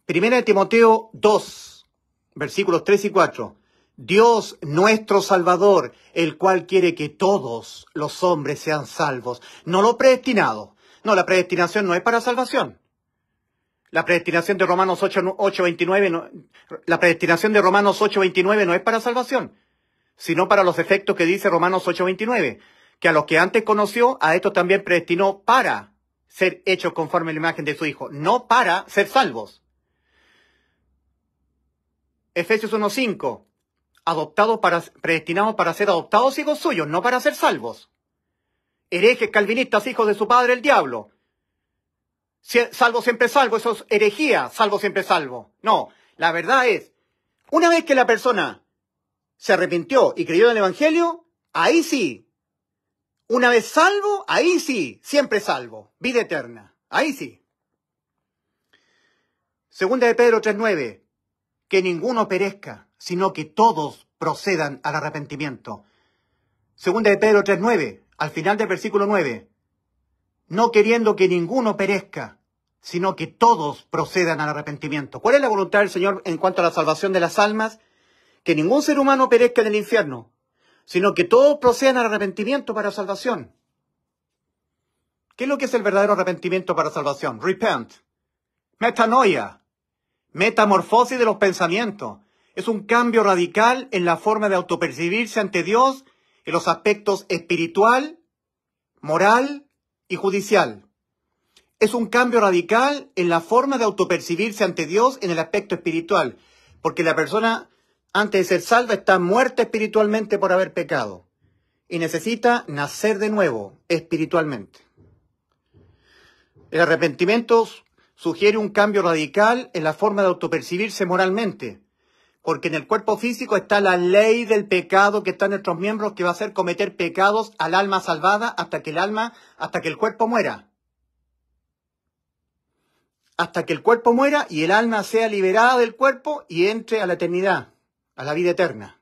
Primera de Timoteo 2, versículos 3 y 4. Dios nuestro Salvador, el cual quiere que todos los hombres sean salvos, no lo predestinado. No, la predestinación no es para salvación. La predestinación de Romanos 8, no, la predestinación de Romanos 8.29 no es para salvación, sino para los efectos que dice Romanos 8.29, que a los que antes conoció, a estos también predestinó para ser hechos conforme a la imagen de su Hijo, no para ser salvos. Efesios 1.5, adoptados para, predestinados para ser adoptados hijos suyos, no para ser salvos. Herejes calvinistas, hijos de su padre el diablo, salvo siempre salvo, eso es herejía, salvo siempre salvo. No, la verdad es, una vez que la persona se arrepintió y creyó en el Evangelio, ahí sí. Una vez salvo, ahí sí, siempre salvo, vida eterna, ahí sí. Segunda de Pedro 3.9, que ninguno perezca, sino que todos procedan al arrepentimiento. Segunda de Pedro 3.9, al final del versículo 9, no queriendo que ninguno perezca, sino que todos procedan al arrepentimiento. ¿Cuál es la voluntad del Señor en cuanto a la salvación de las almas? Que ningún ser humano perezca en el infierno, sino que todos procedan al arrepentimiento para salvación. ¿Qué es lo que es el verdadero arrepentimiento para salvación? Repent. Metanoia. Metamorfosis de los pensamientos. Es un cambio radical en la forma de autopercibirse ante Dios en los aspectos espiritual, moral y judicial. Es un cambio radical en la forma de autopercibirse ante Dios en el aspecto espiritual, porque la persona antes de ser salva está muerta espiritualmente por haber pecado y necesita nacer de nuevo espiritualmente. El arrepentimiento sugiere un cambio radical en la forma de autopercibirse moralmente, porque en el cuerpo físico está la ley del pecado que está en nuestros miembros que va a hacer cometer pecados al alma salvada hasta que el alma, hasta que el cuerpo muera. Hasta que el cuerpo muera y el alma sea liberada del cuerpo y entre a la eternidad, a la vida eterna.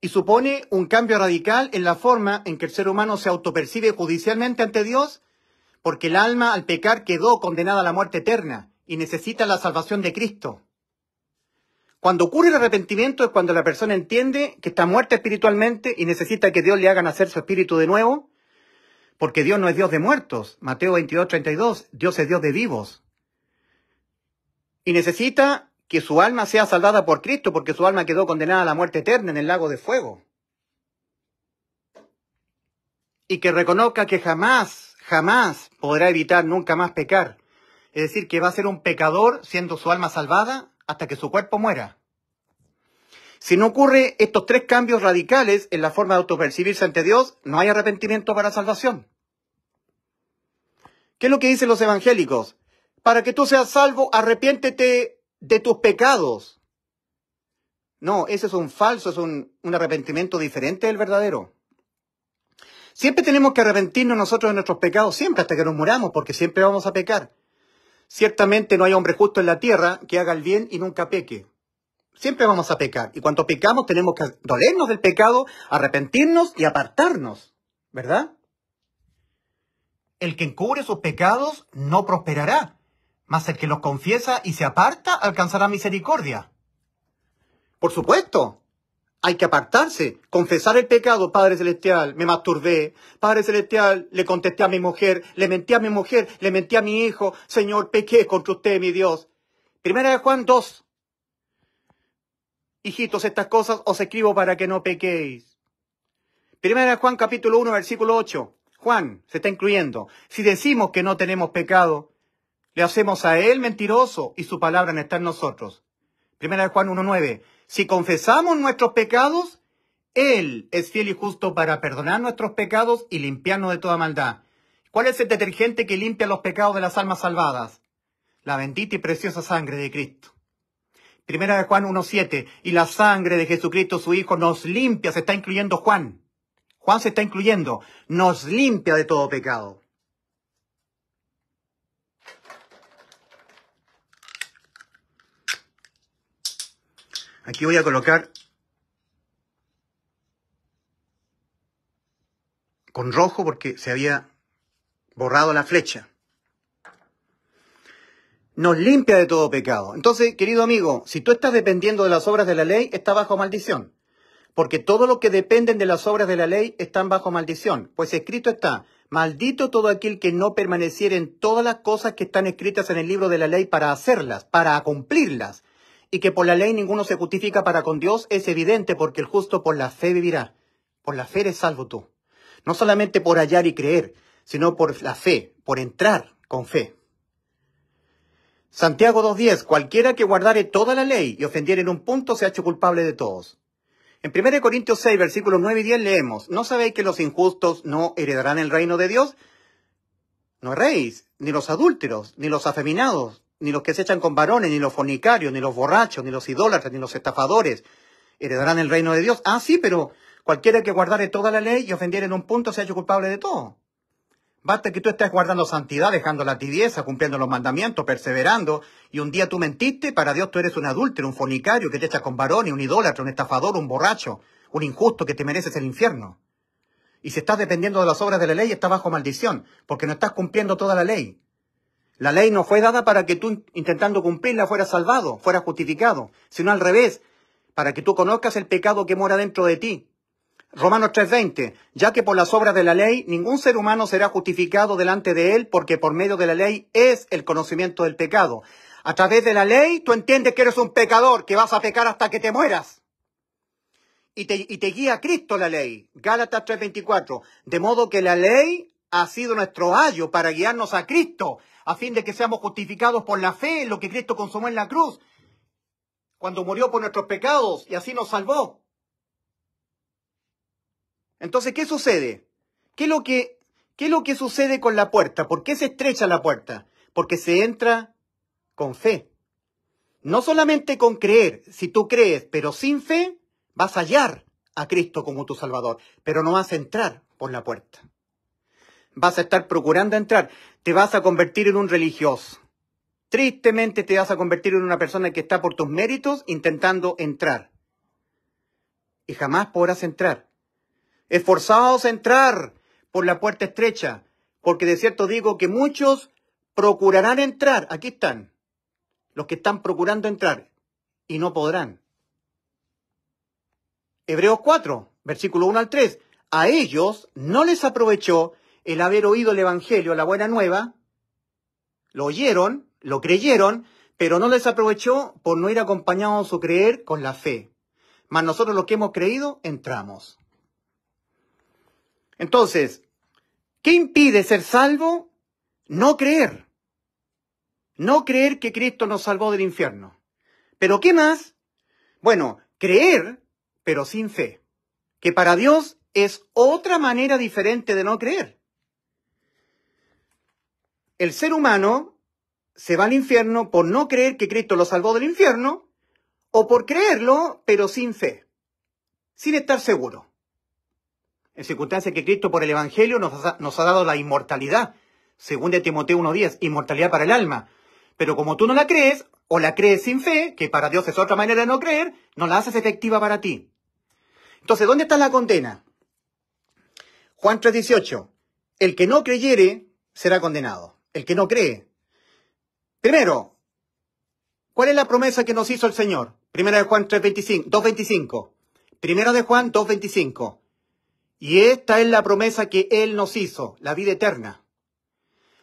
Y supone un cambio radical en la forma en que el ser humano se autopercibe judicialmente ante Dios, porque el alma al pecar quedó condenada a la muerte eterna y necesita la salvación de Cristo. Cuando ocurre el arrepentimiento es cuando la persona entiende que está muerta espiritualmente y necesita que Dios le haga nacer su espíritu de nuevo, porque Dios no es Dios de muertos. Mateo 22, 32, Dios es Dios de vivos. Y necesita que su alma sea salvada por Cristo, porque su alma quedó condenada a la muerte eterna en el lago de fuego. Y que reconozca que jamás, jamás podrá evitar nunca más pecar. Es decir, que va a ser un pecador siendo su alma salvada, hasta que su cuerpo muera. Si no ocurre estos tres cambios radicales en la forma de autopercibirse ante Dios, no hay arrepentimiento para salvación. ¿Qué es lo que dicen los evangélicos? Para que tú seas salvo, arrepiéntete de tus pecados. No, ese es un falso, es un, un arrepentimiento diferente del verdadero. Siempre tenemos que arrepentirnos nosotros de nuestros pecados, siempre hasta que nos muramos, porque siempre vamos a pecar. Ciertamente no hay hombre justo en la tierra que haga el bien y nunca peque. Siempre vamos a pecar. Y cuando pecamos tenemos que dolernos del pecado, arrepentirnos y apartarnos. ¿Verdad? El que encubre sus pecados no prosperará, mas el que los confiesa y se aparta alcanzará misericordia. Por supuesto, hay que apartarse, confesar el pecado, Padre Celestial, me masturbé, Padre Celestial, le contesté a mi mujer, le mentí a mi mujer, le mentí a mi hijo, Señor, pequé contra usted, mi Dios. Primera de Juan 2. Hijitos, estas cosas os escribo para que no pequéis. Primera de Juan capítulo 1, versículo 8. Juan se está incluyendo. Si decimos que no tenemos pecado, le hacemos a él mentiroso y su palabra no está en nosotros. Primera de Juan 1.9. Si confesamos nuestros pecados, Él es fiel y justo para perdonar nuestros pecados y limpiarnos de toda maldad. ¿Cuál es el detergente que limpia los pecados de las almas salvadas? La bendita y preciosa sangre de Cristo. Primera de Juan 1.7, y la sangre de Jesucristo su Hijo nos limpia, se está incluyendo Juan. Juan se está incluyendo, nos limpia de todo pecado. Aquí voy a colocar con rojo porque se había borrado la flecha. Nos limpia de todo pecado. Entonces, querido amigo, si tú estás dependiendo de las obras de la ley, está bajo maldición. Porque todo lo que dependen de las obras de la ley están bajo maldición. Pues escrito está, maldito todo aquel que no permaneciera en todas las cosas que están escritas en el libro de la ley para hacerlas, para cumplirlas y que por la ley ninguno se justifica para con Dios es evidente porque el justo por la fe vivirá. Por la fe eres salvo tú. No solamente por hallar y creer, sino por la fe, por entrar con fe. Santiago 2.10. Cualquiera que guardare toda la ley y ofendiere en un punto se ha hecho culpable de todos. En 1 Corintios 6, versículos 9 y 10 leemos, ¿no sabéis que los injustos no heredarán el reino de Dios? No erréis, ni los adúlteros, ni los afeminados, ni los que se echan con varones, ni los fornicarios, ni los borrachos, ni los idólatras, ni los estafadores, heredarán el reino de Dios. Ah, sí, pero cualquiera que guardare toda la ley y ofendiere en un punto se ha hecho culpable de todo. Basta que tú estés guardando santidad, dejando la tibieza, cumpliendo los mandamientos, perseverando, y un día tú mentiste, para Dios tú eres un adúltero, un fornicario que te echa con varones, un idólatra, un estafador, un borracho, un injusto que te mereces el infierno. Y si estás dependiendo de las obras de la ley, estás bajo maldición, porque no estás cumpliendo toda la ley. La ley no fue dada para que tú, intentando cumplirla, fueras salvado, fueras justificado, sino al revés, para que tú conozcas el pecado que mora dentro de ti. Romanos 3:20, ya que por las obras de la ley ningún ser humano será justificado delante de él, porque por medio de la ley es el conocimiento del pecado. A través de la ley tú entiendes que eres un pecador, que vas a pecar hasta que te mueras. Y te, guía a Cristo la ley. Gálatas 3:24. De modo que la ley ha sido nuestro ayo para guiarnos a Cristo, a fin de que seamos justificados por la fe lo que Cristo consumó en la cruz, cuando murió por nuestros pecados y así nos salvó. Entonces, ¿qué sucede? ¿Qué es lo que, qué es lo que sucede con la puerta? ¿Por qué se estrecha la puerta? Porque se entra con fe. No solamente con creer, si tú crees, pero sin fe, vas a hallar a Cristo como tu Salvador, pero no vas a entrar por la puerta vas a estar procurando entrar, te vas a convertir en un religioso. Tristemente te vas a convertir en una persona que está por tus méritos intentando entrar. Y jamás podrás entrar. Esforzados a entrar por la puerta estrecha, porque de cierto digo que muchos procurarán entrar. Aquí están. Los que están procurando entrar y no podrán. Hebreos 4, versículo 1 al 3. A ellos no les aprovechó el haber oído el Evangelio, la buena nueva, lo oyeron, lo creyeron, pero no les aprovechó por no ir acompañados su creer con la fe. Mas nosotros lo que hemos creído, entramos. Entonces, ¿qué impide ser salvo? No creer. No creer que Cristo nos salvó del infierno. ¿Pero qué más? Bueno, creer, pero sin fe. Que para Dios es otra manera diferente de no creer el ser humano se va al infierno por no creer que Cristo lo salvó del infierno o por creerlo pero sin fe, sin estar seguro. En circunstancia que Cristo por el Evangelio nos ha, nos ha dado la inmortalidad, según de Timoteo 1.10, inmortalidad para el alma. Pero como tú no la crees, o la crees sin fe, que para Dios es otra manera de no creer, no la haces efectiva para ti. Entonces, ¿dónde está la condena? Juan 3.18, el que no creyere será condenado el que no cree. Primero, ¿cuál es la promesa que nos hizo el Señor? Primero de Juan 2.25. Primero de Juan 2.25. Y esta es la promesa que Él nos hizo, la vida eterna.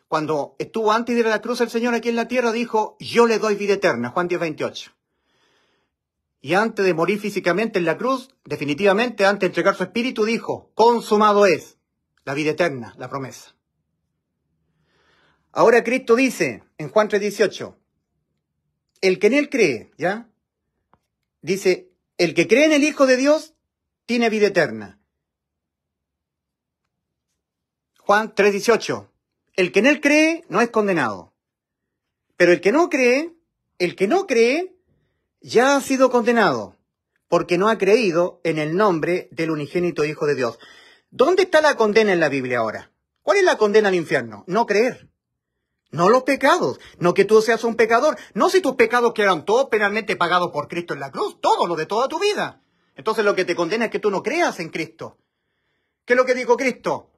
Cuando estuvo antes de ir la cruz el Señor aquí en la tierra, dijo, yo le doy vida eterna, Juan 10.28. Y antes de morir físicamente en la cruz, definitivamente antes de entregar su espíritu, dijo, consumado es la vida eterna, la promesa. Ahora Cristo dice en Juan 3:18, el que en él cree, ¿ya? Dice, el que cree en el Hijo de Dios tiene vida eterna. Juan 3:18, el que en él cree no es condenado. Pero el que no cree, el que no cree, ya ha sido condenado, porque no ha creído en el nombre del unigénito Hijo de Dios. ¿Dónde está la condena en la Biblia ahora? ¿Cuál es la condena al infierno? No creer. No los pecados, no que tú seas un pecador, no si tus pecados quedan todos penalmente pagados por Cristo en la cruz, todo lo de toda tu vida. Entonces lo que te condena es que tú no creas en Cristo. ¿Qué es lo que dijo Cristo?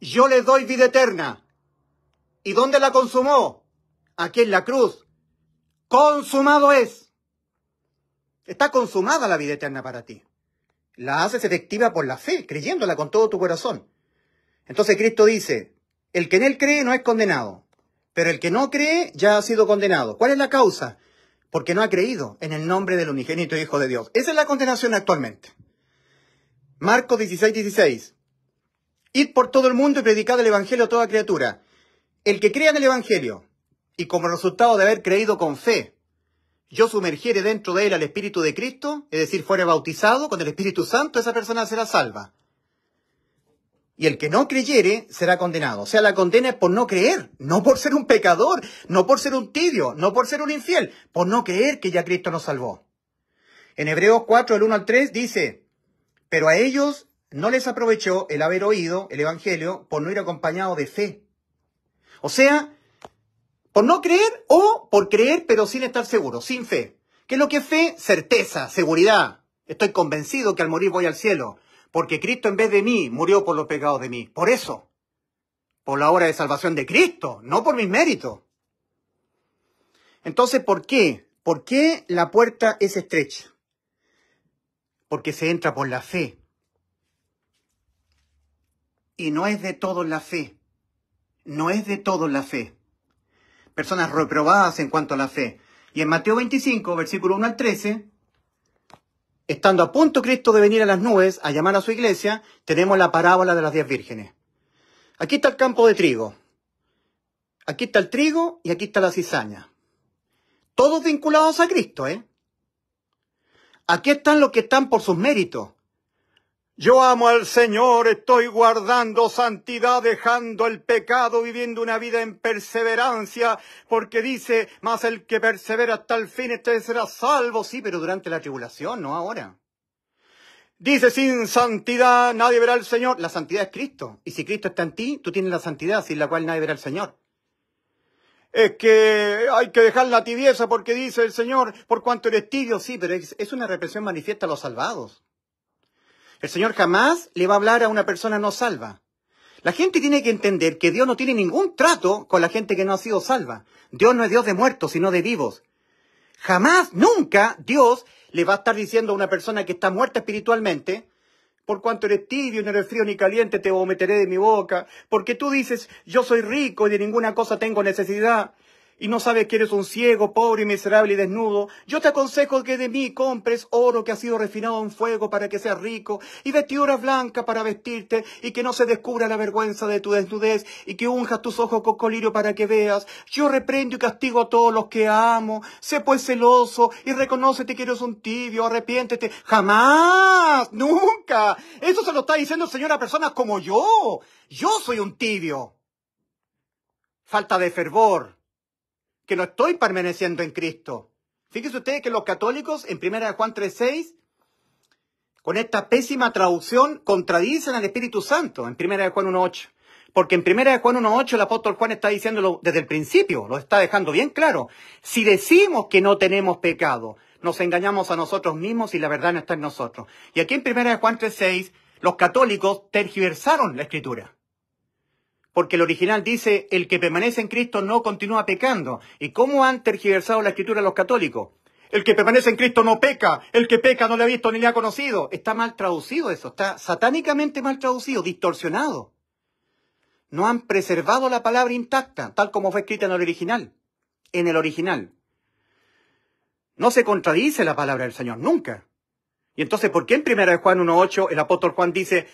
Yo le doy vida eterna. ¿Y dónde la consumó? Aquí en la cruz. Consumado es. Está consumada la vida eterna para ti. La haces efectiva por la fe, creyéndola con todo tu corazón. Entonces Cristo dice, el que en él cree no es condenado, pero el que no cree ya ha sido condenado. ¿Cuál es la causa? Porque no ha creído en el nombre del unigénito Hijo de Dios. Esa es la condenación actualmente. Marcos 16, 16. Id por todo el mundo y predicad el Evangelio a toda criatura. El que crea en el Evangelio y como resultado de haber creído con fe, yo sumergiere dentro de él al Espíritu de Cristo, es decir, fuere bautizado con el Espíritu Santo, esa persona será salva. Y el que no creyere será condenado. O sea, la condena es por no creer, no por ser un pecador, no por ser un tibio, no por ser un infiel, por no creer que ya Cristo nos salvó. En Hebreos 4, el 1 al 3 dice, pero a ellos no les aprovechó el haber oído el Evangelio por no ir acompañado de fe. O sea, por no creer o por creer pero sin estar seguro, sin fe. ¿Qué es lo que es fe? Certeza, seguridad. Estoy convencido que al morir voy al cielo porque Cristo en vez de mí murió por los pecados de mí. Por eso, por la hora de salvación de Cristo, no por mis méritos. Entonces, ¿por qué? ¿Por qué la puerta es estrecha? Porque se entra por la fe. Y no es de todo la fe. No es de todo la fe. Personas reprobadas en cuanto a la fe. Y en Mateo 25, versículo 1 al 13, Estando a punto Cristo de venir a las nubes a llamar a su iglesia, tenemos la parábola de las diez vírgenes. Aquí está el campo de trigo. Aquí está el trigo y aquí está la cizaña. Todos vinculados a Cristo, ¿eh? Aquí están los que están por sus méritos. Yo amo al Señor, estoy guardando santidad, dejando el pecado, viviendo una vida en perseverancia, porque dice, más el que persevera hasta el fin, este será salvo, sí, pero durante la tribulación, no ahora. Dice, sin santidad nadie verá al Señor. La santidad es Cristo. Y si Cristo está en ti, tú tienes la santidad sin la cual nadie verá al Señor es que hay que dejar la tibieza porque dice el Señor, por cuanto eres tibio, sí, pero es, una represión manifiesta a los salvados. El Señor jamás le va a hablar a una persona no salva. La gente tiene que entender que Dios no tiene ningún trato con la gente que no ha sido salva. Dios no es Dios de muertos, sino de vivos. Jamás, nunca Dios le va a estar diciendo a una persona que está muerta espiritualmente, por cuanto eres tibio, no eres frío ni caliente, te vomitaré de mi boca, porque tú dices, yo soy rico y de ninguna cosa tengo necesidad, y no sabes que eres un ciego, pobre, y miserable y desnudo, yo te aconsejo que de mí compres oro que ha sido refinado en fuego para que seas rico, y vestidura blanca para vestirte, y que no se descubra la vergüenza de tu desnudez, y que unjas tus ojos con colirio para que veas. Yo reprendo y castigo a todos los que amo, sé pues celoso, y reconócete que eres un tibio, arrepiéntete. ¡Jamás! ¡Nunca! Eso se lo está diciendo el Señor a personas como yo. Yo soy un tibio. Falta de fervor, que no estoy permaneciendo en Cristo. Fíjense ustedes que los católicos en 1 Juan 3.6, con esta pésima traducción, contradicen al Espíritu Santo en 1 Juan 1.8. Porque en 1 Juan 1.8 el apóstol Juan está diciéndolo desde el principio, lo está dejando bien claro. Si decimos que no tenemos pecado, nos engañamos a nosotros mismos y la verdad no está en nosotros. Y aquí en 1 Juan 3.6, los católicos tergiversaron la escritura porque el original dice, el que permanece en Cristo no continúa pecando. ¿Y cómo han tergiversado la escritura los católicos? El que permanece en Cristo no peca, el que peca no le ha visto ni le ha conocido. Está mal traducido eso, está satánicamente mal traducido, distorsionado. No han preservado la palabra intacta, tal como fue escrita en el original. En el original. No se contradice la palabra del Señor, nunca. Y entonces, ¿por qué en 1 Juan 1.8 el apóstol Juan dice,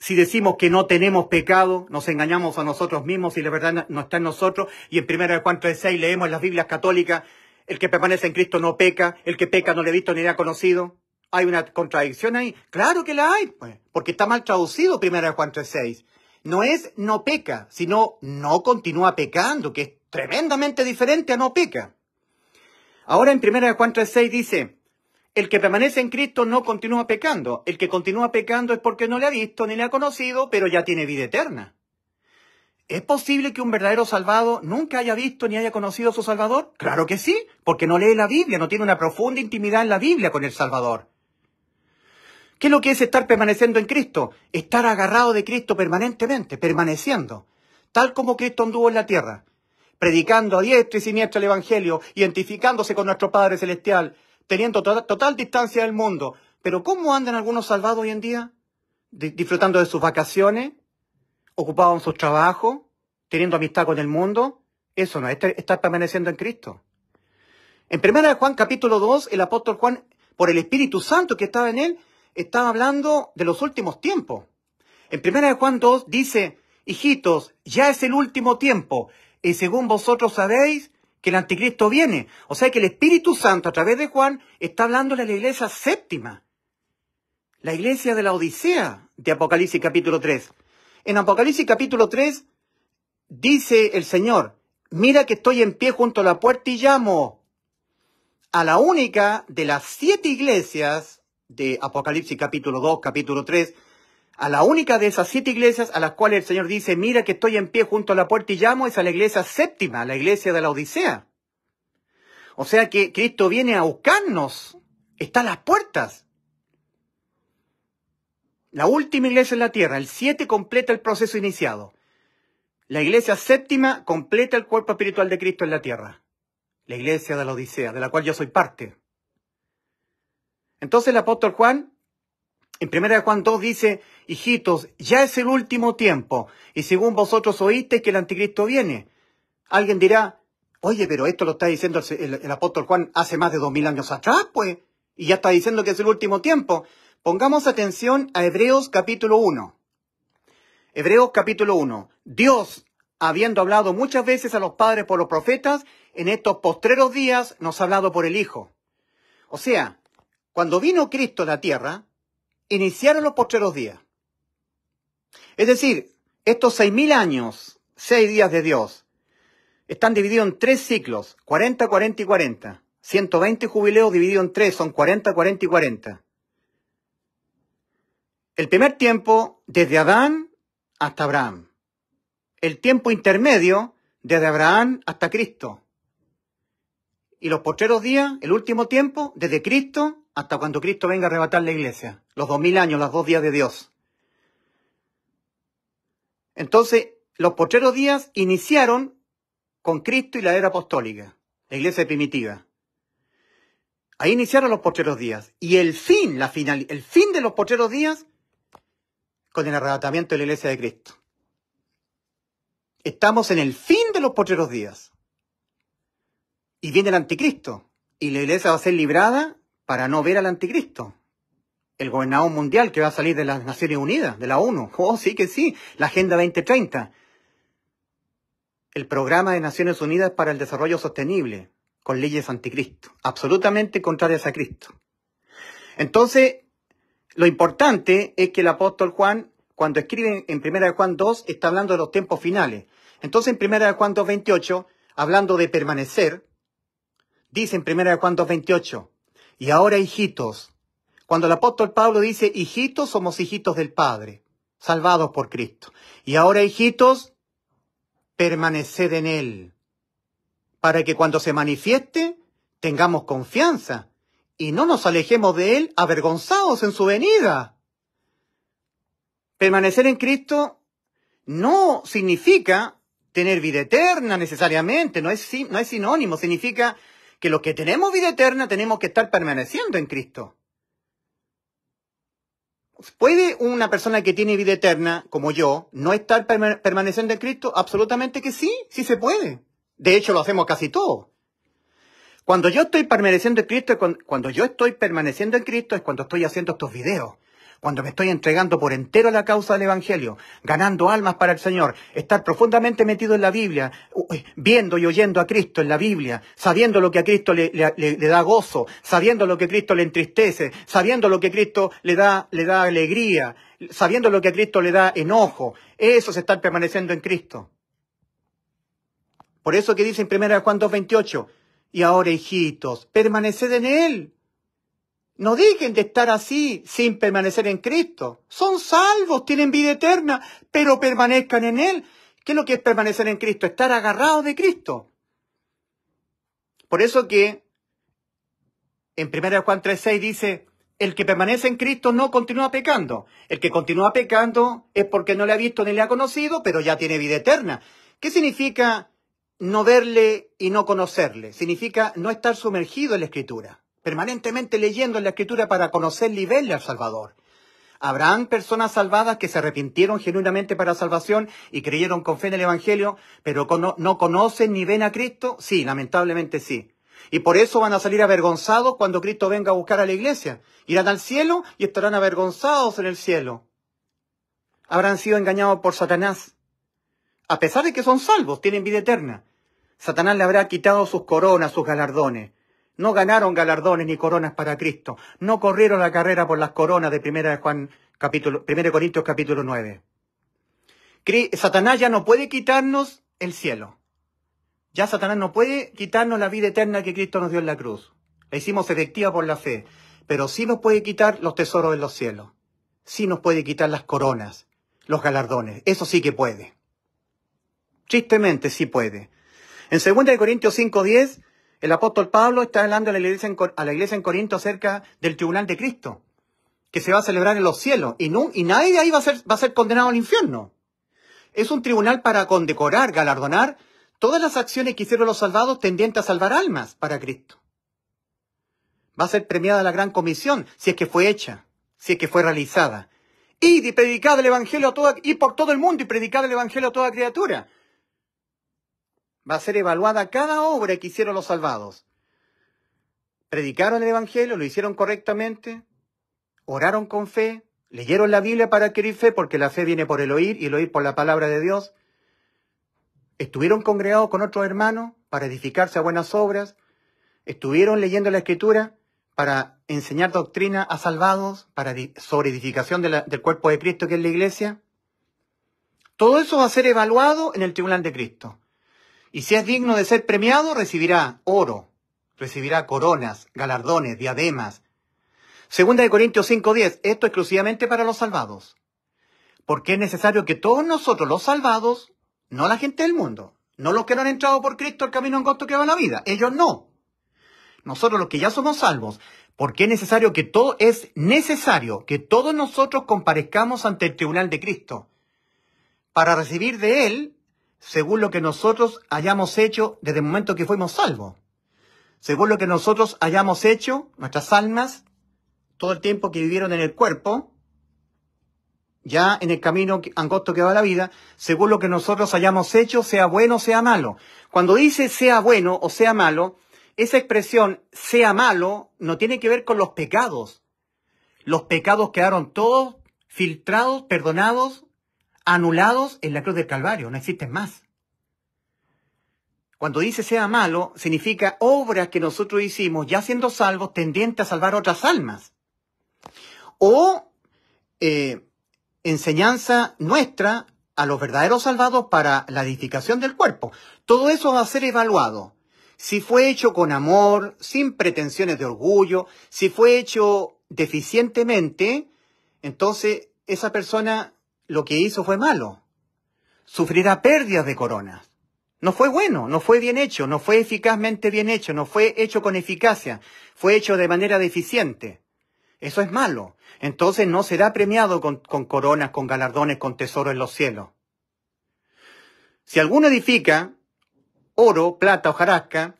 si decimos que no tenemos pecado, nos engañamos a nosotros mismos y la verdad no está en nosotros. Y en 1 Juan 3.6 leemos en las Biblias católicas, el que permanece en Cristo no peca, el que peca no le ha visto ni le ha conocido. ¿Hay una contradicción ahí? Claro que la hay, pues, porque está mal traducido 1 Juan 3.6. No es no peca, sino no continúa pecando, que es tremendamente diferente a no peca. Ahora en 1 Juan 3.6 dice, el que permanece en Cristo no continúa pecando. El que continúa pecando es porque no le ha visto ni le ha conocido, pero ya tiene vida eterna. ¿Es posible que un verdadero salvado nunca haya visto ni haya conocido a su Salvador? Claro que sí, porque no lee la Biblia, no tiene una profunda intimidad en la Biblia con el Salvador. ¿Qué es lo que es estar permaneciendo en Cristo? Estar agarrado de Cristo permanentemente, permaneciendo, tal como Cristo anduvo en la tierra, predicando a diestra y siniestra el Evangelio, identificándose con nuestro Padre Celestial, teniendo tota-, total, distancia del mundo. Pero ¿cómo andan algunos salvados hoy en día? disfrutando de sus vacaciones, ocupados en sus trabajos, teniendo amistad con el mundo. Eso no está estar permaneciendo en Cristo. En 1 Juan capítulo 2, el apóstol Juan, por el Espíritu Santo que estaba en él, estaba hablando de los últimos tiempos. En 1 Juan 2 dice, hijitos, ya es el último tiempo, y según vosotros sabéis, que el anticristo viene. O sea que el Espíritu Santo a través de Juan está hablando a la iglesia séptima, la iglesia de la Odisea de Apocalipsis capítulo 3. En Apocalipsis capítulo 3 dice el Señor, mira que estoy en pie junto a la puerta y llamo a la única de las siete iglesias de Apocalipsis capítulo 2, capítulo 3, a la única de esas siete iglesias a las cuales el Señor dice, mira que estoy en pie junto a la puerta y llamo, es a la iglesia séptima, la iglesia de la Odisea. O sea que Cristo viene a buscarnos, está a las puertas. La última iglesia en la tierra, el siete completa el proceso iniciado. La iglesia séptima completa el cuerpo espiritual de Cristo en la tierra. La iglesia de la Odisea, de la cual yo soy parte. Entonces el apóstol Juan en primera de Juan 2 dice, hijitos, ya es el último tiempo, y según vosotros oíste que el anticristo viene. Alguien dirá, oye, pero esto lo está diciendo el, apóstol Juan hace más de dos mil años atrás, pues, y ya está diciendo que es el último tiempo. Pongamos atención a Hebreos capítulo 1. Hebreos capítulo 1. Dios, habiendo hablado muchas veces a los padres por los profetas, en estos postreros días nos ha hablado por el Hijo. O sea, cuando vino Cristo a la tierra, iniciaron los postreros días. Es decir, estos seis mil años, seis días de Dios, están divididos en tres ciclos, 40, 40 y 40. 120 jubileos divididos en tres son 40, 40 y 40. El primer tiempo desde Adán hasta Abraham. El tiempo intermedio desde Abraham hasta Cristo. Y los postreros días, el último tiempo, desde Cristo hasta cuando Cristo venga a arrebatar la iglesia, los dos mil años, los dos días de Dios. Entonces, los pocheros días iniciaron con Cristo y la era apostólica, la iglesia primitiva. Ahí iniciaron los pocheros días. Y el fin, la final, el fin de los pocheros días, con el arrebatamiento de la iglesia de Cristo. Estamos en el fin de los pocheros días. Y viene el anticristo. Y la iglesia va a ser librada para no ver al anticristo. El gobernador mundial que va a salir de las Naciones Unidas, de la ONU. [laughs] Oh, sí que sí, la Agenda 2030. El programa de Naciones Unidas para el Desarrollo Sostenible, con leyes anticristo, absolutamente contrarias a Cristo. Entonces, lo importante es que el apóstol Juan, cuando escribe en 1 Juan 2, está hablando de los tiempos finales. Entonces, en 1 Juan 28, hablando de permanecer, dice en 1 Juan 28. Y ahora, hijitos, cuando el apóstol Pablo dice, hijitos, somos hijitos del Padre, salvados por Cristo. Y ahora, hijitos, permaneced en Él, para que cuando se manifieste, tengamos confianza y no nos alejemos de Él avergonzados en su venida. Permanecer en Cristo no significa tener vida eterna necesariamente, no es, no es sinónimo, significa que los que tenemos vida eterna tenemos que estar permaneciendo en Cristo. ¿Puede una persona que tiene vida eterna, como yo, no estar permaneciendo en Cristo? Absolutamente que sí, sí se puede. De hecho, lo hacemos casi todo Cuando yo estoy permaneciendo en Cristo, cuando yo estoy permaneciendo en Cristo es cuando estoy haciendo estos videos, cuando me estoy entregando por entero a la causa del Evangelio, ganando almas para el Señor, estar profundamente metido en la Biblia, eh, viendo y oyendo a Cristo en la Biblia, sabiendo lo que a Cristo le, da gozo, sabiendo lo que Cristo le entristece, sabiendo lo que Cristo le da, le da alegría, sabiendo lo que a Cristo le da enojo. Eso es estar permaneciendo en Cristo. Por eso que dice en 1 Juan 2.28, y ahora hijitos, permaneced en Él no dejen de estar así sin permanecer en Cristo. Son salvos, tienen vida eterna, pero permanezcan en Él. ¿Qué es lo que es permanecer en Cristo? Estar agarrados de Cristo. Por eso que en 1 Juan 3.6 dice, el que permanece en Cristo no continúa pecando. El que continúa pecando es porque no le ha visto ni le ha conocido, pero ya tiene vida eterna. ¿Qué significa no verle y no conocerle? Significa no estar sumergido en la escritura permanentemente leyendo la escritura para conocer y verle al Salvador. Habrán personas salvadas que se arrepintieron genuinamente para salvación y creyeron con fe en el Evangelio, pero no conocen ni ven a Cristo. Sí, lamentablemente sí. Y por eso van a salir avergonzados cuando Cristo venga a buscar a la iglesia. Irán al cielo y estarán avergonzados en el cielo. Habrán sido engañados por Satanás. A pesar de que son salvos, tienen vida eterna. Satanás le habrá quitado sus coronas, sus galardones. No ganaron galardones ni coronas para Cristo. No corrieron la carrera por las coronas de 1 Juan capítulo Corintios capítulo 9. Satanás ya no puede quitarnos el cielo. Ya Satanás no puede quitarnos la vida eterna que Cristo nos dio en la cruz. La hicimos efectiva por la fe, pero sí nos puede quitar los tesoros en los cielos. Sí nos puede quitar las coronas, los galardones. Eso sí que puede. Tristemente sí puede. En 2 Corintios 5:10 el apóstol Pablo está hablando a la, iglesia en, Corinto acerca del tribunal de Cristo, que se va a celebrar en los cielos, y, y nadie de ahí va a, ser, va a ser condenado al infierno. Es un tribunal para condecorar, galardonar todas las acciones que hicieron los salvados tendientes a salvar almas para Cristo. Va a ser premiada la gran comisión, si es que fue hecha, si es que fue realizada. y predicad el Evangelio a toda, y por todo el mundo y predicar el Evangelio a toda criatura. Va a ser evaluada cada obra que hicieron los salvados. Predicaron el Evangelio, lo hicieron correctamente, oraron con fe, leyeron la Biblia para adquirir fe, porque la fe viene por el oír y el oír por la palabra de Dios. Estuvieron congregados con otros hermanos para edificarse a buenas obras. Estuvieron leyendo la Escritura para enseñar doctrina a salvados, para sobre edificación del cuerpo de Cristo que es la iglesia. Todo eso va a ser evaluado en el tribunal de Cristo. Y si es digno de ser premiado, recibirá oro, recibirá coronas, galardones, diademas. Segunda de Corintios 5.10, esto exclusivamente para los salvados. Porque es necesario que todos nosotros, los salvados, no la gente del mundo, no los que no han entrado por Cristo al camino angosto que va la vida, ellos no. Nosotros los que ya somos salvos, porque es necesario que todo es necesario que todos nosotros comparezcamos ante el tribunal de Cristo para recibir de él según lo que nosotros hayamos hecho desde el momento que fuimos salvos. Según lo que nosotros hayamos hecho, nuestras almas, todo el tiempo que vivieron en el cuerpo, ya en el camino angosto que va la vida, según lo que nosotros hayamos hecho, sea bueno o sea malo. Cuando dice sea bueno o sea malo, esa expresión sea malo no tiene que ver con los pecados. Los pecados quedaron todos filtrados, perdonados anulados en la cruz del Calvario, no existen más. Cuando dice sea malo, significa obras que nosotros hicimos ya siendo salvos tendientes a salvar otras almas. O eh, enseñanza nuestra a los verdaderos salvados para la edificación del cuerpo. Todo eso va a ser evaluado. Si fue hecho con amor, sin pretensiones de orgullo, si fue hecho deficientemente, entonces esa persona lo que hizo fue malo. Sufrirá pérdidas de coronas. No fue bueno, no fue bien hecho, no fue eficazmente bien hecho, no fue hecho con eficacia, fue hecho de manera deficiente. Eso es malo. Entonces no será premiado con, coronas, con galardones, con tesoros en los cielos. Si alguno edifica oro, plata, hojarasca,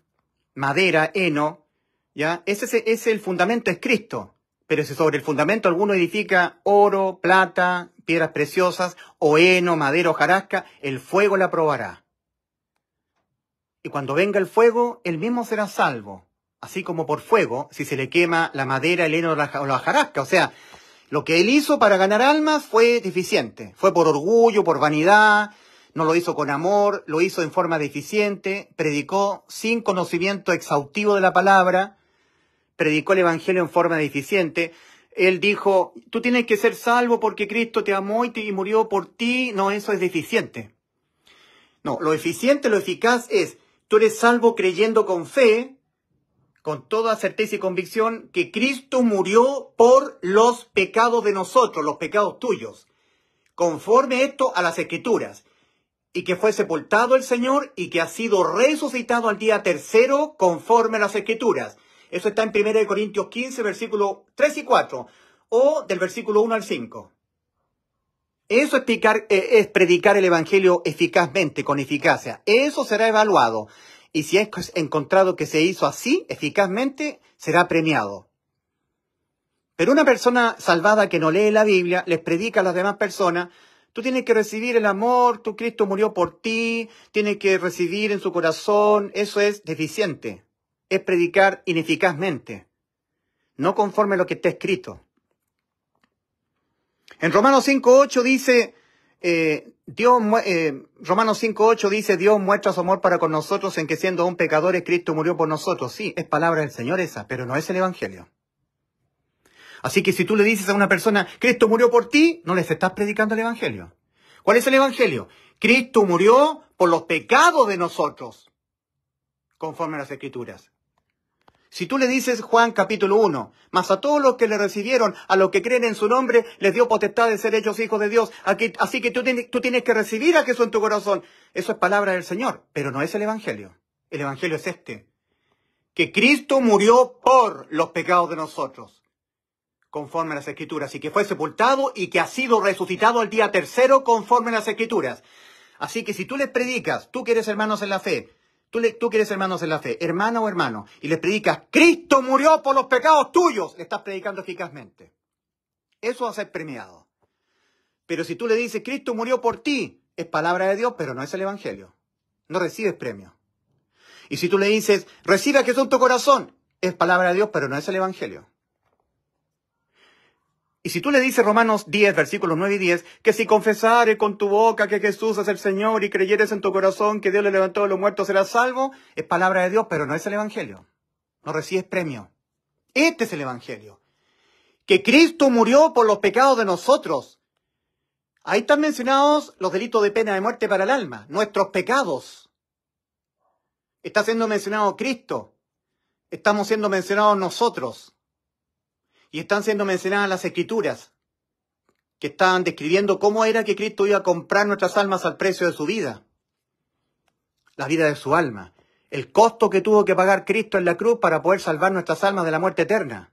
madera, heno, ¿ya? Ese es, ese es el fundamento, es Cristo. Pero si sobre el fundamento alguno edifica oro, plata, piedras preciosas, o heno, madera o jarasca, el fuego la probará. Y cuando venga el fuego, él mismo será salvo, así como por fuego, si se le quema la madera, el heno la, o la jarasca. O sea, lo que él hizo para ganar almas fue deficiente, fue por orgullo, por vanidad, no lo hizo con amor, lo hizo en forma deficiente, predicó sin conocimiento exhaustivo de la palabra, predicó el Evangelio en forma deficiente. Él dijo, tú tienes que ser salvo porque Cristo te amó y, murió por ti. No, eso es deficiente. No, lo eficiente, lo eficaz es, tú eres salvo creyendo con fe, con toda certeza y convicción, que Cristo murió por los pecados de nosotros, los pecados tuyos, conforme esto a las escrituras, y que fue sepultado el Señor y que ha sido resucitado al día tercero conforme a las escrituras eso está en 1 Corintios 15, versículo 3 y 4, o del versículo 1 al 5. Eso es, eh, es predicar el Evangelio eficazmente, con eficacia. Eso será evaluado. Y si es encontrado que se hizo así, eficazmente, será premiado. Pero una persona salvada que no lee la Biblia, les predica a las demás personas, tú tienes que recibir el amor, tu Cristo murió por ti, tienes que recibir en su corazón, eso es deficiente es predicar ineficazmente, no conforme a lo que está escrito. En Romanos 5.8 dice, eh, Dios, eh, Romanos 5.8 dice, Dios muestra su amor para con nosotros en que siendo un pecador, Cristo murió por nosotros. Sí, es palabra del Señor esa, pero no es el Evangelio. Así que si tú le dices a una persona, Cristo murió por ti, no les estás predicando el Evangelio. ¿Cuál es el Evangelio? Cristo murió por los pecados de nosotros, conforme a las Escrituras. Si tú le dices Juan capítulo 1, mas a todos los que le recibieron, a los que creen en su nombre, les dio potestad de ser hechos hijos de Dios. así que tú, tienes que recibir a Jesús en tu corazón. Eso es palabra del Señor, pero no es el Evangelio. El Evangelio es este, que Cristo murió por los pecados de nosotros, conforme a las Escrituras, y que fue sepultado y que ha sido resucitado el día tercero, conforme a las Escrituras. Así que si tú les predicas, tú que eres hermanos en la fe, Tú, le, tú quieres hermanos en la fe, hermano o hermano, y le predicas, Cristo murió por los pecados tuyos, le estás predicando eficazmente. Eso va a ser premiado. Pero si tú le dices, Cristo murió por ti, es palabra de Dios, pero no es el Evangelio. No recibes premio. Y si tú le dices, recibe a Jesús tu corazón, es palabra de Dios, pero no es el Evangelio. Y si tú le dices Romanos 10, versículos 9 y 10, que si confesares con tu boca que Jesús es el Señor y creyeres en tu corazón que Dios le levantó de los muertos, serás salvo, es palabra de Dios, pero no es el Evangelio. No recibes premio. Este es el Evangelio. Que Cristo murió por los pecados de nosotros. Ahí están mencionados los delitos de pena de muerte para el alma, nuestros pecados. Está siendo mencionado Cristo. Estamos siendo mencionados nosotros. Y están siendo mencionadas las escrituras, que están describiendo cómo era que Cristo iba a comprar nuestras almas al precio de su vida, la vida de su alma, el costo que tuvo que pagar Cristo en la cruz para poder salvar nuestras almas de la muerte eterna.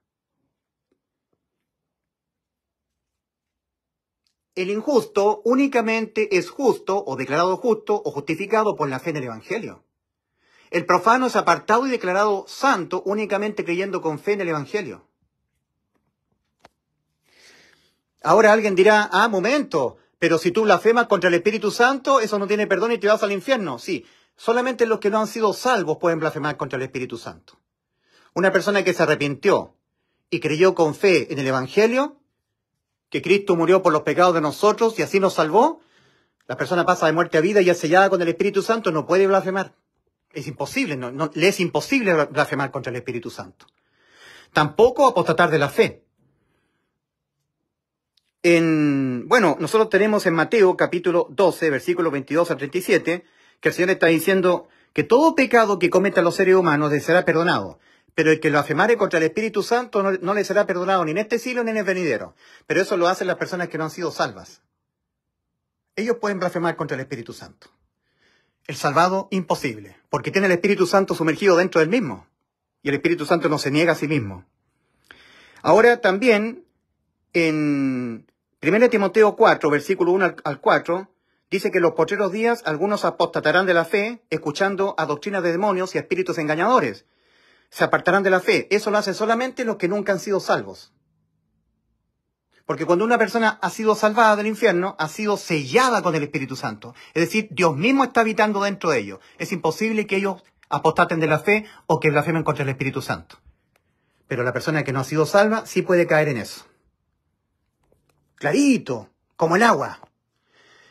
El injusto únicamente es justo o declarado justo o justificado por la fe en el Evangelio. El profano es apartado y declarado santo únicamente creyendo con fe en el Evangelio. Ahora alguien dirá, ah, momento, pero si tú blasfemas contra el Espíritu Santo, eso no tiene perdón y te vas al infierno. Sí, solamente los que no han sido salvos pueden blasfemar contra el Espíritu Santo. Una persona que se arrepintió y creyó con fe en el Evangelio, que Cristo murió por los pecados de nosotros y así nos salvó, la persona pasa de muerte a vida y es sellada con el Espíritu Santo, no puede blasfemar. Es imposible, le es imposible blasfemar contra el Espíritu Santo. Tampoco apostatar de la fe. En, bueno, nosotros tenemos en Mateo capítulo 12, versículos 22 al 37, que el Señor está diciendo que todo pecado que cometan los seres humanos les será perdonado, pero el que lo contra el Espíritu Santo no, no le será perdonado ni en este siglo ni en el venidero. Pero eso lo hacen las personas que no han sido salvas. Ellos pueden blasfemar contra el Espíritu Santo. El salvado, imposible, porque tiene el Espíritu Santo sumergido dentro del mismo. Y el Espíritu Santo no se niega a sí mismo. Ahora también en 1 Timoteo 4, versículo 1 al 4, dice que en los postreros días algunos apostatarán de la fe, escuchando a doctrinas de demonios y espíritus engañadores. Se apartarán de la fe. Eso lo hacen solamente los que nunca han sido salvos. Porque cuando una persona ha sido salvada del infierno, ha sido sellada con el Espíritu Santo. Es decir, Dios mismo está habitando dentro de ellos. Es imposible que ellos apostaten de la fe o que blasfemen contra el Espíritu Santo. Pero la persona que no ha sido salva sí puede caer en eso clarito, como el agua.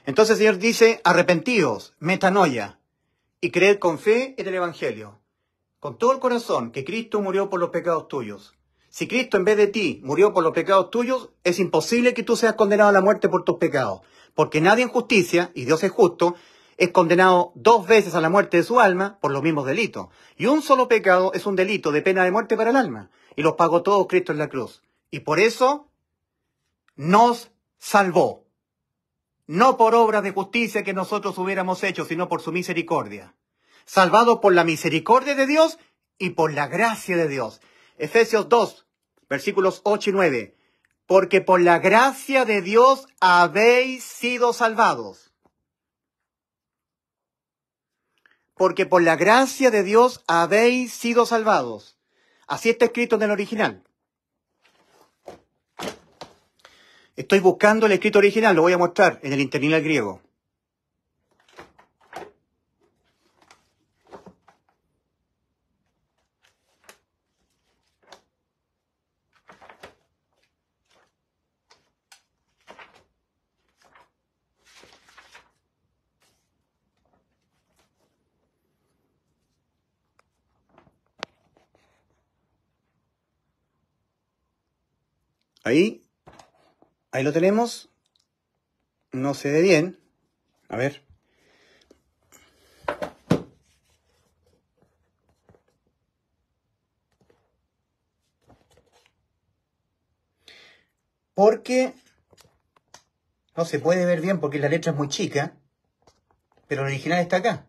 Entonces el Señor dice, arrepentidos, metanoia, y creed con fe en el Evangelio, con todo el corazón que Cristo murió por los pecados tuyos. Si Cristo en vez de ti murió por los pecados tuyos, es imposible que tú seas condenado a la muerte por tus pecados, porque nadie en justicia, y Dios es justo, es condenado dos veces a la muerte de su alma por los mismos delitos. Y un solo pecado es un delito de pena de muerte para el alma, y los pagó todos Cristo en la cruz. Y por eso nos salvó. No por obra de justicia que nosotros hubiéramos hecho, sino por su misericordia. Salvado por la misericordia de Dios y por la gracia de Dios. Efesios 2, versículos 8 y 9. Porque por la gracia de Dios habéis sido salvados. Porque por la gracia de Dios habéis sido salvados. Así está escrito en el original. Estoy buscando el escrito original, lo voy a mostrar en el interminable griego. Ahí Ahí lo tenemos. No se ve bien. A ver. Porque no se puede ver bien porque la letra es muy chica, pero el original está acá.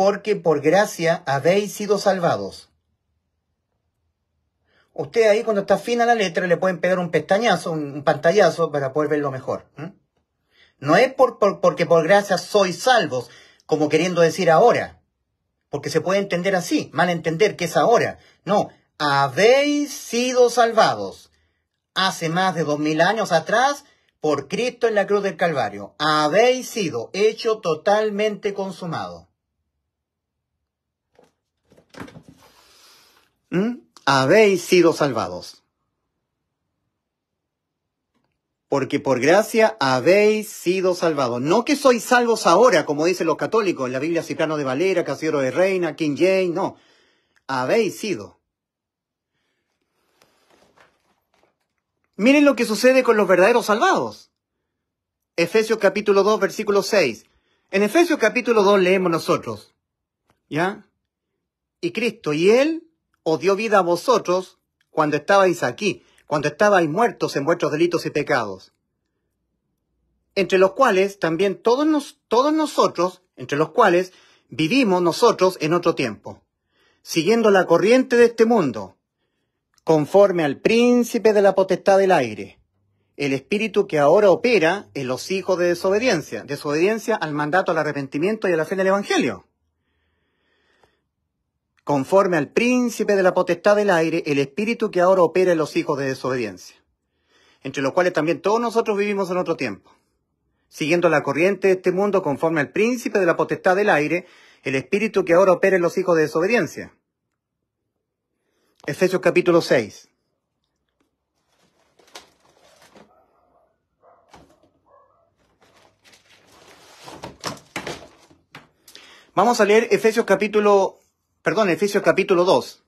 porque por gracia habéis sido salvados. Usted ahí cuando está fina la letra le pueden pegar un pestañazo, un pantallazo para poder verlo mejor. No es por, porque por gracia sois salvos, como queriendo decir ahora, porque se puede entender así, mal entender que es ahora. No, habéis sido salvados hace más de dos mil años atrás por Cristo en la cruz del Calvario. Habéis sido hecho totalmente consumado. ¿Mm? habéis sido salvados. Porque por gracia habéis sido salvados. No que sois salvos ahora, como dicen los católicos, la Biblia Cipriano de Valera, Casiero de Reina, King James, no. Habéis sido. Miren lo que sucede con los verdaderos salvados. Efesios capítulo 2, versículo 6. En Efesios capítulo 2 leemos nosotros, ¿ya? Y Cristo y Él dio vida a vosotros cuando estabais aquí, cuando estabais muertos en vuestros delitos y pecados, entre los cuales también todos, todos nosotros, entre los cuales vivimos nosotros en otro tiempo, siguiendo la corriente de este mundo, conforme al príncipe de la potestad del aire, el espíritu que ahora opera en los hijos de desobediencia, desobediencia al mandato, al arrepentimiento y a la fe del Evangelio conforme al príncipe de la potestad del aire, el espíritu que ahora opera en los hijos de desobediencia, entre los cuales también todos nosotros vivimos en otro tiempo, siguiendo la corriente de este mundo conforme al príncipe de la potestad del aire, el espíritu que ahora opera en los hijos de desobediencia. Efesios capítulo 6. Vamos a leer Efesios capítulo Perdón, Efesios capítulo 2.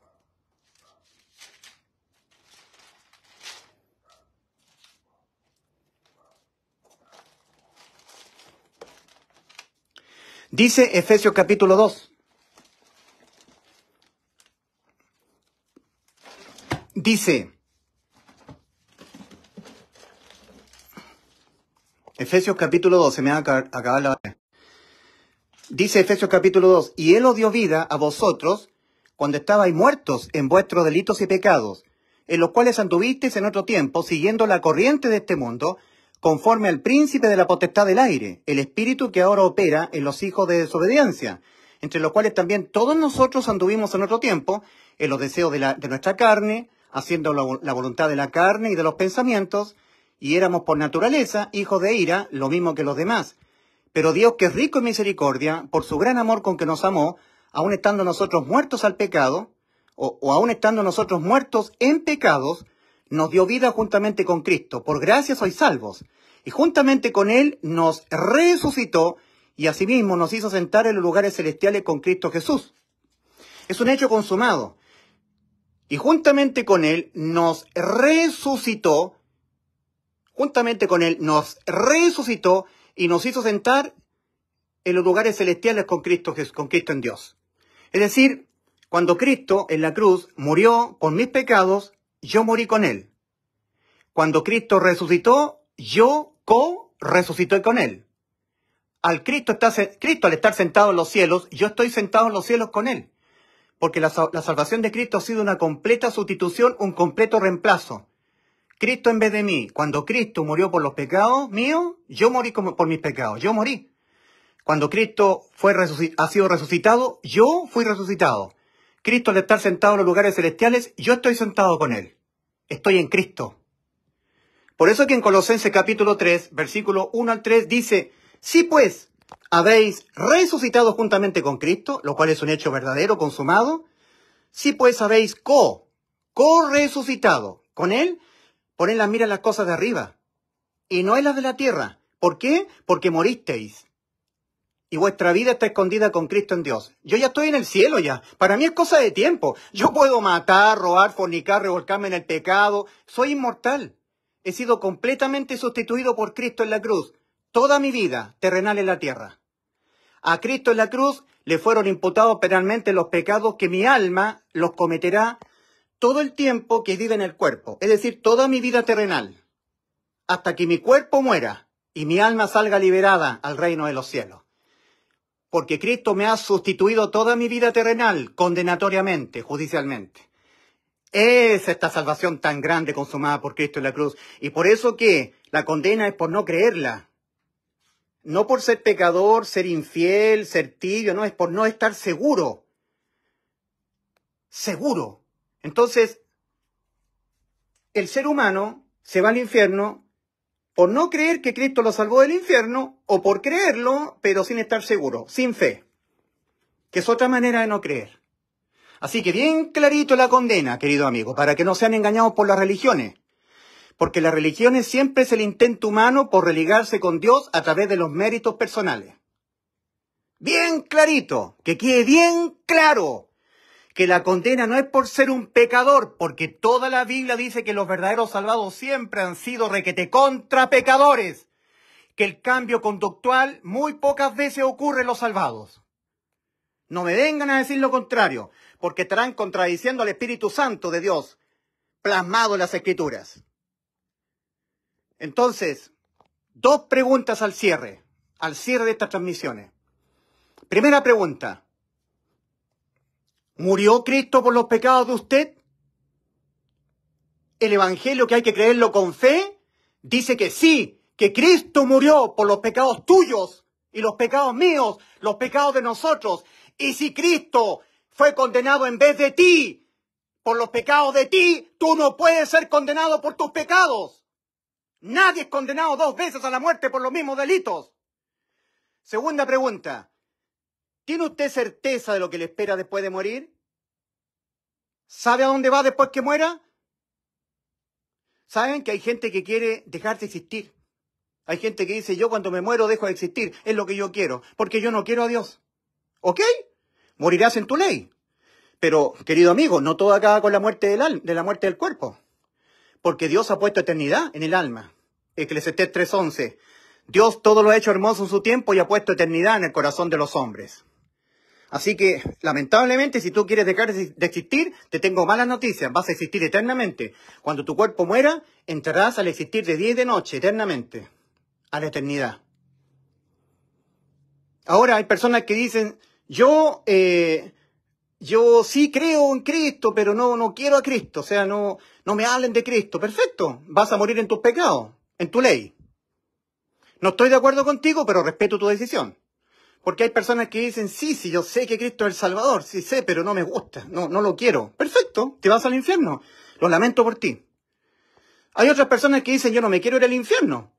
Dice Efesios capítulo 2. Dice Efesios capítulo 2. Se me ha la... Dice Efesios capítulo 2, y Él os dio vida a vosotros cuando estabais muertos en vuestros delitos y pecados, en los cuales anduvisteis en otro tiempo, siguiendo la corriente de este mundo, conforme al príncipe de la potestad del aire, el espíritu que ahora opera en los hijos de desobediencia, entre los cuales también todos nosotros anduvimos en otro tiempo, en los deseos de, la, de nuestra carne, haciendo la, voluntad de la carne y de los pensamientos, y éramos por naturaleza hijos de ira, lo mismo que los demás. Pero Dios, que es rico en misericordia, por su gran amor con que nos amó, aun estando nosotros muertos al pecado, o, aún aun estando nosotros muertos en pecados, nos dio vida juntamente con Cristo. Por gracia sois salvos. Y juntamente con Él nos resucitó y asimismo nos hizo sentar en los lugares celestiales con Cristo Jesús. Es un hecho consumado. Y juntamente con Él nos resucitó, juntamente con Él nos resucitó y nos hizo sentar en los lugares celestiales con Cristo, con Cristo en Dios. Es decir, cuando Cristo en la cruz murió con mis pecados, yo morí con él. Cuando Cristo resucitó, yo co-resucité con él. Al Cristo, está, Cristo al estar sentado en los cielos, yo estoy sentado en los cielos con él. Porque la salvación de Cristo ha sido una completa sustitución, un completo reemplazo. Cristo en vez de mí. Cuando Cristo murió por los pecados míos, yo morí como por mis pecados. Yo morí. Cuando Cristo fue ha sido resucitado, yo fui resucitado. Cristo al estar sentado en los lugares celestiales, yo estoy sentado con Él. Estoy en Cristo. Por eso que en Colosenses capítulo 3, versículo 1 al 3 dice, Si pues, habéis resucitado juntamente con Cristo, lo cual es un hecho verdadero, consumado, Si pues habéis co, co-resucitado con Él Ponen la mira las cosas de arriba y no en las de la tierra. ¿Por qué? Porque moristeis. Y vuestra vida está escondida con Cristo en Dios. Yo ya estoy en el cielo ya. Para mí es cosa de tiempo. Yo puedo matar, robar, fornicar, revolcarme en el pecado. Soy inmortal. He sido completamente sustituido por Cristo en la cruz. Toda mi vida terrenal en la tierra. A Cristo en la cruz le fueron imputados penalmente los pecados que mi alma los cometerá todo el tiempo que vive en el cuerpo, es decir, toda mi vida terrenal, hasta que mi cuerpo muera y mi alma salga liberada al reino de los cielos. Porque Cristo me ha sustituido toda mi vida terrenal condenatoriamente, judicialmente. Es esta salvación tan grande consumada por Cristo en la cruz. Y por eso que la condena es por no creerla. No por ser pecador, ser infiel, ser tibio, no, es por no estar seguro. Seguro entonces, el ser humano se va al infierno por no creer que Cristo lo salvó del infierno o por creerlo, pero sin estar seguro, sin fe, que es otra manera de no creer. Así que bien clarito la condena, querido amigo, para que no sean engañados por las religiones. Porque las religiones siempre es el intento humano por religarse con Dios a través de los méritos personales. Bien clarito, que quede bien claro que la condena no es por ser un pecador, porque toda la Biblia dice que los verdaderos salvados siempre han sido requete contra pecadores, que el cambio conductual muy pocas veces ocurre en los salvados. No me vengan a decir lo contrario, porque estarán contradiciendo al Espíritu Santo de Dios, plasmado en las Escrituras. Entonces, dos preguntas al cierre, al cierre de estas transmisiones. Primera pregunta, ¿Murió Cristo por los pecados de usted? El Evangelio que hay que creerlo con fe dice que sí, que Cristo murió por los pecados tuyos y los pecados míos, los pecados de nosotros. Y si Cristo fue condenado en vez de ti por los pecados de ti, tú no puedes ser condenado por tus pecados. Nadie es condenado dos veces a la muerte por los mismos delitos. Segunda pregunta. ¿Tiene usted certeza de lo que le espera después de morir? ¿Sabe a dónde va después que muera? Saben que hay gente que quiere dejar de existir. Hay gente que dice, yo cuando me muero dejo de existir, es lo que yo quiero, porque yo no quiero a Dios. ¿Ok? Morirás en tu ley. Pero, querido amigo, no todo acaba con la muerte del, alma, de la muerte del cuerpo, porque Dios ha puesto eternidad en el alma. tres 3.11. Dios todo lo ha hecho hermoso en su tiempo y ha puesto eternidad en el corazón de los hombres. Así que, lamentablemente, si tú quieres dejar de existir, te tengo malas noticias. Vas a existir eternamente. Cuando tu cuerpo muera, entrarás al existir de día y de noche, eternamente. A la eternidad. Ahora hay personas que dicen, yo, eh, yo sí creo en Cristo, pero no, no quiero a Cristo. O sea, no, no me hablen de Cristo. Perfecto. Vas a morir en tus pecados, en tu ley. No estoy de acuerdo contigo, pero respeto tu decisión. Porque hay personas que dicen, sí, sí, yo sé que Cristo es el Salvador, sí sé, pero no me gusta, no, no lo quiero. Perfecto, te vas al infierno. Lo lamento por ti. Hay otras personas que dicen, yo no me quiero ir al infierno.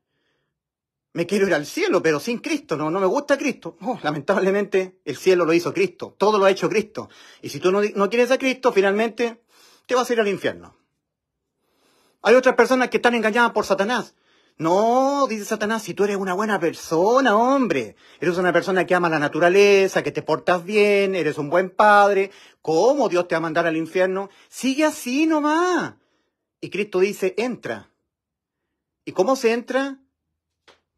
Me quiero ir al cielo, pero sin Cristo, no, no me gusta Cristo. Oh, lamentablemente, el cielo lo hizo Cristo, todo lo ha hecho Cristo. Y si tú no, no quieres a Cristo, finalmente te vas a ir al infierno. Hay otras personas que están engañadas por Satanás. No, dice Satanás, si tú eres una buena persona, hombre, eres una persona que ama la naturaleza, que te portas bien, eres un buen padre, ¿cómo Dios te va a mandar al infierno? Sigue así nomás. Y Cristo dice, entra. ¿Y cómo se entra?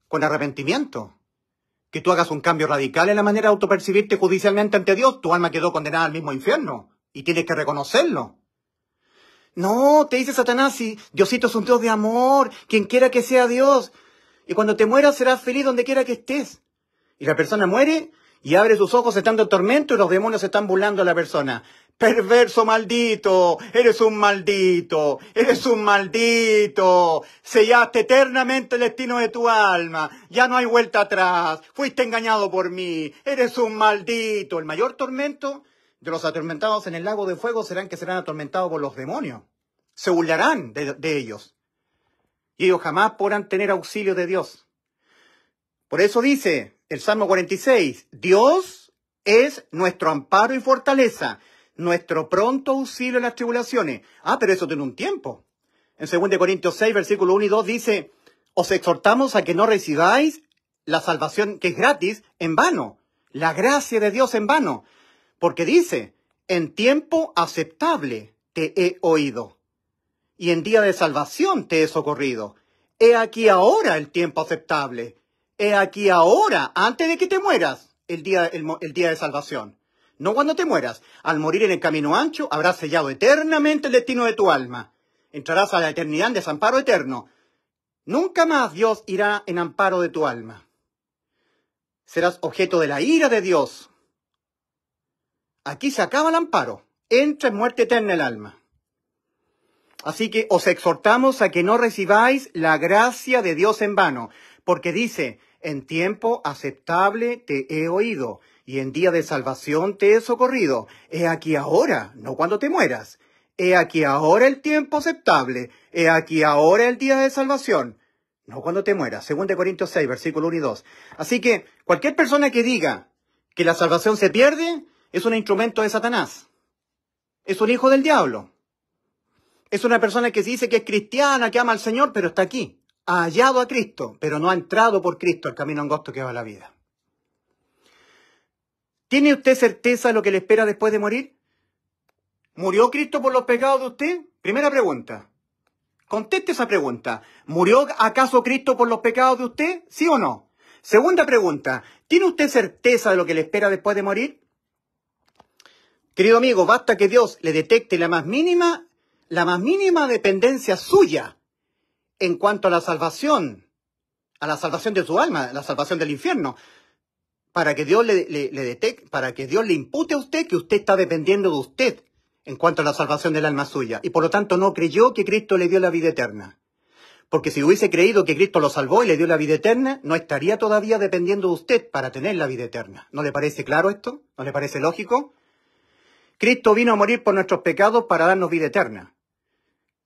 Con arrepentimiento. Que tú hagas un cambio radical en la manera de autopercibirte judicialmente ante Dios, tu alma quedó condenada al mismo infierno. Y tienes que reconocerlo. No, te dice Satanás, y Diosito es un Dios de amor, quien quiera que sea Dios. Y cuando te mueras serás feliz donde quiera que estés. Y la persona muere y abre sus ojos estando en tormento y los demonios están burlando a la persona. Perverso maldito, eres un maldito, eres un maldito, sellaste eternamente el destino de tu alma, ya no hay vuelta atrás, fuiste engañado por mí, eres un maldito. El mayor tormento de los atormentados en el lago de fuego serán que serán atormentados por los demonios. Se burlarán de, ellos. Y ellos jamás podrán tener auxilio de Dios. Por eso dice el Salmo 46, Dios es nuestro amparo y fortaleza, nuestro pronto auxilio en las tribulaciones. Ah, pero eso tiene un tiempo. En 2 Corintios 6, versículo 1 y 2 dice, os exhortamos a que no recibáis la salvación que es gratis en vano, la gracia de Dios en vano, porque dice, en tiempo aceptable te he oído, y en día de salvación te he socorrido. He aquí ahora el tiempo aceptable. He aquí ahora, antes de que te mueras, el día, día de salvación. No cuando te mueras. Al morir en el camino ancho, habrás sellado eternamente el destino de tu alma. Entrarás a la eternidad en desamparo eterno. Nunca más Dios irá en amparo de tu alma. Serás objeto de la ira de Dios Aquí se acaba el amparo. Entra en muerte eterna el alma. Así que os exhortamos a que no recibáis la gracia de Dios en vano, porque dice, en tiempo aceptable te he oído, y en día de salvación te he socorrido. He aquí ahora, no cuando te mueras. He aquí ahora el tiempo aceptable. He aquí ahora el día de salvación. No cuando te mueras. De Corintios 6, versículo 1 y 2. Así que cualquier persona que diga que la salvación se pierde, es un instrumento de Satanás. Es un hijo del diablo. Es una persona que se dice que es cristiana, que ama al Señor, pero está aquí. Ha hallado a Cristo, pero no ha entrado por Cristo al camino angosto que va a la vida. ¿Tiene usted certeza de lo que le espera después de morir? ¿Murió Cristo por los pecados de usted? Primera pregunta. Conteste esa pregunta. ¿Murió acaso Cristo por los pecados de usted? ¿Sí o no? Segunda pregunta. ¿Tiene usted certeza de lo que le espera después de morir? Querido amigo, basta que Dios le detecte la más mínima, la más mínima dependencia suya en cuanto a la salvación, a la salvación de su alma, a la salvación del infierno, para que Dios le, detecte, para que Dios le impute a usted que usted está dependiendo de usted en cuanto a la salvación del alma suya, y por lo tanto no creyó que Cristo le dio la vida eterna. Porque si hubiese creído que Cristo lo salvó y le dio la vida eterna, no estaría todavía dependiendo de usted para tener la vida eterna. ¿No le parece claro esto? ¿No le parece lógico? Cristo vino a morir por nuestros pecados para darnos vida eterna.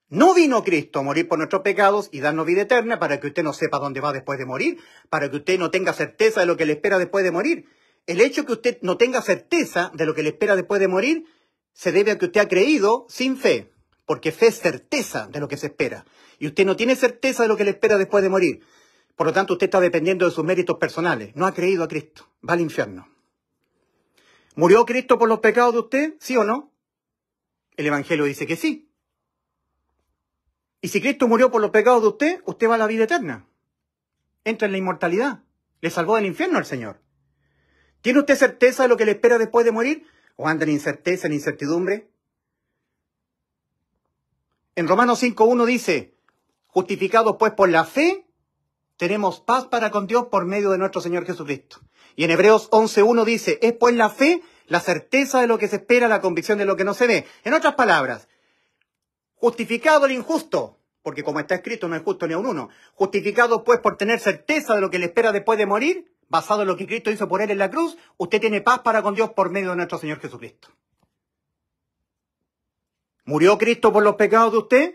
No vino Cristo a morir por nuestros pecados y darnos vida eterna para que usted no sepa dónde va después de morir, para que usted no tenga certeza de lo que le espera después de morir. El hecho de que usted no tenga certeza de lo que le espera después de morir se debe a que usted ha creído sin fe, porque fe es certeza de lo que se espera. Y usted no tiene certeza de lo que le espera después de morir. Por lo tanto, usted está dependiendo de sus méritos personales. No ha creído a Cristo. Va al infierno. ¿Murió Cristo por los pecados de usted? ¿Sí o no? El Evangelio dice que sí. Y si Cristo murió por los pecados de usted, usted va a la vida eterna. Entra en la inmortalidad. Le salvó del infierno al Señor. ¿Tiene usted certeza de lo que le espera después de morir? ¿O anda en incerteza, en incertidumbre? En Romanos 5.1 dice, justificados pues por la fe, tenemos paz para con Dios por medio de nuestro Señor Jesucristo. Y en Hebreos 11.1 dice, es pues la fe la certeza de lo que se espera, la convicción de lo que no se ve. En otras palabras, justificado el injusto, porque como está escrito no es justo ni a uno, justificado pues por tener certeza de lo que le espera después de morir, basado en lo que Cristo hizo por él en la cruz, usted tiene paz para con Dios por medio de nuestro Señor Jesucristo. ¿Murió Cristo por los pecados de usted?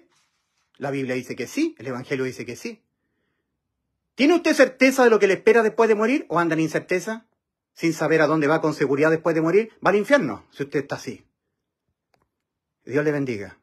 La Biblia dice que sí, el Evangelio dice que sí. ¿Tiene usted certeza de lo que le espera después de morir o anda en incerteza? Sin saber a dónde va con seguridad después de morir, va al infierno si usted está así. Dios le bendiga.